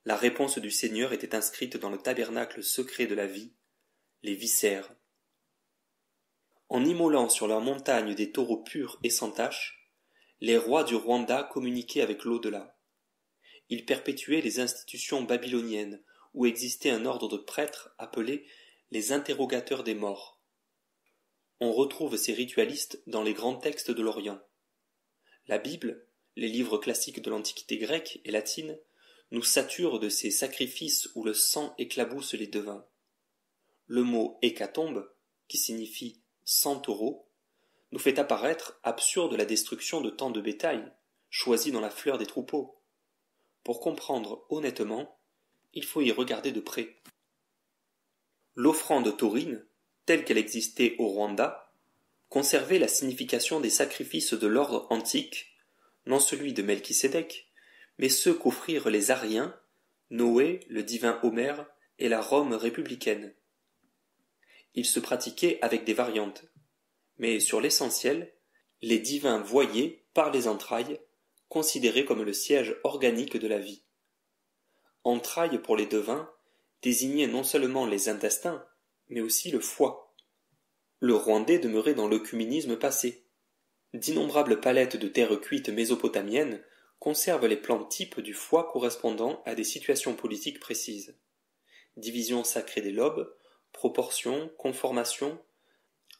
La réponse du Seigneur était inscrite dans le tabernacle secret de la vie, les viscères. En immolant sur leur montagne des taureaux purs et sans tache, les rois du Rwanda communiquaient avec l'au-delà. Ils perpétuaient les institutions babyloniennes où existait un ordre de prêtres appelé les interrogateurs des morts on retrouve ces ritualistes dans les grands textes de l'Orient. La Bible, les livres classiques de l'Antiquité grecque et latine, nous saturent de ces sacrifices où le sang éclabousse les devins. Le mot hécatombe, qui signifie cent taureaux, nous fait apparaître absurde la destruction de tant de bétail, choisi dans la fleur des troupeaux. Pour comprendre honnêtement, il faut y regarder de près. L'offrande taurine, telle qu'elle existait au Rwanda, conservait la signification des sacrifices de l'ordre antique, non celui de Melchisédek, mais ceux qu'offrirent les Ariens, Noé, le divin Homère et la Rome républicaine. Ils se pratiquaient avec des variantes, mais sur l'essentiel, les divins voyaient par les entrailles, considérés comme le siège organique de la vie. Entrailles pour les devins désignaient non seulement les intestins, mais aussi le foie. Le Rwandais demeurait dans l'ocuminisme passé. D'innombrables palettes de terre cuite mésopotamienne conservent les plans types du foie correspondant à des situations politiques précises. Division sacrée des lobes, proportion, conformation,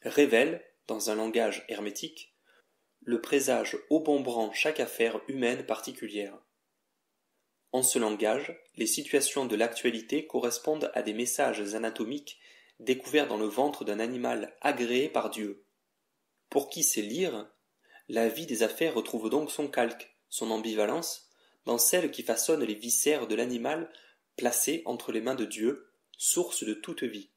révèlent dans un langage hermétique, le présage obombrant chaque affaire humaine particulière. En ce langage, les situations de l'actualité correspondent à des messages anatomiques découvert dans le ventre d'un animal agréé par Dieu. Pour qui sait lire, la vie des affaires retrouve donc son calque, son ambivalence, dans celle qui façonne les viscères de l'animal placé entre les mains de Dieu, source de toute vie.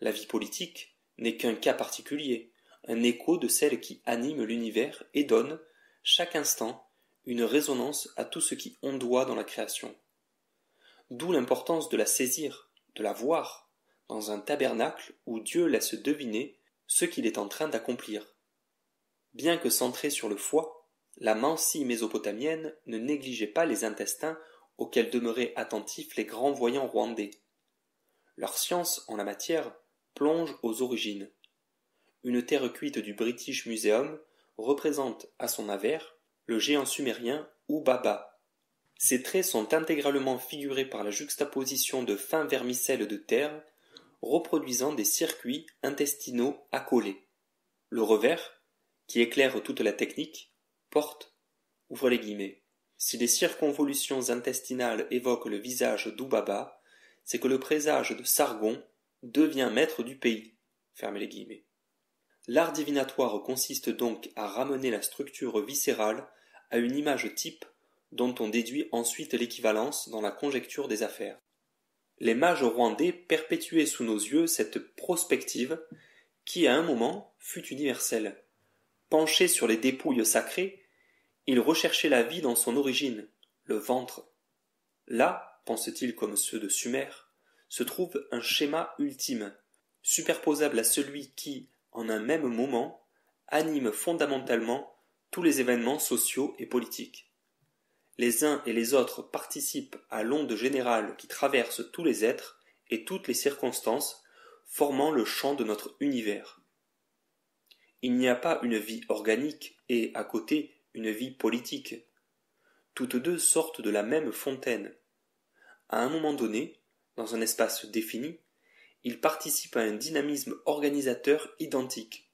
La vie politique n'est qu'un cas particulier, un écho de celle qui anime l'univers et donne, chaque instant, une résonance à tout ce qui doit dans la création. D'où l'importance de la saisir, de la voir, dans un tabernacle où Dieu laisse deviner ce qu'il est en train d'accomplir. Bien que centrée sur le foie, la mancie mésopotamienne ne négligeait pas les intestins auxquels demeuraient attentifs les grands voyants rwandais. Leur science en la matière plonge aux origines. Une terre cuite du British Museum représente à son avers le géant sumérien Baba. Ses traits sont intégralement figurés par la juxtaposition de fins vermicelles de terre reproduisant des circuits intestinaux accolés. Le revers, qui éclaire toute la technique, porte ouvre les guillemets. Si les circonvolutions intestinales évoquent le visage d'Oubaba, c'est que le présage de Sargon devient maître du pays. Fermez les guillemets. L'art divinatoire consiste donc à ramener la structure viscérale à une image type dont on déduit ensuite l'équivalence dans la conjecture des affaires les mages rwandais perpétuaient sous nos yeux cette prospective qui à un moment fut universelle. Penchés sur les dépouilles sacrées, ils recherchaient la vie dans son origine, le ventre. Là, pensent-ils comme ceux de Sumer, se trouve un schéma ultime, superposable à celui qui, en un même moment, anime fondamentalement tous les événements sociaux et politiques. Les uns et les autres participent à l'onde générale qui traverse tous les êtres et toutes les circonstances, formant le champ de notre univers. Il n'y a pas une vie organique et, à côté, une vie politique. Toutes deux sortent de la même fontaine. À un moment donné, dans un espace défini, ils participent à un dynamisme organisateur identique.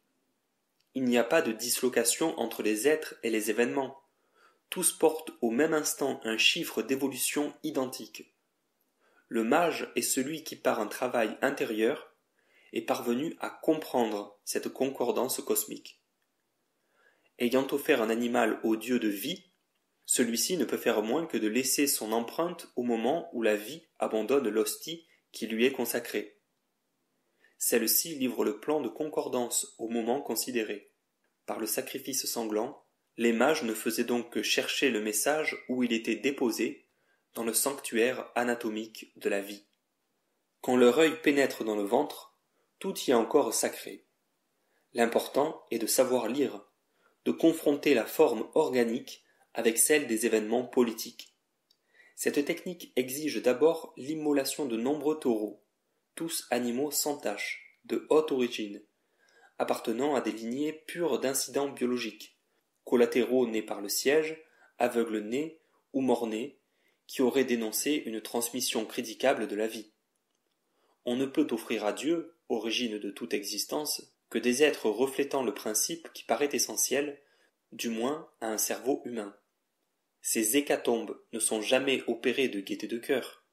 Il n'y a pas de dislocation entre les êtres et les événements. Tous portent au même instant un chiffre d'évolution identique. Le mage est celui qui par un travail intérieur est parvenu à comprendre cette concordance cosmique. Ayant offert un animal au dieu de vie, celui-ci ne peut faire moins que de laisser son empreinte au moment où la vie abandonne l'hostie qui lui est consacrée. Celle-ci livre le plan de concordance au moment considéré. Par le sacrifice sanglant, les mages ne faisaient donc que chercher le message où il était déposé, dans le sanctuaire anatomique de la vie. Quand leur œil pénètre dans le ventre, tout y est encore sacré. L'important est de savoir lire, de confronter la forme organique avec celle des événements politiques. Cette technique exige d'abord l'immolation de nombreux taureaux, tous animaux sans tache, de haute origine, appartenant à des lignées pures d'incidents biologiques, collatéraux nés par le siège, aveugles-nés ou morts-nés, qui auraient dénoncé une transmission critiquable de la vie. On ne peut offrir à Dieu, origine de toute existence, que des êtres reflétant le principe qui paraît essentiel, du moins à un cerveau humain. Ces hécatombes ne sont jamais opérées de gaieté de cœur,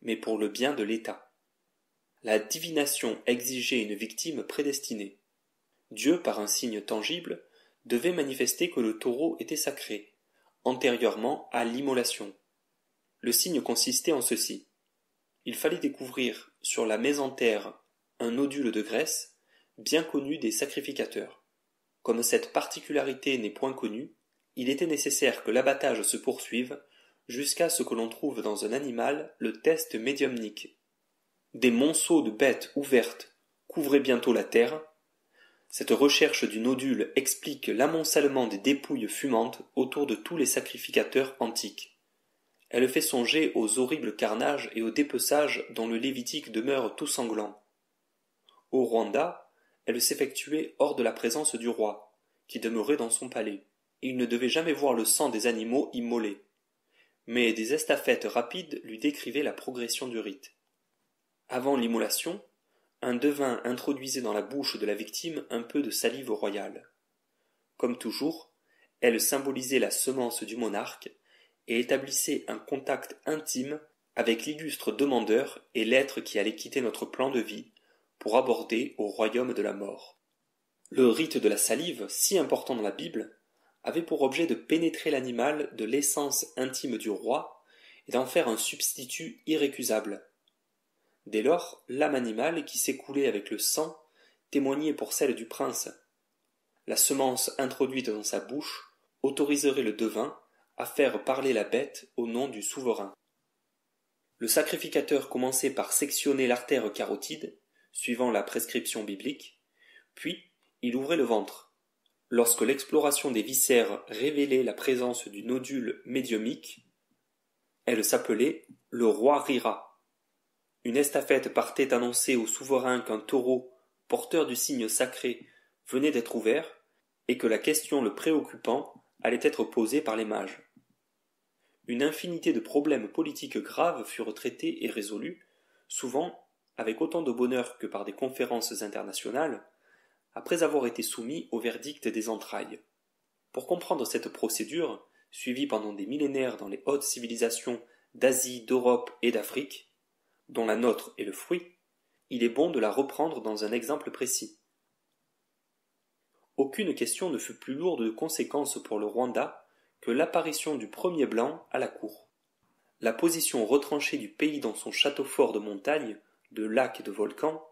mais pour le bien de l'État. La divination exigeait une victime prédestinée. Dieu, par un signe tangible, devait manifester que le taureau était sacré, antérieurement à l'immolation. Le signe consistait en ceci. Il fallait découvrir sur la mésentère un nodule de graisse, bien connu des sacrificateurs. Comme cette particularité n'est point connue, il était nécessaire que l'abattage se poursuive jusqu'à ce que l'on trouve dans un animal le test médiumnique. Des monceaux de bêtes ouvertes couvraient bientôt la terre, cette recherche du nodule explique l'amoncellement des dépouilles fumantes autour de tous les sacrificateurs antiques. Elle fait songer aux horribles carnages et aux dépeçages dont le Lévitique demeure tout sanglant. Au Rwanda, elle s'effectuait hors de la présence du roi, qui demeurait dans son palais. Il ne devait jamais voir le sang des animaux immolés. Mais des estafettes rapides lui décrivaient la progression du rite. Avant l'immolation, un devin introduisait dans la bouche de la victime un peu de salive royale. Comme toujours, elle symbolisait la semence du monarque et établissait un contact intime avec l'illustre demandeur et l'être qui allait quitter notre plan de vie pour aborder au royaume de la mort. Le rite de la salive, si important dans la Bible, avait pour objet de pénétrer l'animal de l'essence intime du roi et d'en faire un substitut irrécusable, Dès lors, l'âme animale qui s'écoulait avec le sang témoignait pour celle du prince. La semence introduite dans sa bouche autoriserait le devin à faire parler la bête au nom du souverain. Le sacrificateur commençait par sectionner l'artère carotide, suivant la prescription biblique, puis il ouvrait le ventre. Lorsque l'exploration des viscères révélait la présence du nodule médiumique, elle s'appelait le roi rira. Une estafette partait annoncer au souverain qu'un taureau, porteur du signe sacré, venait d'être ouvert, et que la question le préoccupant allait être posée par les mages. Une infinité de problèmes politiques graves furent traités et résolus, souvent avec autant de bonheur que par des conférences internationales, après avoir été soumis au verdict des entrailles. Pour comprendre cette procédure, suivie pendant des millénaires dans les hautes civilisations d'Asie, d'Europe et d'Afrique, dont la nôtre est le fruit, il est bon de la reprendre dans un exemple précis. Aucune question ne fut plus lourde de conséquences pour le Rwanda que l'apparition du premier blanc à la cour. La position retranchée du pays dans son château fort de montagne, de lacs et de volcans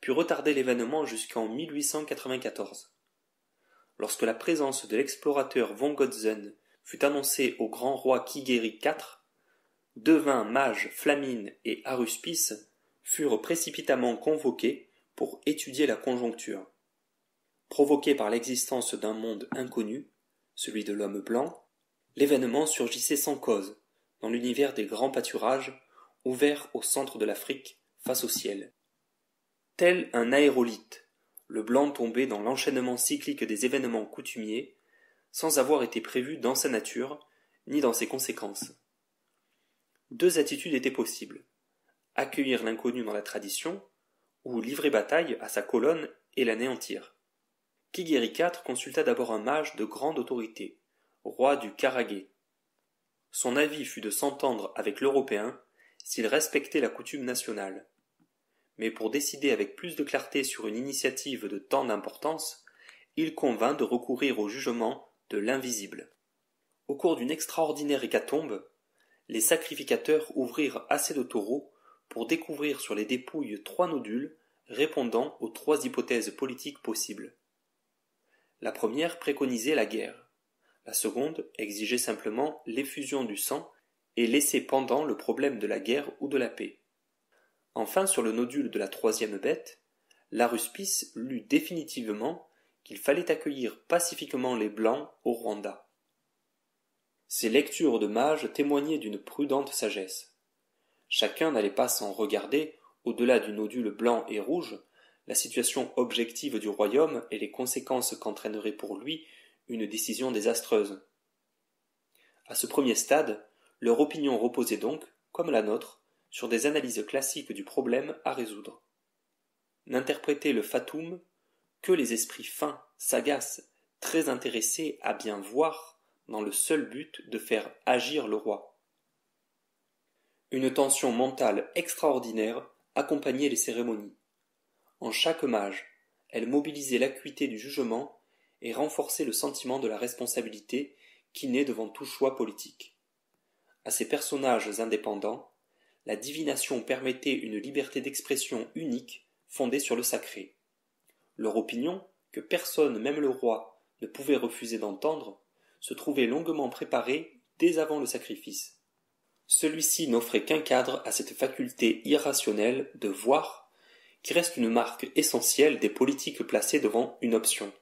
put retarder l'événement jusqu'en 1894. Lorsque la présence de l'explorateur von Gotzen fut annoncée au grand roi Kigeri IV, devins mages Flamine et aruspice furent précipitamment convoqués pour étudier la conjoncture. Provoqué par l'existence d'un monde inconnu, celui de l'homme blanc, l'événement surgissait sans cause, dans l'univers des grands pâturages, ouverts au centre de l'Afrique, face au ciel. Tel un aérolite, le blanc tombait dans l'enchaînement cyclique des événements coutumiers, sans avoir été prévu dans sa nature, ni dans ses conséquences. Deux attitudes étaient possibles. Accueillir l'inconnu dans la tradition, ou livrer bataille à sa colonne et l'anéantir. Kigeri IV consulta d'abord un mage de grande autorité, roi du Karagé. Son avis fut de s'entendre avec l'Européen s'il respectait la coutume nationale. Mais pour décider avec plus de clarté sur une initiative de tant d'importance, il convint de recourir au jugement de l'invisible. Au cours d'une extraordinaire hécatombe, les sacrificateurs ouvrirent assez de taureaux pour découvrir sur les dépouilles trois nodules répondant aux trois hypothèses politiques possibles. La première préconisait la guerre. La seconde exigeait simplement l'effusion du sang et laissait pendant le problème de la guerre ou de la paix. Enfin, sur le nodule de la troisième bête, l'aruspice lut définitivement qu'il fallait accueillir pacifiquement les Blancs au Rwanda. Ces lectures de mages témoignaient d'une prudente sagesse. Chacun n'allait pas sans regarder, au-delà du nodule blanc et rouge, la situation objective du royaume et les conséquences qu'entraînerait pour lui une décision désastreuse. À ce premier stade, leur opinion reposait donc, comme la nôtre, sur des analyses classiques du problème à résoudre. N'interpréter le fatum que les esprits fins, sagaces, très intéressés à bien voir, dans le seul but de faire agir le roi. Une tension mentale extraordinaire accompagnait les cérémonies. En chaque mage, elle mobilisait l'acuité du jugement et renforçait le sentiment de la responsabilité qui naît devant tout choix politique. À ces personnages indépendants, la divination permettait une liberté d'expression unique fondée sur le sacré. Leur opinion, que personne, même le roi, ne pouvait refuser d'entendre, se trouvait longuement préparé dès avant le sacrifice. Celui-ci n'offrait qu'un cadre à cette faculté irrationnelle de voir qui reste une marque essentielle des politiques placées devant une option.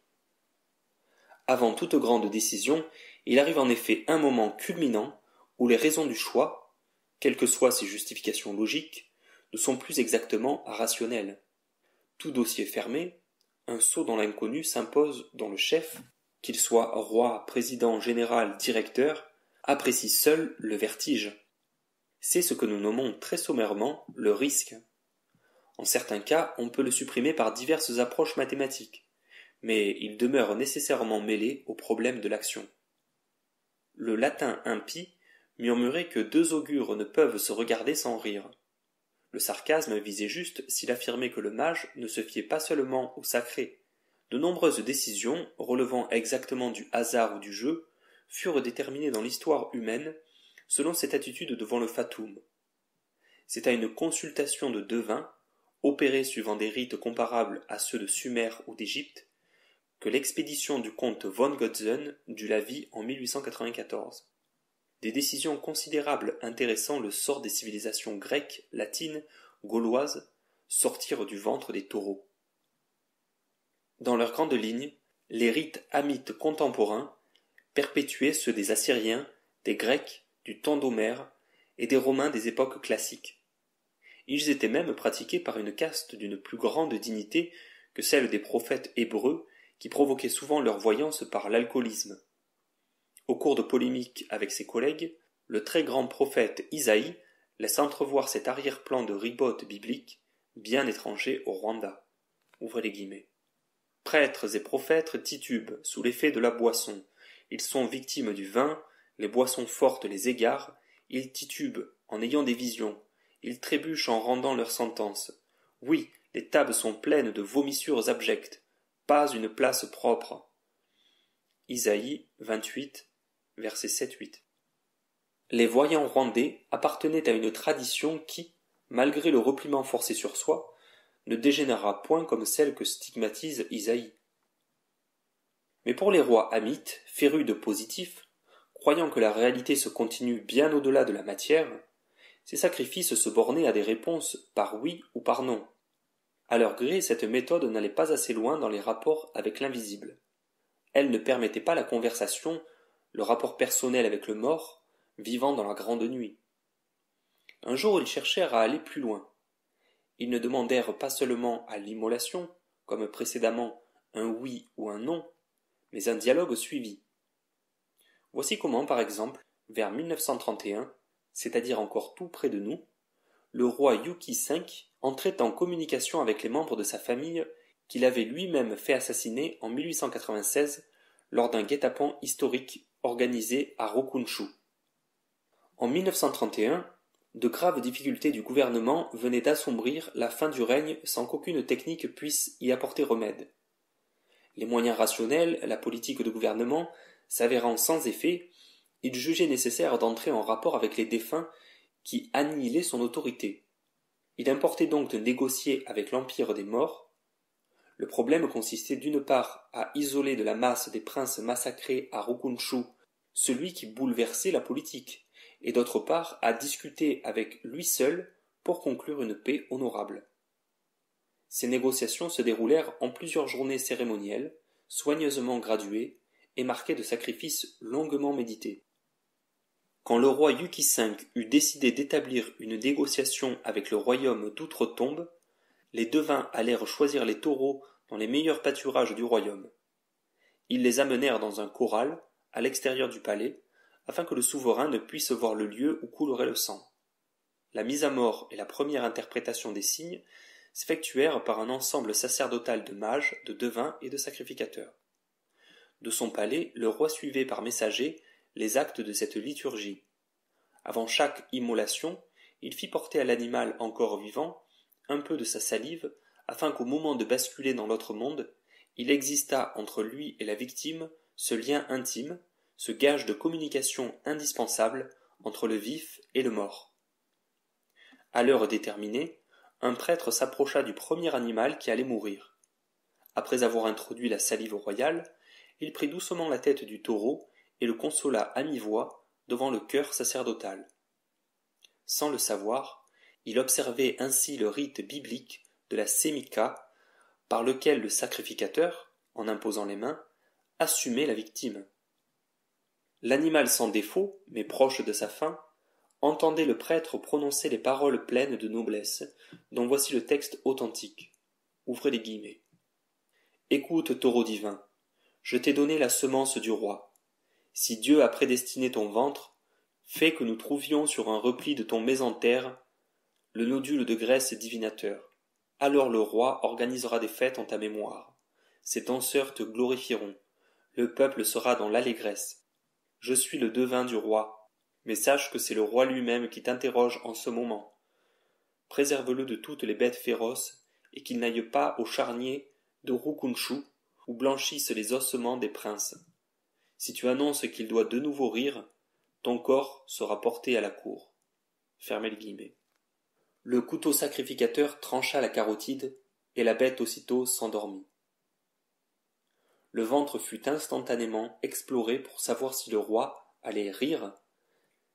Avant toute grande décision, il arrive en effet un moment culminant où les raisons du choix, quelles que soient ses justifications logiques, ne sont plus exactement rationnelles. Tout dossier fermé, un saut dans l'inconnu s'impose dans le chef qu'il soit roi, président, général, directeur, apprécie seul le vertige. C'est ce que nous nommons très sommairement le risque. En certains cas, on peut le supprimer par diverses approches mathématiques, mais il demeure nécessairement mêlé au problème de l'action. Le latin impie murmurait que deux augures ne peuvent se regarder sans rire. Le sarcasme visait juste s'il affirmait que le mage ne se fiait pas seulement au sacré, de nombreuses décisions, relevant exactement du hasard ou du jeu, furent déterminées dans l'histoire humaine selon cette attitude devant le fatum. C'est à une consultation de devins, opérée suivant des rites comparables à ceux de Sumer ou d'Égypte, que l'expédition du comte von Gotzen dut la vie en 1894. Des décisions considérables intéressant le sort des civilisations grecques, latines, gauloises sortirent du ventre des taureaux. Dans leur grandes lignes, les rites amites contemporains perpétuaient ceux des Assyriens, des Grecs, du temps d'Homère et des Romains des époques classiques. Ils étaient même pratiqués par une caste d'une plus grande dignité que celle des prophètes hébreux qui provoquaient souvent leur voyance par l'alcoolisme. Au cours de polémiques avec ses collègues, le très grand prophète Isaïe laisse entrevoir cet arrière-plan de ribote biblique bien étranger au Rwanda. Ouvrez les guillemets. Prêtres et prophètes titubent sous l'effet de la boisson. Ils sont victimes du vin, les boissons fortes les égarent, ils titubent en ayant des visions, ils trébuchent en rendant leurs sentences. Oui, les tables sont pleines de vomissures abjectes, pas une place propre. Isaïe 28, verset 7-8. Les voyants rwandais appartenaient à une tradition qui, malgré le repliement forcé sur soi, ne dégénéra point comme celle que stigmatise Isaïe. Mais pour les rois amites, férus de positifs, croyant que la réalité se continue bien au-delà de la matière, ces sacrifices se bornaient à des réponses par oui ou par non. À leur gré, cette méthode n'allait pas assez loin dans les rapports avec l'invisible. Elle ne permettait pas la conversation, le rapport personnel avec le mort, vivant dans la grande nuit. Un jour, ils cherchèrent à aller plus loin. Ils ne demandèrent pas seulement à l'immolation, comme précédemment, un oui ou un non, mais un dialogue suivi. Voici comment, par exemple, vers 1931, c'est-à-dire encore tout près de nous, le roi Yuki V entrait en communication avec les membres de sa famille qu'il avait lui-même fait assassiner en 1896 lors d'un guet-apens historique organisé à Rokunshu. En 1931, de graves difficultés du gouvernement venaient d'assombrir la fin du règne sans qu'aucune technique puisse y apporter remède. Les moyens rationnels, la politique de gouvernement, s'avérant sans effet, il jugeait nécessaire d'entrer en rapport avec les défunts qui annihilaient son autorité. Il importait donc de négocier avec l'empire des morts. Le problème consistait d'une part à isoler de la masse des princes massacrés à Rukunshu celui qui bouleversait la politique, et d'autre part à discuter avec lui seul pour conclure une paix honorable. Ces négociations se déroulèrent en plusieurs journées cérémonielles, soigneusement graduées et marquées de sacrifices longuement médités. Quand le roi Yuki V eut décidé d'établir une négociation avec le royaume d'Outre-Tombe, les devins allèrent choisir les taureaux dans les meilleurs pâturages du royaume. Ils les amenèrent dans un corral, à l'extérieur du palais, afin que le souverain ne puisse voir le lieu où coulerait le sang. La mise à mort et la première interprétation des signes s'effectuèrent par un ensemble sacerdotal de mages, de devins et de sacrificateurs. De son palais, le roi suivait par messager les actes de cette liturgie. Avant chaque immolation, il fit porter à l'animal encore vivant un peu de sa salive, afin qu'au moment de basculer dans l'autre monde, il existât entre lui et la victime ce lien intime ce gage de communication indispensable entre le vif et le mort. À l'heure déterminée, un prêtre s'approcha du premier animal qui allait mourir. Après avoir introduit la salive royale, il prit doucement la tête du taureau et le consola à mi-voix devant le cœur sacerdotal. Sans le savoir, il observait ainsi le rite biblique de la sémica, par lequel le sacrificateur, en imposant les mains, assumait la victime. L'animal sans défaut, mais proche de sa fin, entendait le prêtre prononcer les paroles pleines de noblesse, dont voici le texte authentique. Ouvrez les guillemets. Écoute, taureau divin, je t'ai donné la semence du roi. Si Dieu a prédestiné ton ventre, fais que nous trouvions sur un repli de ton mésentère le nodule de graisse divinateur. Alors le roi organisera des fêtes en ta mémoire. Ses danseurs te glorifieront. Le peuple sera dans l'allégresse. Je suis le devin du roi. Mais sache que c'est le roi lui-même qui t'interroge en ce moment. Préserve-le de toutes les bêtes féroces, et qu'il n'aille pas au charnier de Rukunchu, où blanchissent les ossements des princes. Si tu annonces qu'il doit de nouveau rire, ton corps sera porté à la cour. Fermez le guillemet. Le couteau sacrificateur trancha la carotide, et la bête aussitôt s'endormit. Le ventre fut instantanément exploré pour savoir si le roi allait rire,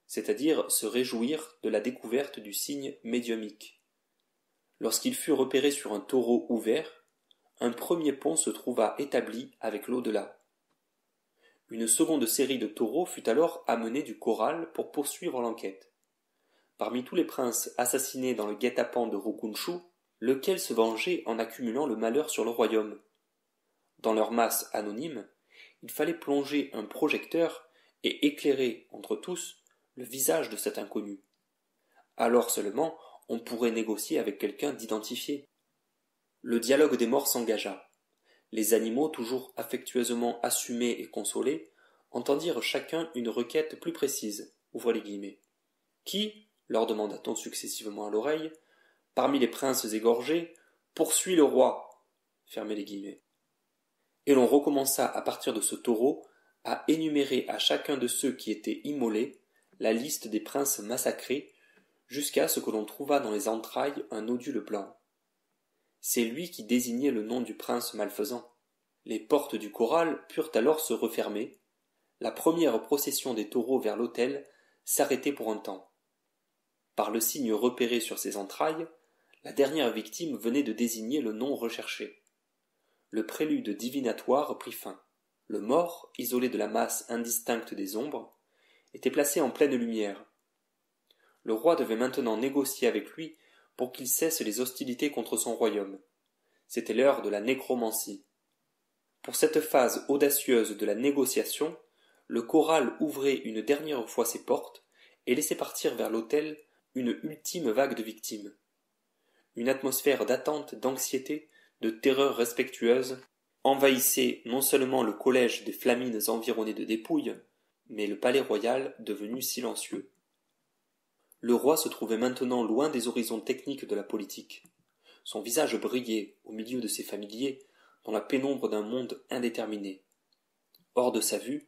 c'est-à-dire se réjouir de la découverte du signe médiumique. Lorsqu'il fut repéré sur un taureau ouvert, un premier pont se trouva établi avec l'au-delà. Une seconde série de taureaux fut alors amenée du corral pour poursuivre l'enquête. Parmi tous les princes assassinés dans le guet-apens de Rukunchu, lequel se vengeait en accumulant le malheur sur le royaume dans leur masse anonyme, il fallait plonger un projecteur et éclairer, entre tous, le visage de cet inconnu. Alors seulement on pourrait négocier avec quelqu'un d'identifié. Le dialogue des morts s'engagea. Les animaux, toujours affectueusement assumés et consolés, entendirent chacun une requête plus précise, ouvre les guillemets. Qui, leur demanda-t-on successivement à l'oreille, parmi les princes égorgés, poursuit le roi, fermez les guillemets. Et l'on recommença à partir de ce taureau à énumérer à chacun de ceux qui étaient immolés la liste des princes massacrés, jusqu'à ce que l'on trouva dans les entrailles un nodule blanc. C'est lui qui désignait le nom du prince malfaisant. Les portes du corral purent alors se refermer. La première procession des taureaux vers l'autel s'arrêtait pour un temps. Par le signe repéré sur ses entrailles, la dernière victime venait de désigner le nom recherché le prélude divinatoire prit fin. Le mort, isolé de la masse indistincte des ombres, était placé en pleine lumière. Le roi devait maintenant négocier avec lui pour qu'il cesse les hostilités contre son royaume. C'était l'heure de la nécromancie. Pour cette phase audacieuse de la négociation, le choral ouvrait une dernière fois ses portes et laissait partir vers l'autel une ultime vague de victimes. Une atmosphère d'attente, d'anxiété, de terreur respectueuse, envahissait non seulement le collège des Flamines environnées de dépouilles, mais le palais royal devenu silencieux. Le roi se trouvait maintenant loin des horizons techniques de la politique. Son visage brillait au milieu de ses familiers dans la pénombre d'un monde indéterminé. Hors de sa vue,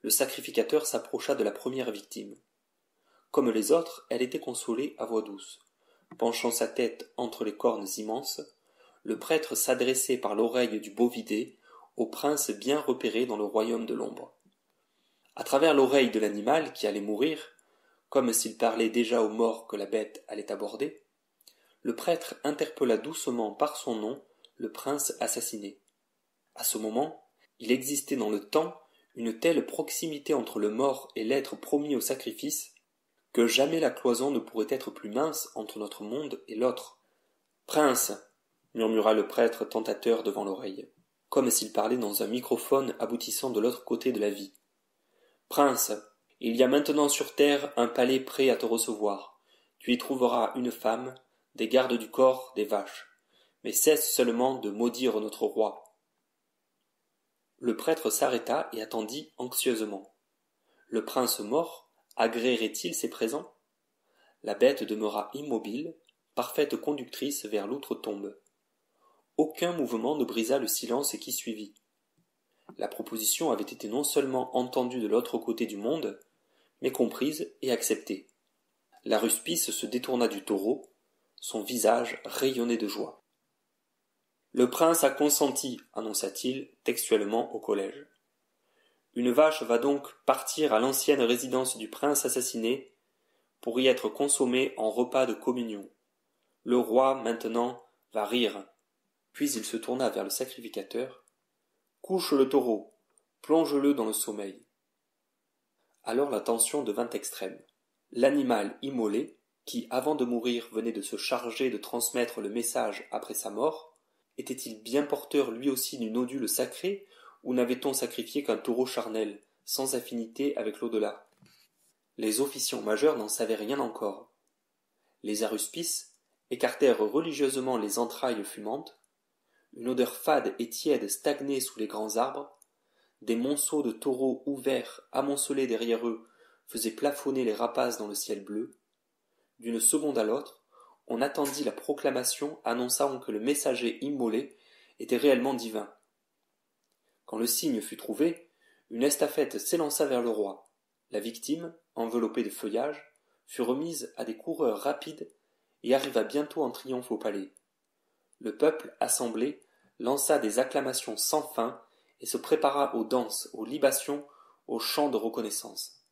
le sacrificateur s'approcha de la première victime. Comme les autres, elle était consolée à voix douce, penchant sa tête entre les cornes immenses, le prêtre s'adressait par l'oreille du bovidé au prince bien repéré dans le royaume de l'ombre. À travers l'oreille de l'animal qui allait mourir, comme s'il parlait déjà aux morts que la bête allait aborder, le prêtre interpella doucement par son nom le prince assassiné. À ce moment, il existait dans le temps une telle proximité entre le mort et l'être promis au sacrifice que jamais la cloison ne pourrait être plus mince entre notre monde et l'autre. Prince, murmura le prêtre tentateur devant l'oreille, comme s'il parlait dans un microphone aboutissant de l'autre côté de la vie. Prince, il y a maintenant sur terre un palais prêt à te recevoir. Tu y trouveras une femme, des gardes du corps, des vaches. Mais cesse seulement de maudire notre roi. Le prêtre s'arrêta et attendit anxieusement. Le prince mort agréerait-il ses présents La bête demeura immobile, parfaite conductrice vers l'outre-tombe. Aucun mouvement ne brisa le silence qui suivit. La proposition avait été non seulement entendue de l'autre côté du monde, mais comprise et acceptée. La ruspice se détourna du taureau, son visage rayonnait de joie. Le prince a consenti, annonça-t-il textuellement au collège. Une vache va donc partir à l'ancienne résidence du prince assassiné pour y être consommée en repas de communion. Le roi, maintenant, va rire, puis il se tourna vers le sacrificateur. Couche le taureau, plonge-le dans le sommeil. Alors la tension devint extrême. L'animal immolé, qui avant de mourir venait de se charger de transmettre le message après sa mort, était-il bien porteur lui aussi d'une nodule sacrée ou n'avait-on sacrifié qu'un taureau charnel, sans affinité avec l'au-delà Les officiants majeurs n'en savaient rien encore. Les aruspices écartèrent religieusement les entrailles fumantes, une odeur fade et tiède stagnait sous les grands arbres, des monceaux de taureaux ouverts, amoncelés derrière eux, faisaient plafonner les rapaces dans le ciel bleu. D'une seconde à l'autre, on attendit la proclamation annonçant que le messager immolé était réellement divin. Quand le signe fut trouvé, une estafette s'élança vers le roi. La victime, enveloppée de feuillage, fut remise à des coureurs rapides et arriva bientôt en triomphe au palais. Le peuple, assemblé, lança des acclamations sans fin et se prépara aux danses, aux libations, aux chants de reconnaissance.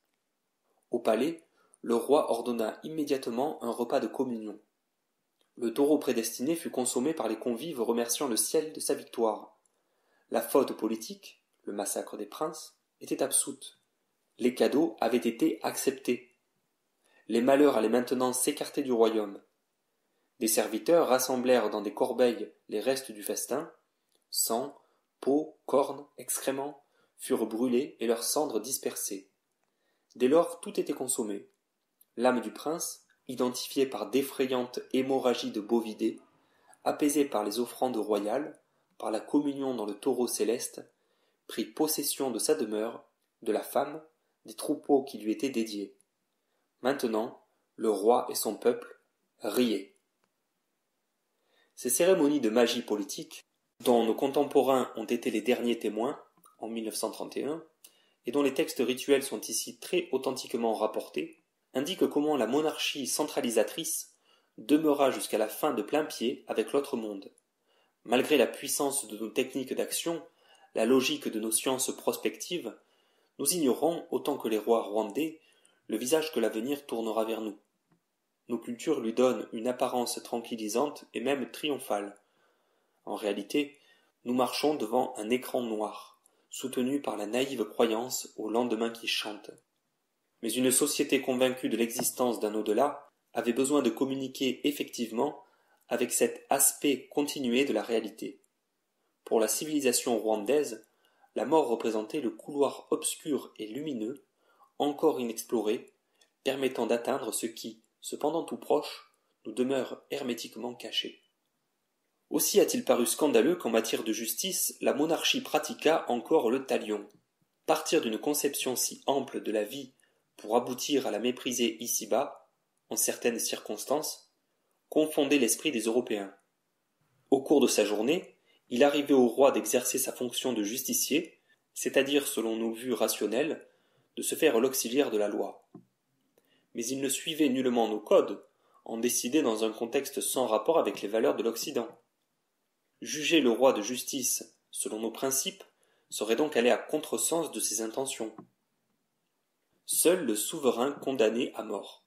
Au palais, le roi ordonna immédiatement un repas de communion. Le taureau prédestiné fut consommé par les convives remerciant le ciel de sa victoire. La faute politique, le massacre des princes, était absoute. Les cadeaux avaient été acceptés. Les malheurs allaient maintenant s'écarter du royaume. Des serviteurs rassemblèrent dans des corbeilles les restes du festin. Sang, peau, cornes, excréments furent brûlés et leurs cendres dispersées. Dès lors, tout était consommé. L'âme du prince, identifiée par d'effrayantes hémorragies de bovidés, apaisée par les offrandes royales, par la communion dans le taureau céleste, prit possession de sa demeure, de la femme, des troupeaux qui lui étaient dédiés. Maintenant, le roi et son peuple riaient. Ces cérémonies de magie politique, dont nos contemporains ont été les derniers témoins en 1931, et dont les textes rituels sont ici très authentiquement rapportés, indiquent comment la monarchie centralisatrice demeura jusqu'à la fin de plein pied avec l'autre monde. Malgré la puissance de nos techniques d'action, la logique de nos sciences prospectives, nous ignorons, autant que les rois rwandais, le visage que l'avenir tournera vers nous nos cultures lui donnent une apparence tranquillisante et même triomphale. En réalité, nous marchons devant un écran noir, soutenu par la naïve croyance au lendemain qui chante. Mais une société convaincue de l'existence d'un au-delà avait besoin de communiquer effectivement avec cet aspect continué de la réalité. Pour la civilisation rwandaise, la mort représentait le couloir obscur et lumineux, encore inexploré, permettant d'atteindre ce qui, cependant tout proche, nous demeure hermétiquement caché. Aussi a-t-il paru scandaleux qu'en matière de justice, la monarchie pratiquât encore le talion. Partir d'une conception si ample de la vie pour aboutir à la mépriser ici-bas, en certaines circonstances, confondait l'esprit des Européens. Au cours de sa journée, il arrivait au roi d'exercer sa fonction de justicier, c'est-à-dire, selon nos vues rationnelles, de se faire l'auxiliaire de la loi mais il ne suivait nullement nos codes, en décidés dans un contexte sans rapport avec les valeurs de l'Occident. Juger le roi de justice selon nos principes serait donc aller à contresens de ses intentions. Seul le souverain condamné à mort.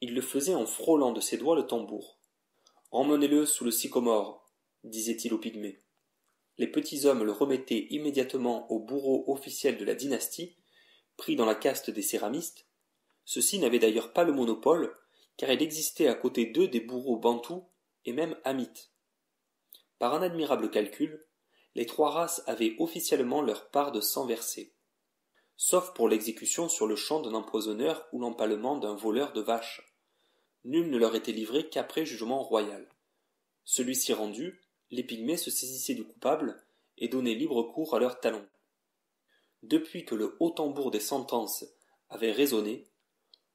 Il le faisait en frôlant de ses doigts le tambour. Emmenez-le sous le sycomore, disait-il au pygmée. Les petits hommes le remettaient immédiatement au bourreau officiel de la dynastie, pris dans la caste des céramistes, Ceci ci n'avaient d'ailleurs pas le monopole, car il existait à côté d'eux des bourreaux bantous et même amites. Par un admirable calcul, les trois races avaient officiellement leur part de sang versé, sauf pour l'exécution sur le champ d'un empoisonneur ou l'empalement d'un voleur de vaches. Nul ne leur était livré qu'après jugement royal. Celui-ci rendu, les pygmées se saisissaient du coupable et donnaient libre cours à leurs talons. Depuis que le haut tambour des sentences avait résonné,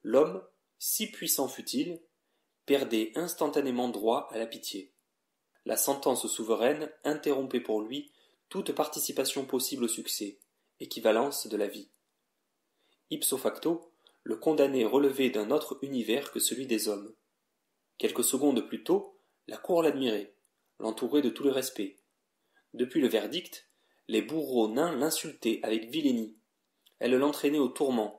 l'homme, si puissant fut il perdait instantanément droit à la pitié. La sentence souveraine interrompait pour lui toute participation possible au succès, équivalence de la vie. Ipso facto, le condamné relevait d'un autre univers que celui des hommes. Quelques secondes plus tôt, la cour l'admirait, l'entourait de tout le respect. Depuis le verdict, les bourreaux nains l'insultaient avec vilénie. Elle l'entraînait au tourment,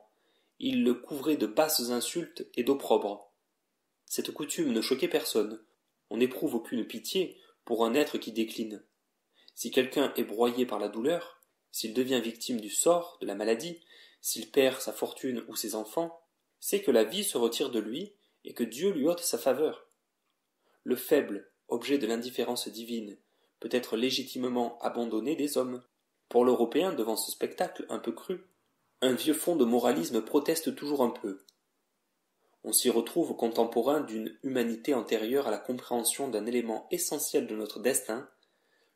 il le couvrait de basses insultes et d'opprobre. Cette coutume ne choquait personne. On n'éprouve aucune pitié pour un être qui décline. Si quelqu'un est broyé par la douleur, s'il devient victime du sort, de la maladie, s'il perd sa fortune ou ses enfants, c'est que la vie se retire de lui et que Dieu lui ôte sa faveur. Le faible, objet de l'indifférence divine, peut être légitimement abandonné des hommes. Pour l'Européen, devant ce spectacle un peu cru, un vieux fond de moralisme proteste toujours un peu. On s'y retrouve contemporain d'une humanité antérieure à la compréhension d'un élément essentiel de notre destin,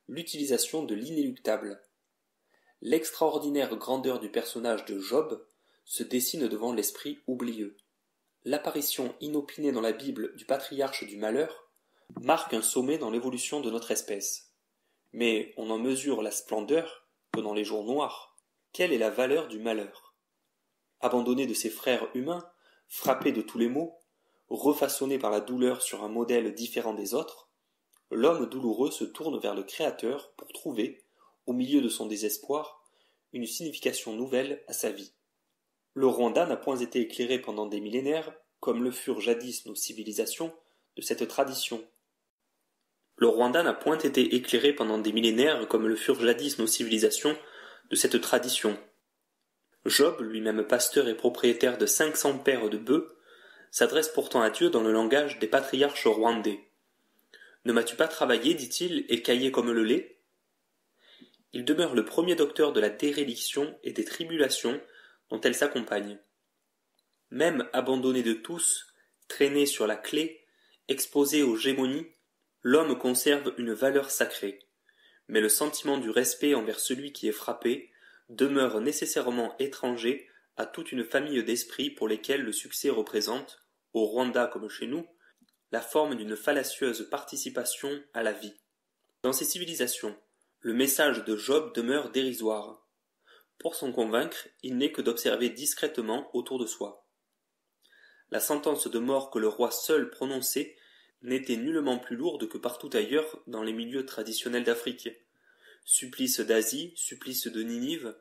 l'utilisation de l'inéluctable. L'extraordinaire grandeur du personnage de Job se dessine devant l'esprit oublieux. L'apparition inopinée dans la Bible du patriarche du malheur marque un sommet dans l'évolution de notre espèce. Mais on en mesure la splendeur que dans les jours noirs quelle est la valeur du malheur Abandonné de ses frères humains, frappé de tous les maux, refaçonné par la douleur sur un modèle différent des autres, l'homme douloureux se tourne vers le Créateur pour trouver, au milieu de son désespoir, une signification nouvelle à sa vie. Le Rwanda n'a point été éclairé pendant des millénaires, comme le furent jadis nos civilisations, de cette tradition. Le Rwanda n'a point été éclairé pendant des millénaires, comme le furent jadis nos civilisations, de cette tradition. Job, lui-même pasteur et propriétaire de cinq cents paires de bœufs, s'adresse pourtant à Dieu dans le langage des patriarches rwandais. Ne m'as-tu pas travaillé, dit-il, et caillé comme le lait Il demeure le premier docteur de la déréliction et des tribulations dont elle s'accompagne. Même abandonné de tous, traîné sur la clé, exposé aux gémonies, l'homme conserve une valeur sacrée mais le sentiment du respect envers celui qui est frappé demeure nécessairement étranger à toute une famille d'esprits pour lesquels le succès représente, au Rwanda comme chez nous, la forme d'une fallacieuse participation à la vie. Dans ces civilisations, le message de Job demeure dérisoire. Pour s'en convaincre, il n'est que d'observer discrètement autour de soi. La sentence de mort que le roi seul prononçait n'était nullement plus lourde que partout ailleurs dans les milieux traditionnels d'Afrique. Supplice d'Asie, supplice de Ninive,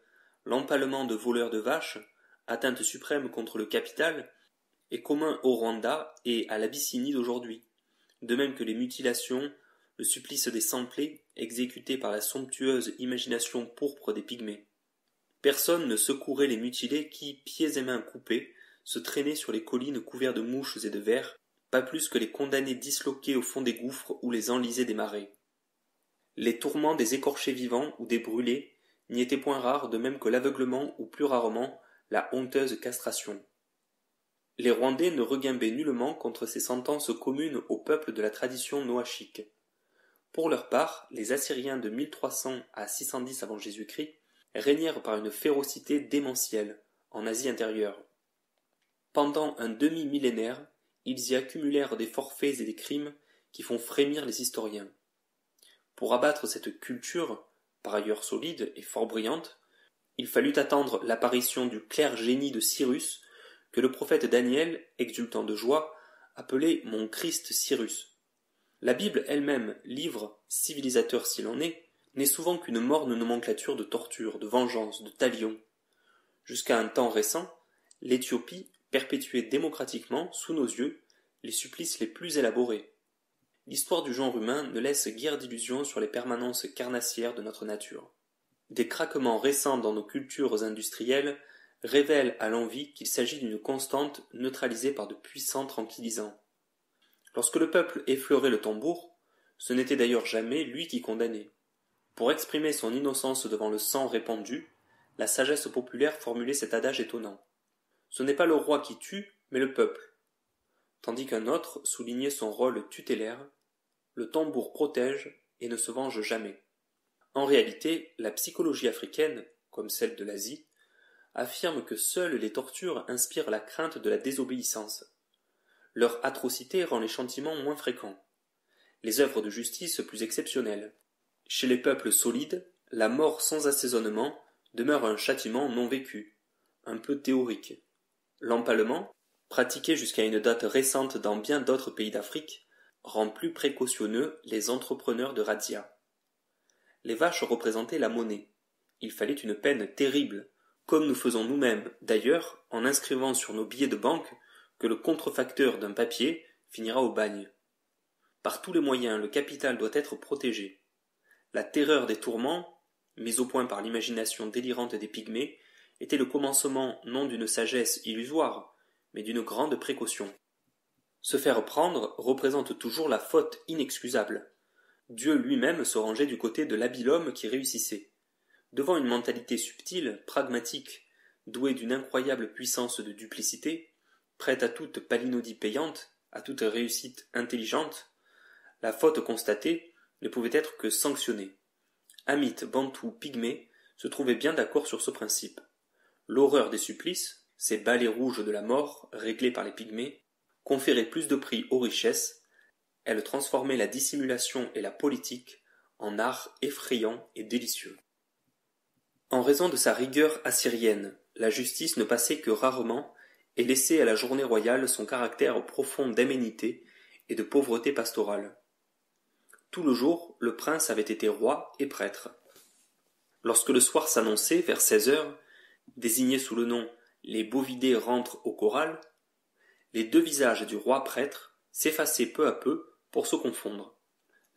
l'empalement de voleurs de vaches, atteinte suprême contre le capital, est commun au Rwanda et à l'Abyssinie d'aujourd'hui, de même que les mutilations, le supplice des samplés exécuté par la somptueuse imagination pourpre des pygmées. Personne ne secourait les mutilés qui, pieds et mains coupés, se traînaient sur les collines couverts de mouches et de vers, pas plus que les condamnés disloqués au fond des gouffres ou les enlisés des marées. Les tourments des écorchés vivants ou des brûlés n'y étaient point rares, de même que l'aveuglement ou plus rarement la honteuse castration. Les Rwandais ne regimbaient nullement contre ces sentences communes au peuple de la tradition noachique. Pour leur part, les Assyriens de 1300 à 610 avant Jésus-Christ régnèrent par une férocité démentielle en Asie intérieure. Pendant un demi-millénaire, ils y accumulèrent des forfaits et des crimes qui font frémir les historiens. Pour abattre cette culture, par ailleurs solide et fort brillante, il fallut attendre l'apparition du clair génie de Cyrus, que le prophète Daniel, exultant de joie, appelait mon Christ Cyrus. La Bible elle-même, livre civilisateur s'il en est, n'est souvent qu'une morne nomenclature de torture, de vengeance, de talion. Jusqu'à un temps récent, l'Éthiopie, perpétuer démocratiquement, sous nos yeux, les supplices les plus élaborés. L'histoire du genre humain ne laisse guère d'illusions sur les permanences carnassières de notre nature. Des craquements récents dans nos cultures industrielles révèlent à l'envie qu'il s'agit d'une constante neutralisée par de puissants tranquillisants. Lorsque le peuple effleurait le tambour, ce n'était d'ailleurs jamais lui qui condamnait. Pour exprimer son innocence devant le sang répandu, la sagesse populaire formulait cet adage étonnant. Ce n'est pas le roi qui tue, mais le peuple. Tandis qu'un autre soulignait son rôle tutélaire, le tambour protège et ne se venge jamais. En réalité, la psychologie africaine, comme celle de l'Asie, affirme que seules les tortures inspirent la crainte de la désobéissance. Leur atrocité rend les châtiments moins fréquents, les œuvres de justice plus exceptionnelles. Chez les peuples solides, la mort sans assaisonnement demeure un châtiment non vécu, un peu théorique. L'empalement, pratiqué jusqu'à une date récente dans bien d'autres pays d'Afrique, rend plus précautionneux les entrepreneurs de razzia. Les vaches représentaient la monnaie. Il fallait une peine terrible, comme nous faisons nous-mêmes, d'ailleurs, en inscrivant sur nos billets de banque que le contrefacteur d'un papier finira au bagne. Par tous les moyens, le capital doit être protégé. La terreur des tourments, mise au point par l'imagination délirante des pygmées, était le commencement non d'une sagesse illusoire, mais d'une grande précaution. Se faire prendre représente toujours la faute inexcusable. Dieu lui-même se rangeait du côté de l'habile homme qui réussissait. Devant une mentalité subtile, pragmatique, douée d'une incroyable puissance de duplicité, prête à toute palinodie payante, à toute réussite intelligente, la faute constatée ne pouvait être que sanctionnée. Amit, Bantou, Pygmée se trouvaient bien d'accord sur ce principe. L'horreur des supplices, ces balais rouges de la mort, réglés par les pygmées, conféraient plus de prix aux richesses, elle transformait la dissimulation et la politique en art effrayant et délicieux. En raison de sa rigueur assyrienne, la justice ne passait que rarement et laissait à la journée royale son caractère profond d'aménité et de pauvreté pastorale. Tout le jour, le prince avait été roi et prêtre. Lorsque le soir s'annonçait, vers seize heures, Désigné sous le nom Les bovidés rentrent au choral », les deux visages du roi prêtre s'effaçaient peu à peu pour se confondre.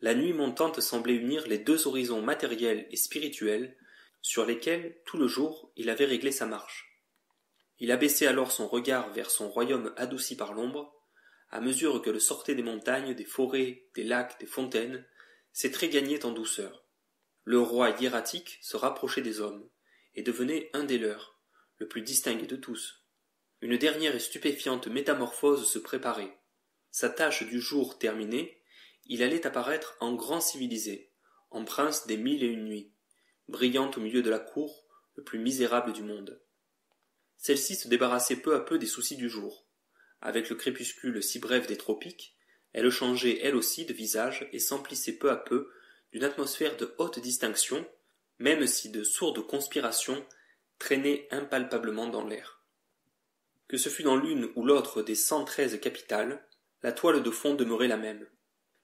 La nuit montante semblait unir les deux horizons matériels et spirituels sur lesquels, tout le jour, il avait réglé sa marche. Il abaissait alors son regard vers son royaume adouci par l'ombre, à mesure que le sortait des montagnes, des forêts, des lacs, des fontaines, ses traits gagnaient en douceur. Le roi hiératique se rapprochait des hommes et devenait un des leurs, le plus distingué de tous. Une dernière et stupéfiante métamorphose se préparait. Sa tâche du jour terminée, il allait apparaître en grand civilisé, en prince des mille et une nuits, brillant au milieu de la cour, le plus misérable du monde. Celle-ci se débarrassait peu à peu des soucis du jour. Avec le crépuscule si bref des tropiques, elle changeait elle aussi de visage et s'emplissait peu à peu d'une atmosphère de haute distinction même si de sourdes conspirations traînaient impalpablement dans l'air. Que ce fût dans l'une ou l'autre des cent treize capitales, la toile de fond demeurait la même.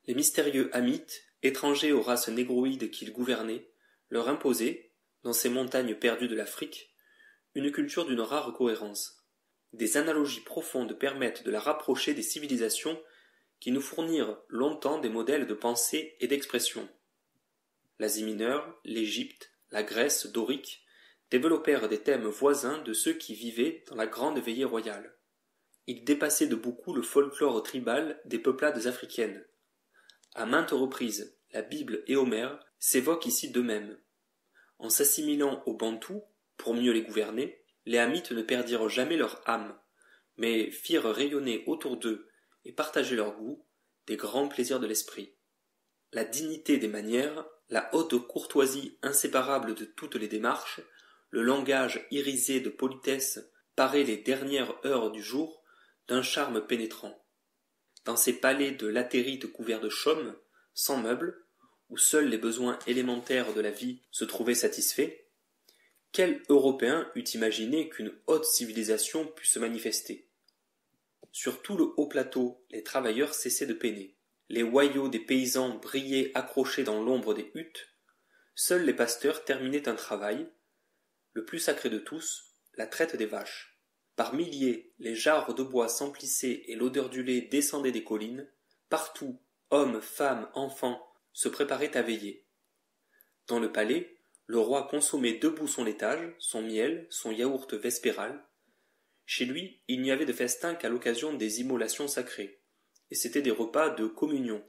Les mystérieux hamites, étrangers aux races négroïdes qu'ils gouvernaient, leur imposaient, dans ces montagnes perdues de l'Afrique, une culture d'une rare cohérence. Des analogies profondes permettent de la rapprocher des civilisations qui nous fournirent longtemps des modèles de pensée et d'expression. L'Asie mineure, l'Égypte, la Grèce dorique développèrent des thèmes voisins de ceux qui vivaient dans la grande veillée royale. Ils dépassaient de beaucoup le folklore tribal des peuplades africaines. À maintes reprises, la Bible et Homère s'évoquent ici d'eux-mêmes. En s'assimilant aux Bantous, pour mieux les gouverner, les Hamites ne perdirent jamais leur âme, mais firent rayonner autour d'eux et partager leurs goût des grands plaisirs de l'esprit. La dignité des manières la haute courtoisie inséparable de toutes les démarches, le langage irisé de politesse parait les dernières heures du jour d'un charme pénétrant. Dans ces palais de latérite couverts de chaume, sans meubles, où seuls les besoins élémentaires de la vie se trouvaient satisfaits, quel Européen eût imaginé qu'une haute civilisation pût se manifester Sur tout le haut plateau, les travailleurs cessaient de peiner les des paysans brillaient accrochés dans l'ombre des huttes, seuls les pasteurs terminaient un travail, le plus sacré de tous, la traite des vaches. Par milliers, les jarres de bois s'emplissaient et l'odeur du lait descendait des collines. Partout, hommes, femmes, enfants se préparaient à veiller. Dans le palais, le roi consommait debout son laitage, son miel, son yaourt vespéral. Chez lui, il n'y avait de festin qu'à l'occasion des immolations sacrées et c'était des repas de communion.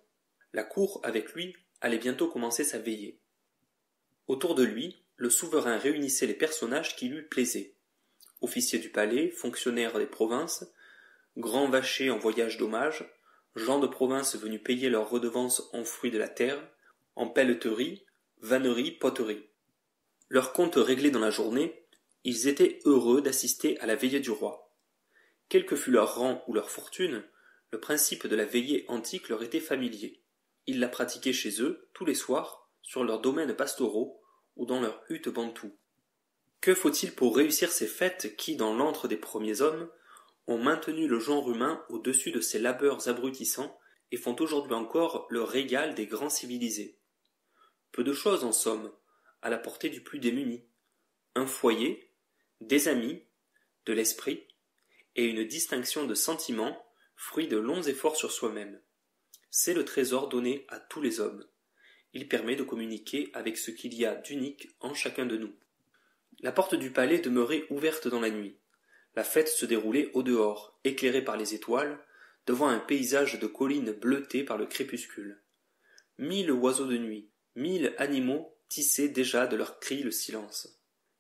La cour, avec lui, allait bientôt commencer sa veillée. Autour de lui, le souverain réunissait les personnages qui lui plaisaient. Officiers du palais, fonctionnaires des provinces, grands vachers en voyage d'hommage, gens de province venus payer leurs redevances en fruits de la terre, en pelleterie, vannerie, poterie. Leurs comptes réglés dans la journée, ils étaient heureux d'assister à la veillée du roi. Quel que fût leur rang ou leur fortune, le principe de la veillée antique leur était familier. Ils la pratiquaient chez eux, tous les soirs, sur leurs domaines pastoraux ou dans leurs huttes bantoues. Que faut-il pour réussir ces fêtes qui, dans l'antre des premiers hommes, ont maintenu le genre humain au-dessus de ses labeurs abrutissants et font aujourd'hui encore le régal des grands civilisés Peu de choses, en somme, à la portée du plus démuni. Un foyer, des amis, de l'esprit, et une distinction de sentiments fruit de longs efforts sur soi-même. C'est le trésor donné à tous les hommes. Il permet de communiquer avec ce qu'il y a d'unique en chacun de nous. La porte du palais demeurait ouverte dans la nuit. La fête se déroulait au dehors, éclairée par les étoiles, devant un paysage de collines bleutées par le crépuscule. Mille oiseaux de nuit, mille animaux tissaient déjà de leurs cris le silence.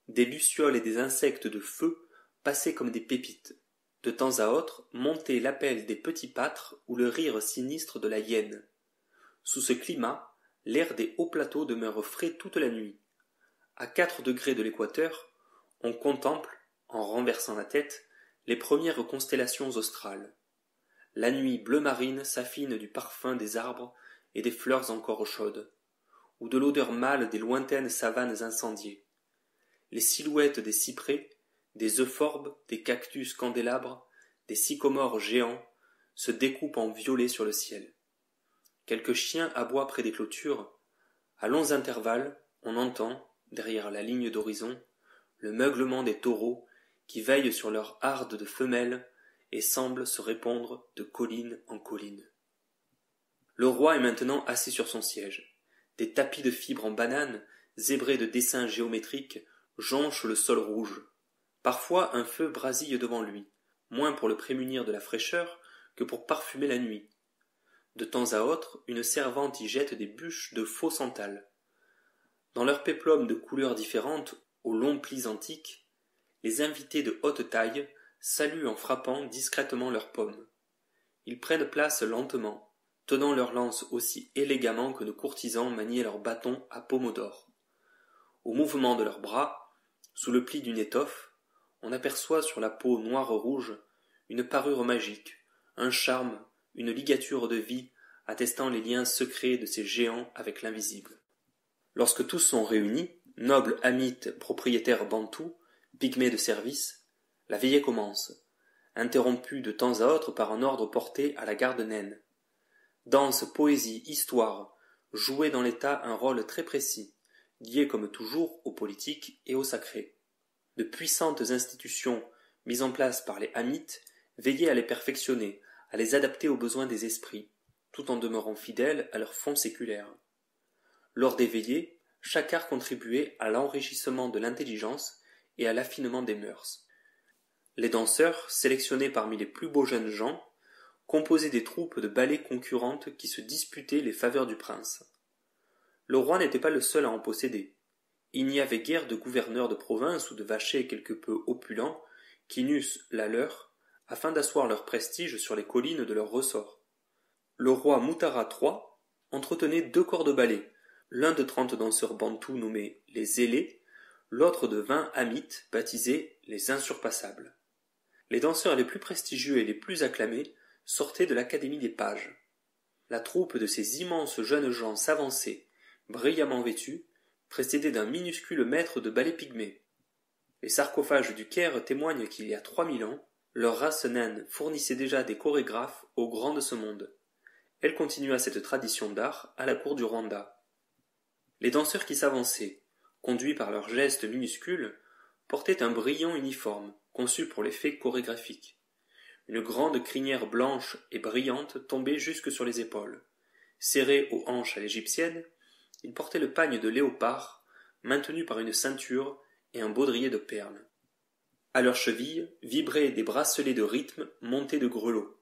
Des lucioles et des insectes de feu passaient comme des pépites de temps à autre montait l'appel des petits pâtres ou le rire sinistre de la hyène. Sous ce climat, l'air des hauts plateaux demeure frais toute la nuit. À quatre degrés de l'équateur, on contemple, en renversant la tête, les premières constellations australes. La nuit bleu marine s'affine du parfum des arbres et des fleurs encore chaudes, ou de l'odeur mâle des lointaines savanes incendiées. Les silhouettes des cyprès des euphorbes, des cactus candélabres, des sycomores géants se découpent en violet sur le ciel. Quelques chiens aboient près des clôtures. À longs intervalles, on entend, derrière la ligne d'horizon, le meuglement des taureaux qui veillent sur leurs hardes de femelles et semblent se répandre de colline en colline. Le roi est maintenant assis sur son siège. Des tapis de fibres en banane, zébrés de dessins géométriques, jonchent le sol rouge. Parfois un feu brasille devant lui, moins pour le prémunir de la fraîcheur que pour parfumer la nuit. De temps à autre, une servante y jette des bûches de faux santal. Dans leurs péplums de couleurs différentes, aux longs plis antiques, les invités de haute taille saluent en frappant discrètement leurs pommes. Ils prennent place lentement, tenant leurs lances aussi élégamment que nos courtisans maniaient leurs bâtons à pomme d'or. Au mouvement de leurs bras, sous le pli d'une étoffe, on aperçoit sur la peau noire-rouge une parure magique, un charme, une ligature de vie attestant les liens secrets de ces géants avec l'invisible. Lorsque tous sont réunis, nobles amites propriétaires bantous, pygmées de service, la veillée commence, interrompue de temps à autre par un ordre porté à la garde naine. Danse, poésie, histoire jouaient dans l'État un rôle très précis, lié comme toujours aux politiques et au sacré de puissantes institutions mises en place par les Hamites veillaient à les perfectionner, à les adapter aux besoins des esprits, tout en demeurant fidèles à leur fond séculaire. Lors des veillées, chaque art contribuait à l'enrichissement de l'intelligence et à l'affinement des mœurs. Les danseurs, sélectionnés parmi les plus beaux jeunes gens, composaient des troupes de ballets concurrentes qui se disputaient les faveurs du prince. Le roi n'était pas le seul à en posséder. Il n'y avait guère de gouverneurs de province ou de vachers quelque peu opulents qui n'eussent la leur, afin d'asseoir leur prestige sur les collines de leurs ressort. Le roi Moutara III entretenait deux corps de ballet, l'un de trente danseurs bantous nommés les ailés, l'autre de vingt amites baptisés les insurpassables. Les danseurs les plus prestigieux et les plus acclamés sortaient de l'Académie des pages. La troupe de ces immenses jeunes gens s'avançait, brillamment vêtus, précédé d'un minuscule maître de ballet pygmé. Les sarcophages du Caire témoignent qu'il y a trois mille ans, leur race naine fournissait déjà des chorégraphes aux grands de ce monde. Elle continua cette tradition d'art à la cour du Rwanda. Les danseurs qui s'avançaient, conduits par leurs gestes minuscules, portaient un brillant uniforme, conçu pour l'effet chorégraphique. Une grande crinière blanche et brillante tombait jusque sur les épaules. Serrée aux hanches à l'égyptienne, ils portaient le pagne de léopard, maintenu par une ceinture, et un baudrier de perles. À leurs chevilles vibraient des bracelets de rythme montés de grelots.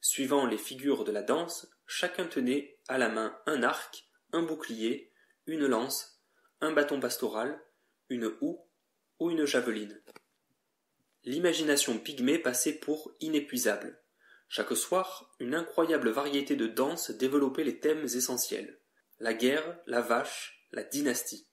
Suivant les figures de la danse, chacun tenait à la main un arc, un bouclier, une lance, un bâton pastoral, une houe ou une javeline. L'imagination pygmée passait pour inépuisable. Chaque soir, une incroyable variété de danses développait les thèmes essentiels la guerre, la vache, la dynastie.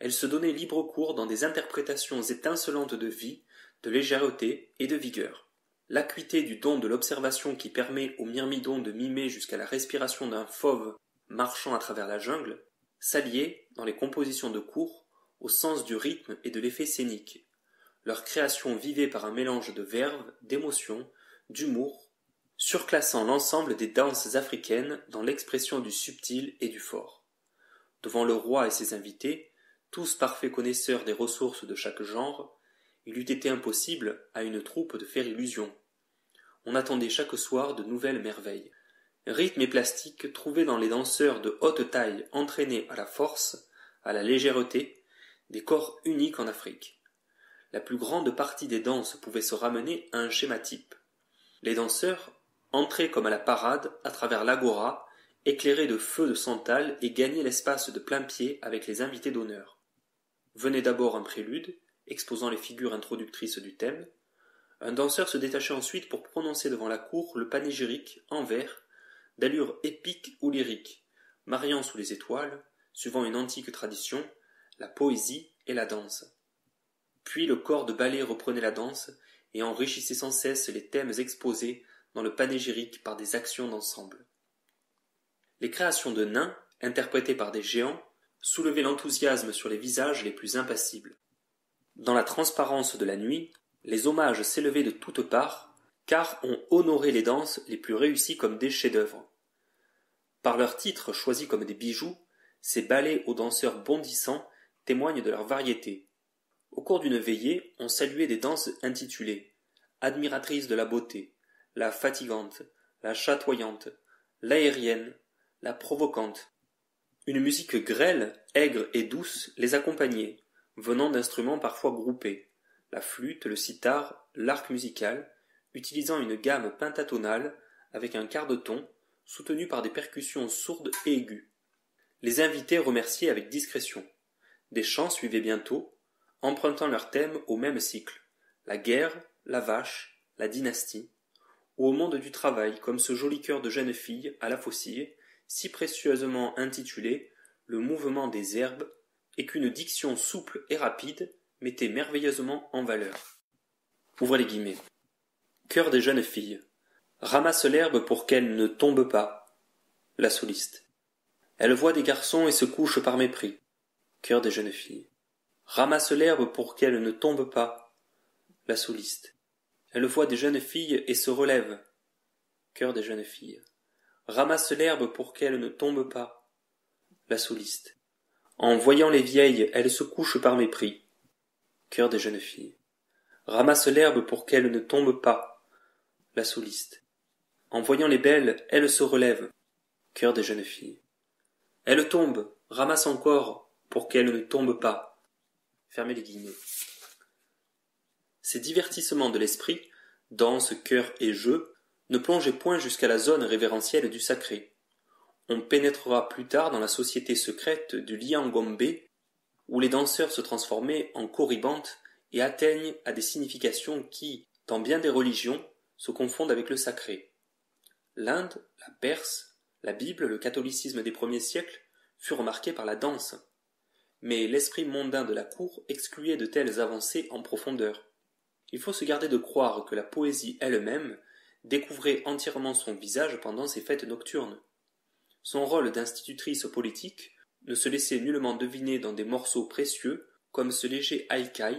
Elle se donnait libre cours dans des interprétations étincelantes de vie, de légèreté et de vigueur. L'acuité du don de l'observation qui permet au myrmidon de mimer jusqu'à la respiration d'un fauve marchant à travers la jungle s'alliait, dans les compositions de cours, au sens du rythme et de l'effet scénique. Leur création vivait par un mélange de verve, d'émotion, d'humour, surclassant l'ensemble des danses africaines dans l'expression du subtil et du fort. Devant le roi et ses invités, tous parfaits connaisseurs des ressources de chaque genre, il eût été impossible à une troupe de faire illusion. On attendait chaque soir de nouvelles merveilles. Rythme et plastique trouvés dans les danseurs de haute taille entraînés à la force, à la légèreté, des corps uniques en Afrique. La plus grande partie des danses pouvait se ramener à un schéma type. Les danseurs entrer comme à la parade à travers l'agora, éclairé de feux de santal et gagner l'espace de plain-pied avec les invités d'honneur. Venait d'abord un prélude, exposant les figures introductrices du thème. Un danseur se détachait ensuite pour prononcer devant la cour le panégyrique en vers, d'allure épique ou lyrique, mariant sous les étoiles, suivant une antique tradition, la poésie et la danse. Puis le corps de ballet reprenait la danse et enrichissait sans cesse les thèmes exposés le panégyrique par des actions d'ensemble. Les créations de nains, interprétées par des géants, soulevaient l'enthousiasme sur les visages les plus impassibles. Dans la transparence de la nuit, les hommages s'élevaient de toutes parts, car on honorait les danses les plus réussies comme des chefs-d'œuvre. Par leurs titres choisis comme des bijoux, ces ballets aux danseurs bondissants témoignent de leur variété. Au cours d'une veillée, on saluait des danses intitulées Admiratrice de la beauté, la fatigante, la chatoyante, l'aérienne, la provocante. Une musique grêle, aigre et douce les accompagnait, venant d'instruments parfois groupés, la flûte, le sitar, l'arc musical, utilisant une gamme pentatonale avec un quart de ton, soutenu par des percussions sourdes et aiguës. Les invités remerciaient avec discrétion. Des chants suivaient bientôt, empruntant leur thème au même cycle la guerre, la vache, la dynastie, au monde du travail comme ce joli cœur de jeune fille, à la faucille, si précieusement intitulé Le mouvement des herbes, et qu'une diction souple et rapide mettait merveilleusement en valeur. Ouvrez les guillemets. Cœur des jeunes filles. Ramasse l'herbe pour qu'elle ne tombe pas. La soliste. Elle voit des garçons et se couche par mépris. Cœur des jeunes filles. Ramasse l'herbe pour qu'elle ne tombe pas. La soliste. Elle voit des jeunes filles et se relève. Cœur des jeunes filles. Ramasse l'herbe pour qu'elle ne tombe pas. La soliste. En voyant les vieilles, elle se couche par mépris. Cœur des jeunes filles. Ramasse l'herbe pour qu'elle ne tombe pas. La soliste. En voyant les belles, elle se relève. Cœur des jeunes filles. Elle tombe, ramasse encore, pour qu'elle ne tombe pas. Fermez les guillemets. Ces divertissements de l'esprit, danse, cœur et jeu, ne plongeaient point jusqu'à la zone révérentielle du sacré. On pénétrera plus tard dans la société secrète du Liangombe, où les danseurs se transformaient en corribantes et atteignent à des significations qui, dans bien des religions, se confondent avec le sacré. L'Inde, la Perse, la Bible, le catholicisme des premiers siècles furent marqués par la danse. Mais l'esprit mondain de la cour excluait de telles avancées en profondeur. Il faut se garder de croire que la poésie elle-même découvrait entièrement son visage pendant ses fêtes nocturnes. Son rôle d'institutrice politique ne se laissait nullement deviner dans des morceaux précieux comme ce léger haïkai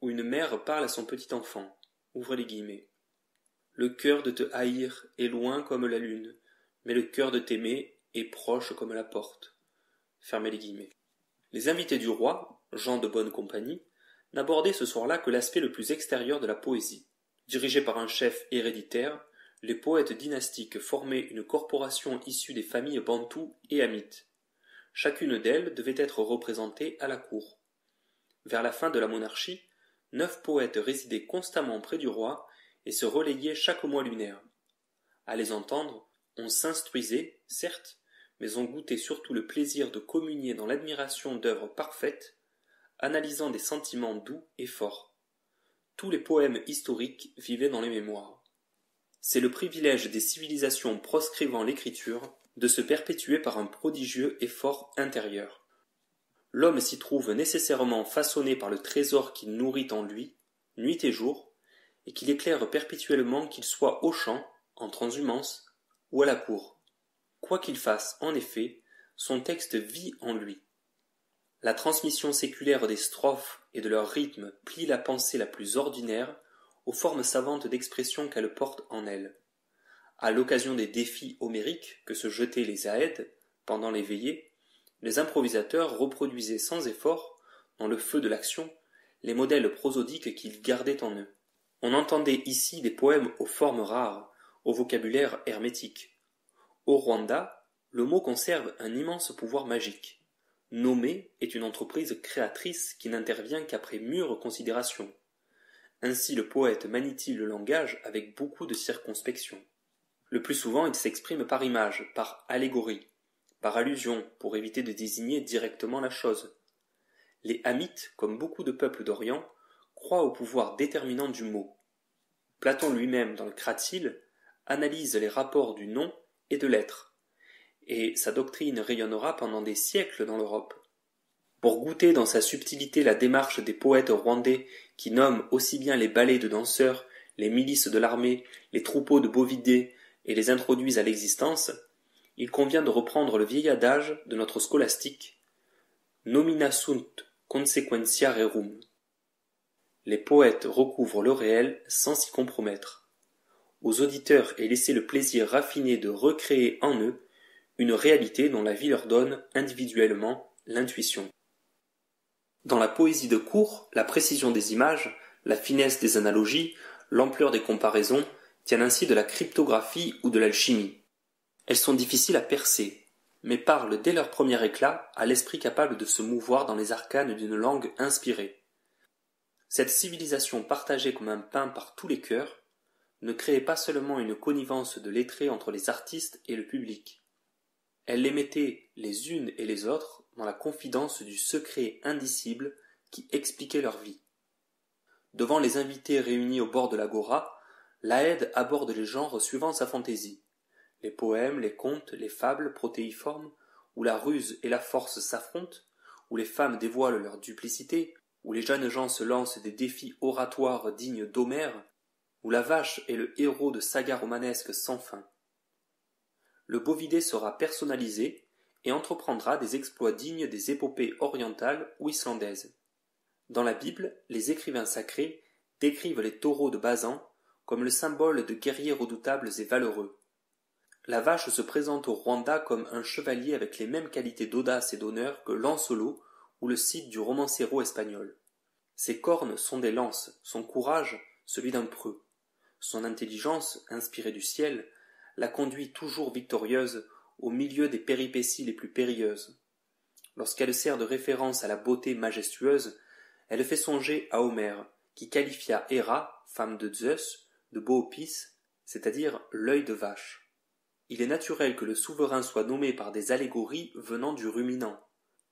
où une mère parle à son petit enfant. Ouvrez les guillemets. Le cœur de te haïr est loin comme la lune, mais le cœur de t'aimer est proche comme la porte. Fermez les guillemets. Les invités du roi, gens de bonne compagnie, n'abordait ce soir-là que l'aspect le plus extérieur de la poésie. Dirigés par un chef héréditaire, les poètes dynastiques formaient une corporation issue des familles bantoues et amites. Chacune d'elles devait être représentée à la cour. Vers la fin de la monarchie, neuf poètes résidaient constamment près du roi et se relayaient chaque mois lunaire. À les entendre, on s'instruisait, certes, mais on goûtait surtout le plaisir de communier dans l'admiration d'œuvres parfaites analysant des sentiments doux et forts. Tous les poèmes historiques vivaient dans les mémoires. C'est le privilège des civilisations proscrivant l'écriture de se perpétuer par un prodigieux effort intérieur. L'homme s'y trouve nécessairement façonné par le trésor qu'il nourrit en lui, nuit et jour, et qu'il éclaire perpétuellement qu'il soit au champ, en transhumance, ou à la cour. Quoi qu'il fasse, en effet, son texte vit en lui. La transmission séculaire des strophes et de leur rythme plie la pensée la plus ordinaire aux formes savantes d'expression qu'elle porte en elle. À l'occasion des défis homériques que se jetaient les aèdes pendant les veillées, les improvisateurs reproduisaient sans effort, dans le feu de l'action, les modèles prosodiques qu'ils gardaient en eux. On entendait ici des poèmes aux formes rares, au vocabulaire hermétique. Au Rwanda, le mot conserve un immense pouvoir magique. Nommé est une entreprise créatrice qui n'intervient qu'après mûre considération. Ainsi le poète manie le langage avec beaucoup de circonspection. Le plus souvent il s'exprime par image, par allégorie, par allusion, pour éviter de désigner directement la chose. Les Hamites, comme beaucoup de peuples d'Orient, croient au pouvoir déterminant du mot. Platon lui-même, dans le Cratyle, analyse les rapports du nom et de l'être, et sa doctrine rayonnera pendant des siècles dans l'Europe. Pour goûter dans sa subtilité la démarche des poètes rwandais qui nomment aussi bien les ballets de danseurs, les milices de l'armée, les troupeaux de bovidés et les introduisent à l'existence, il convient de reprendre le vieil adage de notre scolastique Nomina sunt consequentia rerum. Les poètes recouvrent le réel sans s'y compromettre. Aux auditeurs et laissé le plaisir raffiné de recréer en eux une réalité dont la vie leur donne, individuellement, l'intuition. Dans la poésie de cours, la précision des images, la finesse des analogies, l'ampleur des comparaisons tiennent ainsi de la cryptographie ou de l'alchimie. Elles sont difficiles à percer, mais parlent dès leur premier éclat à l'esprit capable de se mouvoir dans les arcanes d'une langue inspirée. Cette civilisation partagée comme un pain par tous les cœurs ne créait pas seulement une connivence de lettrés entre les artistes et le public, elle les mettait les unes et les autres dans la confidence du secret indicible qui expliquait leur vie. Devant les invités réunis au bord de l'agora, Laède aborde les genres suivant sa fantaisie. Les poèmes, les contes, les fables protéiformes, où la ruse et la force s'affrontent, où les femmes dévoilent leur duplicité, où les jeunes gens se lancent des défis oratoires dignes d'Homère, où la vache est le héros de sagas romanesques sans fin le bovidé sera personnalisé et entreprendra des exploits dignes des épopées orientales ou islandaises. Dans la Bible, les écrivains sacrés décrivent les taureaux de Bazan comme le symbole de guerriers redoutables et valeureux. La vache se présente au Rwanda comme un chevalier avec les mêmes qualités d'audace et d'honneur que Lancelot ou le site du romancero espagnol. Ses cornes sont des lances, son courage celui d'un preux. Son intelligence, inspirée du ciel, la conduit toujours victorieuse au milieu des péripéties les plus périlleuses. Lorsqu'elle sert de référence à la beauté majestueuse, elle fait songer à Homère, qui qualifia Héra, femme de Zeus, de Boopis, c'est-à-dire l'œil de vache. Il est naturel que le souverain soit nommé par des allégories venant du ruminant.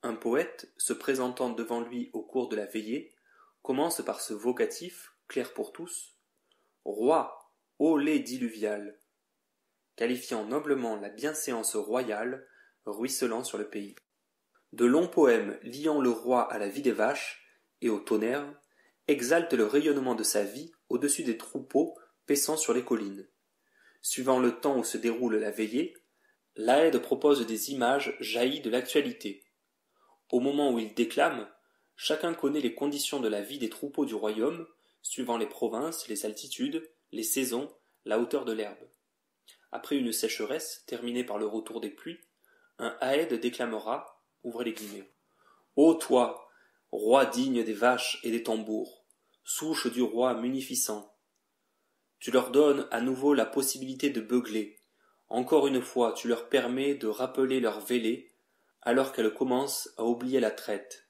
Un poète, se présentant devant lui au cours de la veillée, commence par ce vocatif, clair pour tous Roi, ô lait diluvial, qualifiant noblement la bienséance royale ruisselant sur le pays. De longs poèmes liant le roi à la vie des vaches et au tonnerre exaltent le rayonnement de sa vie au-dessus des troupeaux paissant sur les collines. Suivant le temps où se déroule la veillée, Laède propose des images jaillies de l'actualité. Au moment où il déclame, chacun connaît les conditions de la vie des troupeaux du royaume, suivant les provinces, les altitudes, les saisons, la hauteur de l'herbe. Après une sécheresse, terminée par le retour des pluies, un Haed déclamera, ouvrez les guillemets, Ô toi, roi digne des vaches et des tambours, souche du roi munificent, tu leur donnes à nouveau la possibilité de beugler. Encore une fois, tu leur permets de rappeler leur vélée alors qu'elles commencent à oublier la traite.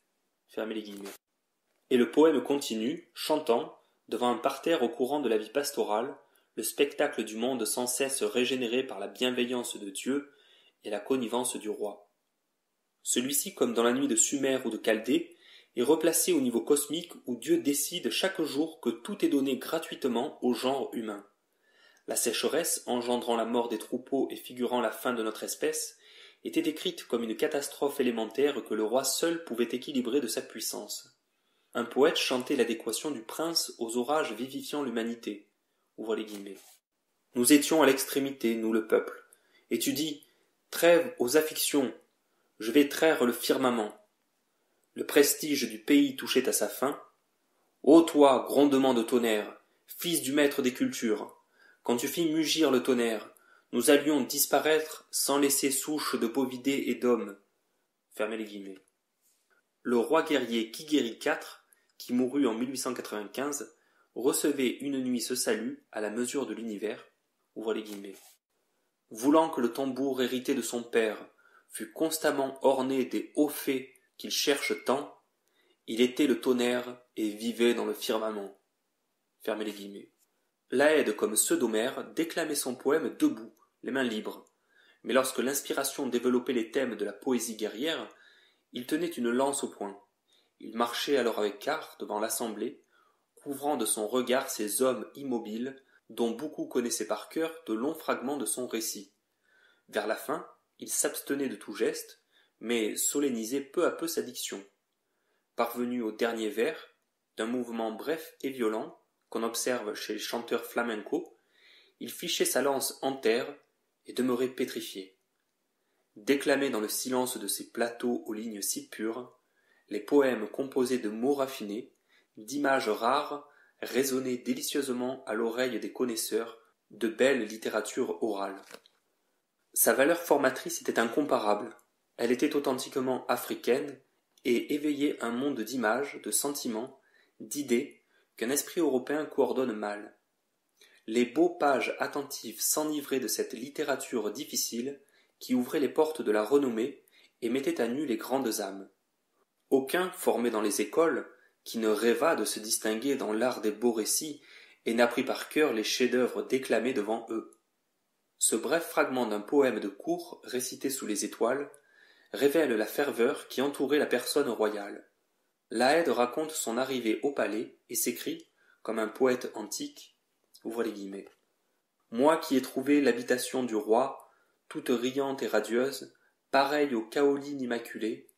Fermez les guillemets. Et le poème continue, chantant, devant un parterre au courant de la vie pastorale, le spectacle du monde sans cesse régénéré par la bienveillance de Dieu et la connivence du roi. Celui-ci, comme dans la nuit de Sumer ou de Chaldée, est replacé au niveau cosmique où Dieu décide chaque jour que tout est donné gratuitement au genre humain. La sécheresse, engendrant la mort des troupeaux et figurant la fin de notre espèce, était décrite comme une catastrophe élémentaire que le roi seul pouvait équilibrer de sa puissance. Un poète chantait l'adéquation du prince aux orages vivifiant l'humanité les Nous étions à l'extrémité, nous le peuple. Et tu dis, trêve aux affections, je vais traire le firmament. Le prestige du pays touchait à sa fin. Ô toi, grondement de tonnerre, fils du maître des cultures, quand tu fis mugir le tonnerre, nous allions disparaître sans laisser souche de bovidés et d'hommes. Fermez les guillemets. Le roi guerrier Kigeri IV, qui mourut en 1895, recevez une nuit ce salut à la mesure de l'univers, voulant que le tambour hérité de son père fût constamment orné des hauts faits qu'il cherche tant, il était le tonnerre et vivait dans le firmament. Fermez les guillemets. Laède, comme ceux d'Homère, déclamait son poème debout, les mains libres. Mais lorsque l'inspiration développait les thèmes de la poésie guerrière, il tenait une lance au poing. Il marchait alors avec art devant l'assemblée, couvrant de son regard ces hommes immobiles, dont beaucoup connaissaient par cœur de longs fragments de son récit. Vers la fin, il s'abstenait de tout geste, mais solennisait peu à peu sa diction. Parvenu au dernier vers, d'un mouvement bref et violent, qu'on observe chez les chanteurs flamenco, il fichait sa lance en terre et demeurait pétrifié. Déclamait dans le silence de ces plateaux aux lignes si pures, les poèmes composés de mots raffinés, d'images rares résonnaient délicieusement à l'oreille des connaisseurs de belles littératures orales. Sa valeur formatrice était incomparable. Elle était authentiquement africaine et éveillait un monde d'images, de sentiments, d'idées qu'un esprit européen coordonne mal. Les beaux pages attentives s'enivraient de cette littérature difficile qui ouvrait les portes de la renommée et mettait à nu les grandes âmes. Aucun, formé dans les écoles, qui ne rêva de se distinguer dans l'art des beaux récits et n'apprit par cœur les chefs-d'œuvre déclamés devant eux. Ce bref fragment d'un poème de cour récité sous les étoiles révèle la ferveur qui entourait la personne royale. Laède raconte son arrivée au palais et s'écrit, comme un poète antique, ouvre les guillemets. Moi qui ai trouvé l'habitation du roi, toute riante et radieuse, pareille aux caolines immaculé,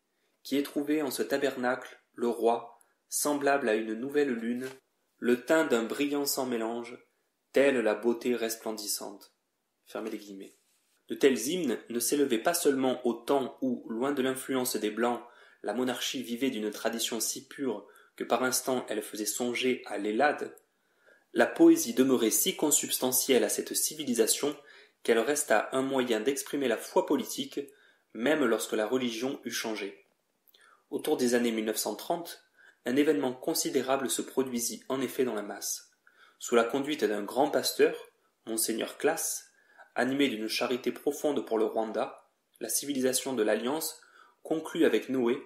qui ai trouvé en ce tabernacle le roi semblable à une nouvelle lune, le teint d'un brillant sans mélange, telle la beauté resplendissante. Les de tels hymnes ne s'élevaient pas seulement au temps où, loin de l'influence des Blancs, la monarchie vivait d'une tradition si pure que par instant elle faisait songer à l'élade. la poésie demeurait si consubstantielle à cette civilisation qu'elle resta un moyen d'exprimer la foi politique, même lorsque la religion eut changé. Autour des années 1930, un événement considérable se produisit en effet dans la masse. Sous la conduite d'un grand pasteur, monseigneur Classe, animé d'une charité profonde pour le Rwanda, la civilisation de l'Alliance conclut avec Noé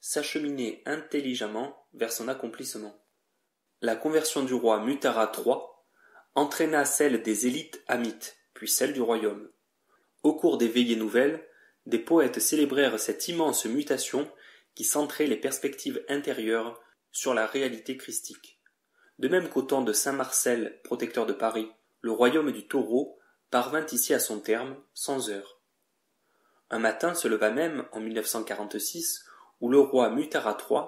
s'acheminer intelligemment vers son accomplissement. La conversion du roi Mutara III entraîna celle des élites amites, puis celle du royaume. Au cours des veillées nouvelles, des poètes célébrèrent cette immense mutation qui centrait les perspectives intérieures sur la réalité christique. De même qu'au temps de saint Marcel, protecteur de Paris, le royaume du taureau parvint ici à son terme, sans heure. Un matin se leva même, en 1946, où le roi Mutara III,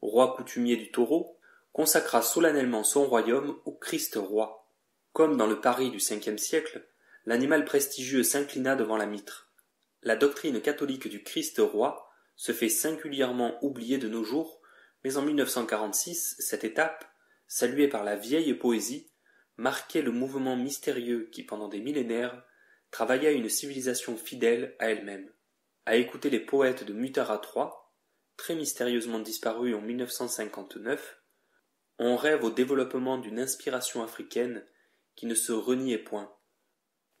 roi coutumier du taureau, consacra solennellement son royaume au Christ roi. Comme dans le Paris du Ve siècle, l'animal prestigieux s'inclina devant la mitre. La doctrine catholique du Christ roi se fait singulièrement oublier de nos jours mais en 1946, cette étape, saluée par la vieille poésie, marquait le mouvement mystérieux qui, pendant des millénaires, travailla une civilisation fidèle à elle-même. À écouter les poètes de Mutara III, très mystérieusement disparus en 1959, on rêve au développement d'une inspiration africaine qui ne se reniait point.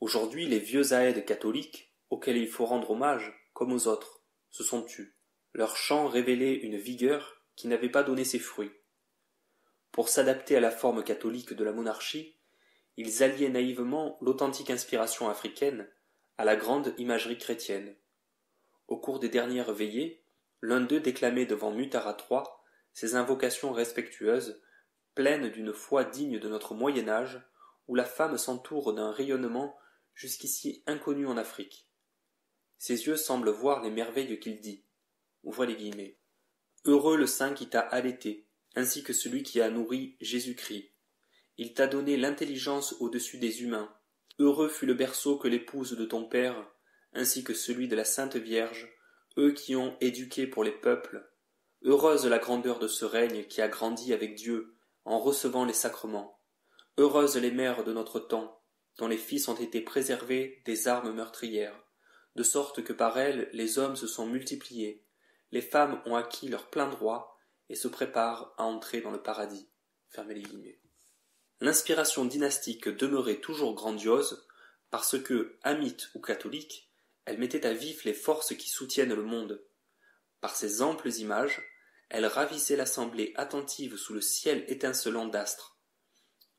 Aujourd'hui, les vieux aèdes catholiques, auxquels il faut rendre hommage, comme aux autres, se sont tus. Leurs chant révélaient une vigueur qui n'avait pas donné ses fruits. Pour s'adapter à la forme catholique de la monarchie, ils alliaient naïvement l'authentique inspiration africaine à la grande imagerie chrétienne. Au cours des dernières veillées, l'un d'eux déclamait devant Mutara III ses invocations respectueuses, pleines d'une foi digne de notre Moyen Âge, où la femme s'entoure d'un rayonnement jusqu'ici inconnu en Afrique. Ses yeux semblent voir les merveilles qu'il dit. Ouvrez les guillemets. Heureux le Saint qui t'a allaité, ainsi que celui qui a nourri Jésus-Christ. Il t'a donné l'intelligence au-dessus des humains. Heureux fut le berceau que l'épouse de ton père, ainsi que celui de la Sainte Vierge, eux qui ont éduqué pour les peuples. Heureuse la grandeur de ce règne qui a grandi avec Dieu en recevant les sacrements. Heureuses les mères de notre temps, dont les fils ont été préservés des armes meurtrières, de sorte que par elles les hommes se sont multipliés, les femmes ont acquis leur plein droit et se préparent à entrer dans le paradis. les L'inspiration dynastique demeurait toujours grandiose, parce que, amite ou catholique, elle mettait à vif les forces qui soutiennent le monde. Par ses amples images, elle ravissait l'assemblée attentive sous le ciel étincelant d'astres.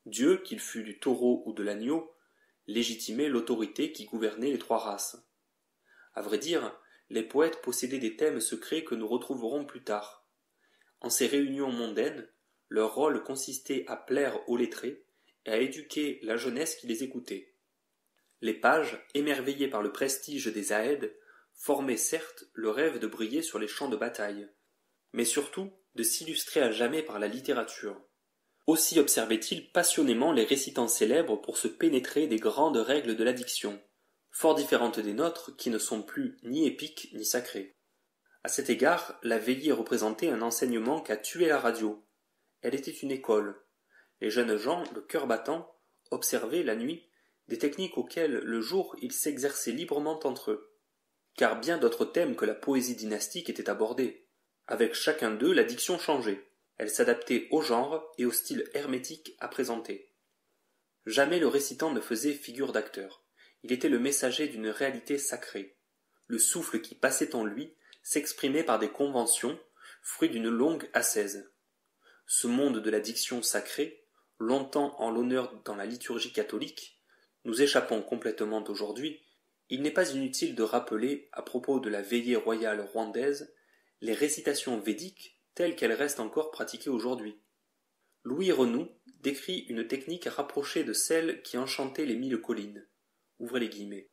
Dieu, qu'il fût du taureau ou de l'agneau, légitimait l'autorité qui gouvernait les trois races. À vrai dire, les poètes possédaient des thèmes secrets que nous retrouverons plus tard. En ces réunions mondaines, leur rôle consistait à plaire aux lettrés et à éduquer la jeunesse qui les écoutait. Les pages, émerveillés par le prestige des Aèdes, formaient certes le rêve de briller sur les champs de bataille, mais surtout de s'illustrer à jamais par la littérature. Aussi observaient-ils passionnément les récitants célèbres pour se pénétrer des grandes règles de l'addiction fort différentes des nôtres qui ne sont plus ni épiques ni sacrées. À cet égard, la veillée représentait un enseignement qu'a tué la radio. Elle était une école. Les jeunes gens, le cœur battant, observaient la nuit des techniques auxquelles le jour ils s'exerçaient librement entre eux. Car bien d'autres thèmes que la poésie dynastique étaient abordés. Avec chacun d'eux, la diction changeait. Elle s'adaptait au genre et au style hermétique à présenter. Jamais le récitant ne faisait figure d'acteur. Il était le messager d'une réalité sacrée. Le souffle qui passait en lui s'exprimait par des conventions, fruit d'une longue ascèse. Ce monde de la diction sacrée, longtemps en l'honneur dans la liturgie catholique, nous échappons complètement aujourd'hui, il n'est pas inutile de rappeler, à propos de la veillée royale rwandaise, les récitations védiques telles qu'elles restent encore pratiquées aujourd'hui. Louis Renou décrit une technique rapprochée de celle qui enchantait les mille collines les guillemets.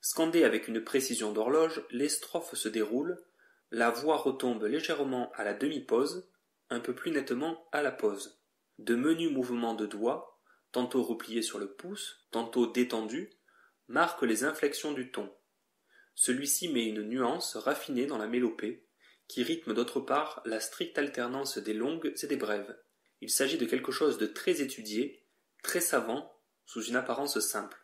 Scandé avec une précision d'horloge, les strophes se déroulent, la voix retombe légèrement à la demi-pause, un peu plus nettement à la pause. De menus mouvements de doigts, tantôt repliés sur le pouce, tantôt détendus, marquent les inflexions du ton. Celui-ci met une nuance raffinée dans la mélopée, qui rythme d'autre part la stricte alternance des longues et des brèves. Il s'agit de quelque chose de très étudié, très savant, sous une apparence simple.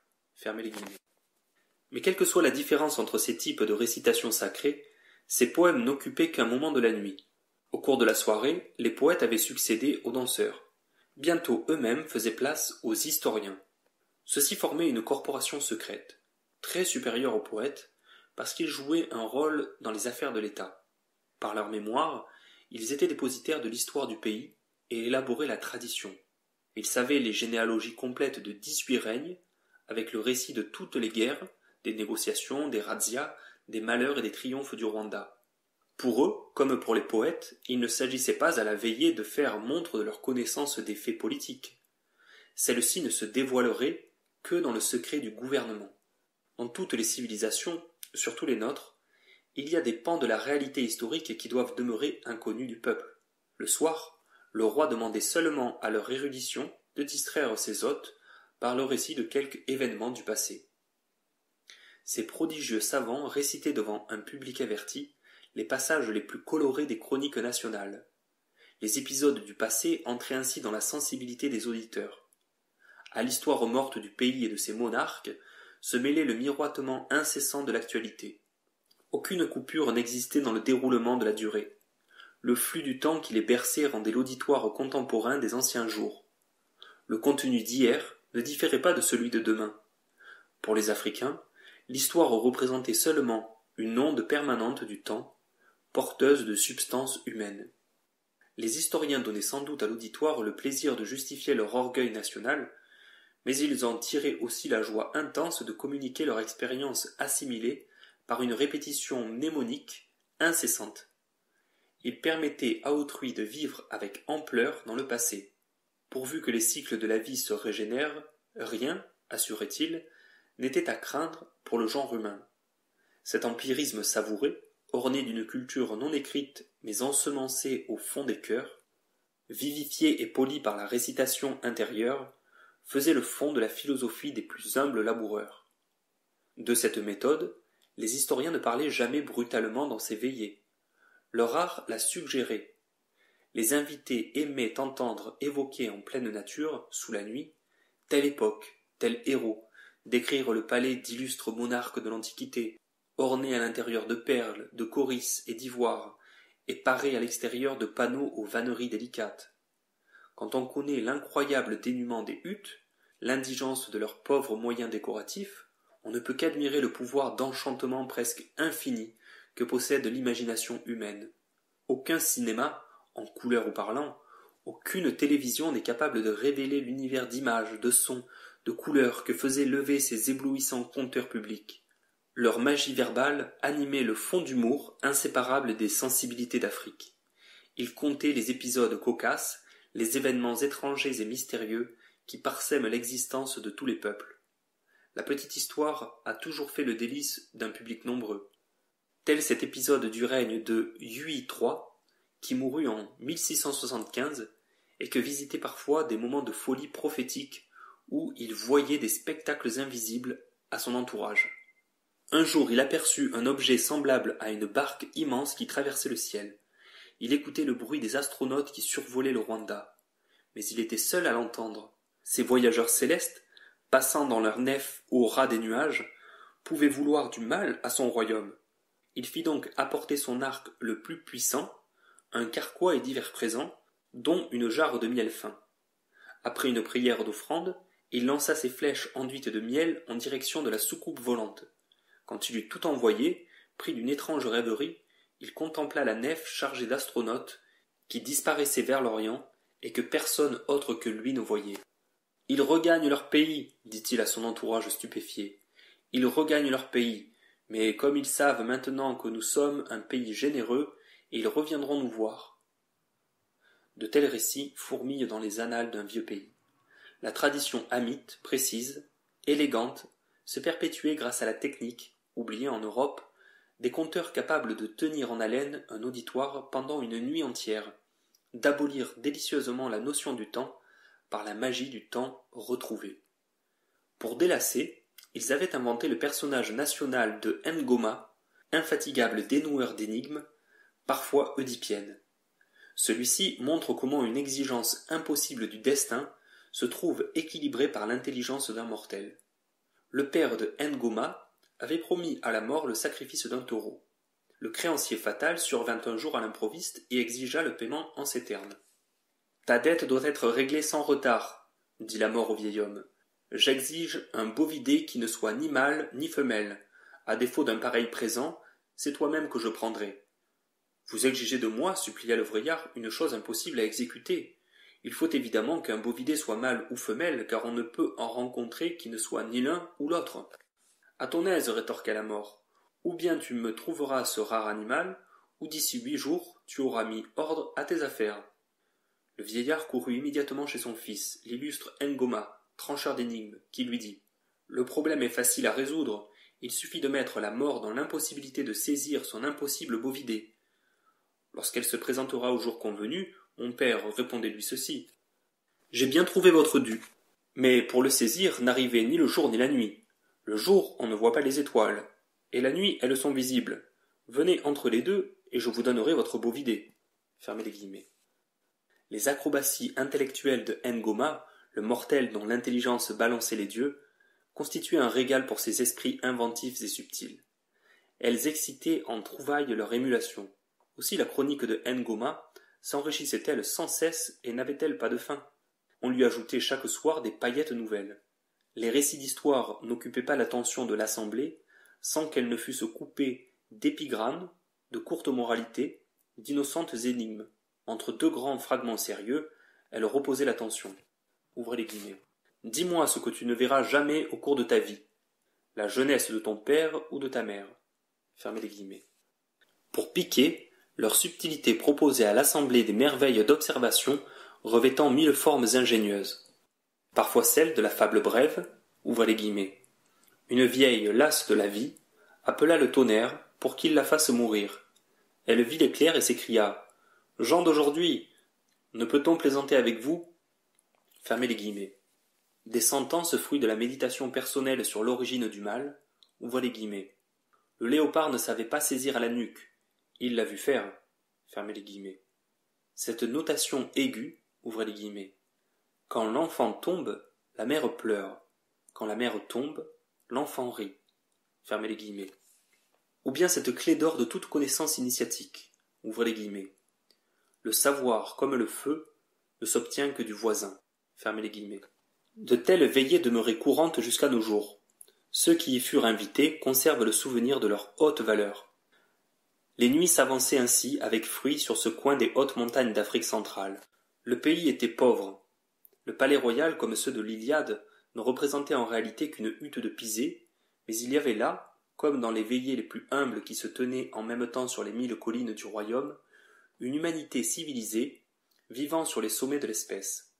Mais quelle que soit la différence entre ces types de récitations sacrées, ces poèmes n'occupaient qu'un moment de la nuit. Au cours de la soirée, les poètes avaient succédé aux danseurs. Bientôt eux-mêmes faisaient place aux historiens. Ceux-ci formaient une corporation secrète, très supérieure aux poètes, parce qu'ils jouaient un rôle dans les affaires de l'État. Par leur mémoire, ils étaient dépositaires de l'histoire du pays et élaboraient la tradition. Ils savaient les généalogies complètes de dix-huit règnes avec le récit de toutes les guerres, des négociations, des razzias, des malheurs et des triomphes du Rwanda. Pour eux, comme pour les poètes, il ne s'agissait pas à la veillée de faire montre de leur connaissance des faits politiques. Celle-ci ne se dévoilerait que dans le secret du gouvernement. En toutes les civilisations, surtout les nôtres, il y a des pans de la réalité historique qui doivent demeurer inconnus du peuple. Le soir, le roi demandait seulement à leur érudition de distraire ses hôtes par le récit de quelques événements du passé. Ces prodigieux savants récitaient devant un public averti les passages les plus colorés des chroniques nationales. Les épisodes du passé entraient ainsi dans la sensibilité des auditeurs. À l'histoire morte du pays et de ses monarques se mêlait le miroitement incessant de l'actualité. Aucune coupure n'existait dans le déroulement de la durée. Le flux du temps qui les berçait rendait l'auditoire contemporain des anciens jours. Le contenu d'hier, ne différait pas de celui de demain. Pour les Africains, l'histoire représentait seulement une onde permanente du temps, porteuse de substances humaines. Les historiens donnaient sans doute à l'auditoire le plaisir de justifier leur orgueil national, mais ils en tiraient aussi la joie intense de communiquer leur expérience assimilée par une répétition mnémonique incessante. Ils permettaient à autrui de vivre avec ampleur dans le passé, Pourvu que les cycles de la vie se régénèrent, rien, assurait-il, n'était à craindre pour le genre humain. Cet empirisme savouré, orné d'une culture non écrite mais ensemencée au fond des cœurs, vivifié et poli par la récitation intérieure, faisait le fond de la philosophie des plus humbles laboureurs. De cette méthode, les historiens ne parlaient jamais brutalement dans ces veillées. Leur art la suggérait, les invités aimaient entendre évoquer en pleine nature, sous la nuit, telle époque, tel héros, décrire le palais d'illustres monarques de l'Antiquité, orné à l'intérieur de perles, de corices et d'ivoire, et paré à l'extérieur de panneaux aux vanneries délicates. Quand on connaît l'incroyable dénuement des huttes, l'indigence de leurs pauvres moyens décoratifs, on ne peut qu'admirer le pouvoir d'enchantement presque infini que possède l'imagination humaine. Aucun cinéma, en couleur ou parlant, aucune télévision n'est capable de révéler l'univers d'images, de sons, de couleurs que faisaient lever ces éblouissants conteurs publics. Leur magie verbale animait le fond d'humour inséparable des sensibilités d'Afrique. Ils comptaient les épisodes cocasses, les événements étrangers et mystérieux qui parsèment l'existence de tous les peuples. La petite histoire a toujours fait le délice d'un public nombreux. Tel cet épisode du règne de Yui III, qui mourut en 1675 et que visitait parfois des moments de folie prophétique où il voyait des spectacles invisibles à son entourage. Un jour il aperçut un objet semblable à une barque immense qui traversait le ciel. Il écoutait le bruit des astronautes qui survolaient le Rwanda. Mais il était seul à l'entendre. Ces voyageurs célestes, passant dans leur nef au ras des nuages, pouvaient vouloir du mal à son royaume. Il fit donc apporter son arc le plus puissant, un carquois et divers présents, dont une jarre de miel fin. Après une prière d'offrande, il lança ses flèches enduites de miel en direction de la soucoupe volante. Quand il eut tout envoyé, pris d'une étrange rêverie, il contempla la nef chargée d'astronautes qui disparaissaient vers l'Orient et que personne autre que lui ne voyait. Ils regagnent leur pays, dit-il à son entourage stupéfié. Ils regagnent leur pays, mais comme ils savent maintenant que nous sommes un pays généreux, ils reviendront nous voir. De tels récits fourmillent dans les annales d'un vieux pays. La tradition amite, précise, élégante, se perpétuait grâce à la technique, oubliée en Europe, des conteurs capables de tenir en haleine un auditoire pendant une nuit entière, d'abolir délicieusement la notion du temps par la magie du temps retrouvé. Pour délasser, ils avaient inventé le personnage national de Ngoma, infatigable dénoueur d'énigmes, parfois oedipienne. Celui-ci montre comment une exigence impossible du destin se trouve équilibrée par l'intelligence d'un mortel. Le père de Ngoma avait promis à la mort le sacrifice d'un taureau. Le créancier fatal survint un jour à l'improviste et exigea le paiement en ces termes. Ta dette doit être réglée sans retard, dit la mort au vieil homme. J'exige un bovidé qui ne soit ni mâle ni femelle. À défaut d'un pareil présent, c'est toi-même que je prendrai. Vous exigez de moi, supplia le vieillard, une chose impossible à exécuter. Il faut évidemment qu'un bovidé soit mâle ou femelle, car on ne peut en rencontrer qui ne soit ni l'un ou l'autre. À ton aise, rétorqua la mort. Ou bien tu me trouveras ce rare animal, ou d'ici huit jours tu auras mis ordre à tes affaires. Le vieillard courut immédiatement chez son fils, l'illustre Ngoma, trancheur d'énigmes, qui lui dit Le problème est facile à résoudre, il suffit de mettre la mort dans l'impossibilité de saisir son impossible bovidé. Lorsqu'elle se présentera au jour convenu, mon père répondait-lui ceci. J'ai bien trouvé votre dû. Mais pour le saisir n'arrivez ni le jour ni la nuit. Le jour, on ne voit pas les étoiles. Et la nuit, elles sont visibles. Venez entre les deux, et je vous donnerai votre beau vidé. Fermez les guillemets. Les acrobaties intellectuelles de Ngoma, le mortel dont l'intelligence balançait les dieux, constituaient un régal pour ces esprits inventifs et subtils. Elles excitaient en trouvaille leur émulation. Aussi la chronique de Ngoma s'enrichissait-elle sans cesse et n'avait-elle pas de fin On lui ajoutait chaque soir des paillettes nouvelles. Les récits d'histoire n'occupaient pas l'attention de l'assemblée sans qu'elle ne fût coupées d'épigrammes, de courtes moralités, d'innocentes énigmes. Entre deux grands fragments sérieux, elle reposait l'attention. Ouvrez les guillemets. Dis-moi ce que tu ne verras jamais au cours de ta vie. La jeunesse de ton père ou de ta mère. Fermez les guillemets. Pour piquer, leur subtilité proposait à l'assemblée des merveilles d'observation revêtant mille formes ingénieuses. Parfois celle de la fable brève, ouvre les guillemets. Une vieille lasse de la vie appela le tonnerre pour qu'il la fasse mourir. Elle vit l'éclair et s'écria Jean d'aujourd'hui, ne peut-on plaisanter avec vous Fermez les guillemets. Des sentences fruit de la méditation personnelle sur l'origine du mal, ouvre les guillemets. Le léopard ne savait pas saisir à la nuque, il l'a vu faire. Fermez les guillemets. Cette notation aiguë, ouvrez les guillemets. Quand l'enfant tombe, la mère pleure. Quand la mère tombe, l'enfant rit. Fermez les guillemets. Ou bien cette clé d'or de toute connaissance initiatique. Ouvrez les guillemets. Le savoir, comme le feu, ne s'obtient que du voisin. Fermez les guillemets. De telles veillées demeuraient courantes jusqu'à nos jours. Ceux qui y furent invités conservent le souvenir de leur haute valeur. Les nuits s'avançaient ainsi avec fruit sur ce coin des hautes montagnes d'Afrique centrale. Le pays était pauvre. Le palais royal, comme ceux de l'Iliade, ne représentait en réalité qu'une hutte de pisé, mais il y avait là, comme dans les veillées les plus humbles qui se tenaient en même temps sur les mille collines du royaume, une humanité civilisée, vivant sur les sommets de l'espèce.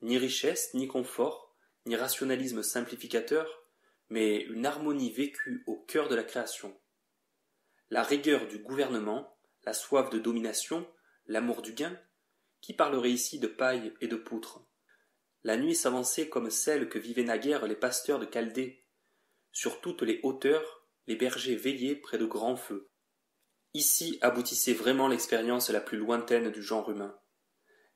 Ni richesse, ni confort, ni rationalisme simplificateur, mais une harmonie vécue au cœur de la création la rigueur du gouvernement, la soif de domination, l'amour du gain, qui parlerait ici de paille et de poutre? La nuit s'avançait comme celle que vivaient naguère les pasteurs de Chaldée. Sur toutes les hauteurs, les bergers veillaient près de grands feux. Ici aboutissait vraiment l'expérience la plus lointaine du genre humain.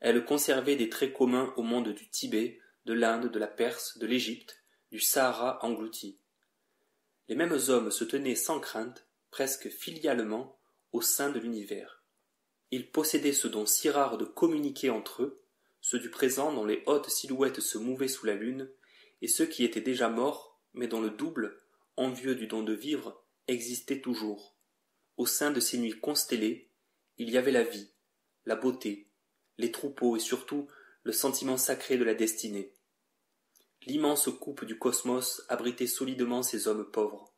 Elle conservait des traits communs au monde du Tibet, de l'Inde, de la Perse, de l'Égypte, du Sahara englouti. Les mêmes hommes se tenaient sans crainte, presque filialement, au sein de l'univers. Ils possédaient ce don si rare de communiquer entre eux, ceux du présent dont les hautes silhouettes se mouvaient sous la lune, et ceux qui étaient déjà morts, mais dont le double, envieux du don de vivre, existait toujours. Au sein de ces nuits constellées, il y avait la vie, la beauté, les troupeaux et surtout le sentiment sacré de la destinée. L'immense coupe du cosmos abritait solidement ces hommes pauvres.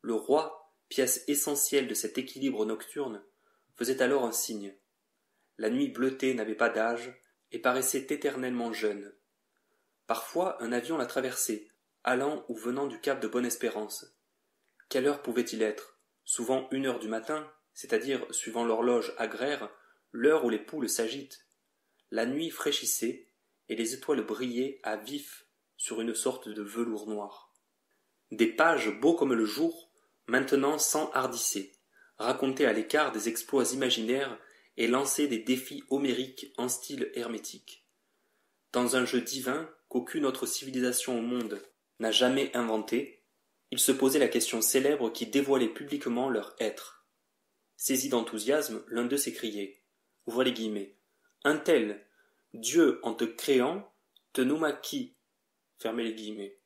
Le roi pièce essentielle de cet équilibre nocturne, faisait alors un signe. La nuit bleutée n'avait pas d'âge et paraissait éternellement jeune. Parfois un avion la traversait, allant ou venant du cap de Bonne-Espérance. Quelle heure pouvait-il être Souvent une heure du matin, c'est-à-dire, suivant l'horloge agraire, l'heure où les poules s'agitent. La nuit fraîchissait et les étoiles brillaient à vif sur une sorte de velours noir. Des pages beaux comme le jour maintenant sans hardisser, raconter à l'écart des exploits imaginaires et lancer des défis homériques en style hermétique. Dans un jeu divin qu'aucune autre civilisation au monde n'a jamais inventé, ils se posaient la question célèbre qui dévoilait publiquement leur être. Saisi d'enthousiasme, l'un d'eux s'écriait Voilà les guillemets. Un tel, Dieu en te créant, te nomma qui Fermez les guillemets.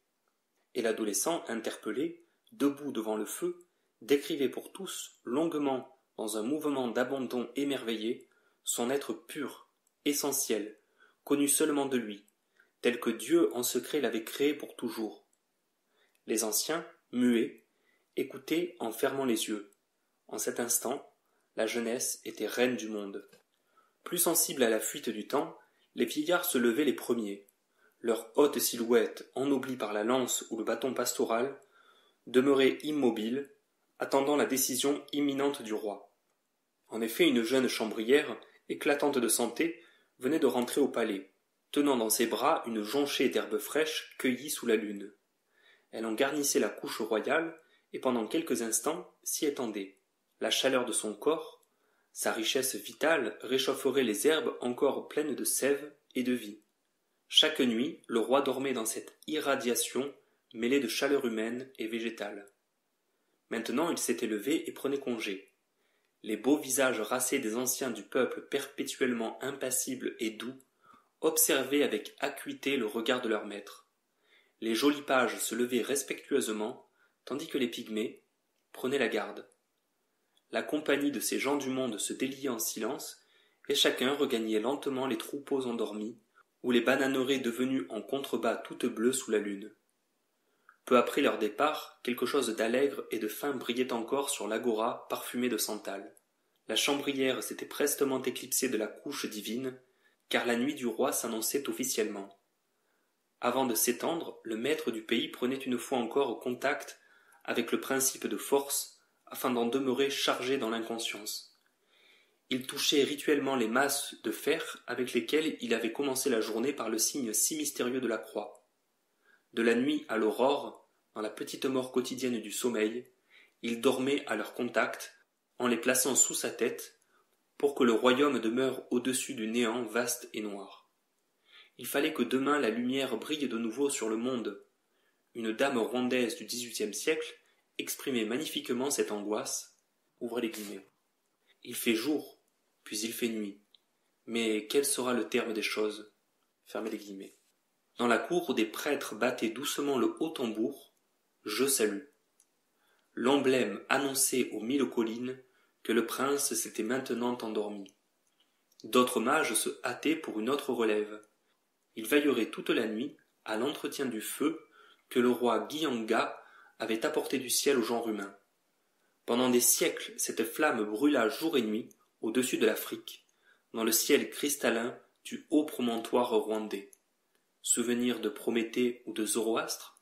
Et l'adolescent, interpellé, debout devant le feu, décrivait pour tous, longuement, dans un mouvement d'abandon émerveillé, son être pur, essentiel, connu seulement de lui, tel que Dieu en secret l'avait créé pour toujours. Les anciens, muets, écoutaient en fermant les yeux. En cet instant, la jeunesse était reine du monde. Plus sensibles à la fuite du temps, les vieillards se levaient les premiers. Leur haute silhouette, ennoblie par la lance ou le bâton pastoral, demeurait immobile, attendant la décision imminente du roi. En effet, une jeune chambrière, éclatante de santé, venait de rentrer au palais, tenant dans ses bras une jonchée d'herbes fraîches cueillies sous la lune. Elle en garnissait la couche royale, et pendant quelques instants s'y étendait. La chaleur de son corps, sa richesse vitale réchaufferait les herbes encore pleines de sève et de vie. Chaque nuit, le roi dormait dans cette irradiation mêlés de chaleur humaine et végétale. Maintenant il s'était levé et prenait congé. Les beaux visages rassés des anciens du peuple perpétuellement impassibles et doux observaient avec acuité le regard de leur maître. Les jolis pages se levaient respectueusement, tandis que les pygmées prenaient la garde. La compagnie de ces gens du monde se déliait en silence, et chacun regagnait lentement les troupeaux endormis, ou les bananeraies devenues en contrebas toutes bleues sous la lune. Peu après leur départ, quelque chose d'allègre et de fin brillait encore sur l'agora parfumée de santal. La chambrière s'était prestement éclipsée de la couche divine, car la nuit du roi s'annonçait officiellement. Avant de s'étendre, le maître du pays prenait une fois encore contact avec le principe de force afin d'en demeurer chargé dans l'inconscience. Il touchait rituellement les masses de fer avec lesquelles il avait commencé la journée par le signe si mystérieux de la croix. De la nuit à l'aurore, dans la petite mort quotidienne du sommeil, il dormait à leur contact, en les plaçant sous sa tête, pour que le royaume demeure au-dessus du néant vaste et noir. Il fallait que demain la lumière brille de nouveau sur le monde. Une dame rwandaise du XVIIIe siècle exprimait magnifiquement cette angoisse. Ouvrez les guillemets. Il fait jour, puis il fait nuit. Mais quel sera le terme des choses Fermez les guillemets. Dans la cour des prêtres battaient doucement le haut tambour. Je salue. L'emblème annonçait aux mille collines que le prince s'était maintenant endormi. D'autres mages se hâtaient pour une autre relève. Ils veilleraient toute la nuit à l'entretien du feu que le roi Gyanga avait apporté du ciel au genre humain. Pendant des siècles, cette flamme brûla jour et nuit au-dessus de l'Afrique, dans le ciel cristallin du haut promontoire rwandais. Souvenir de Prométhée ou de Zoroastre?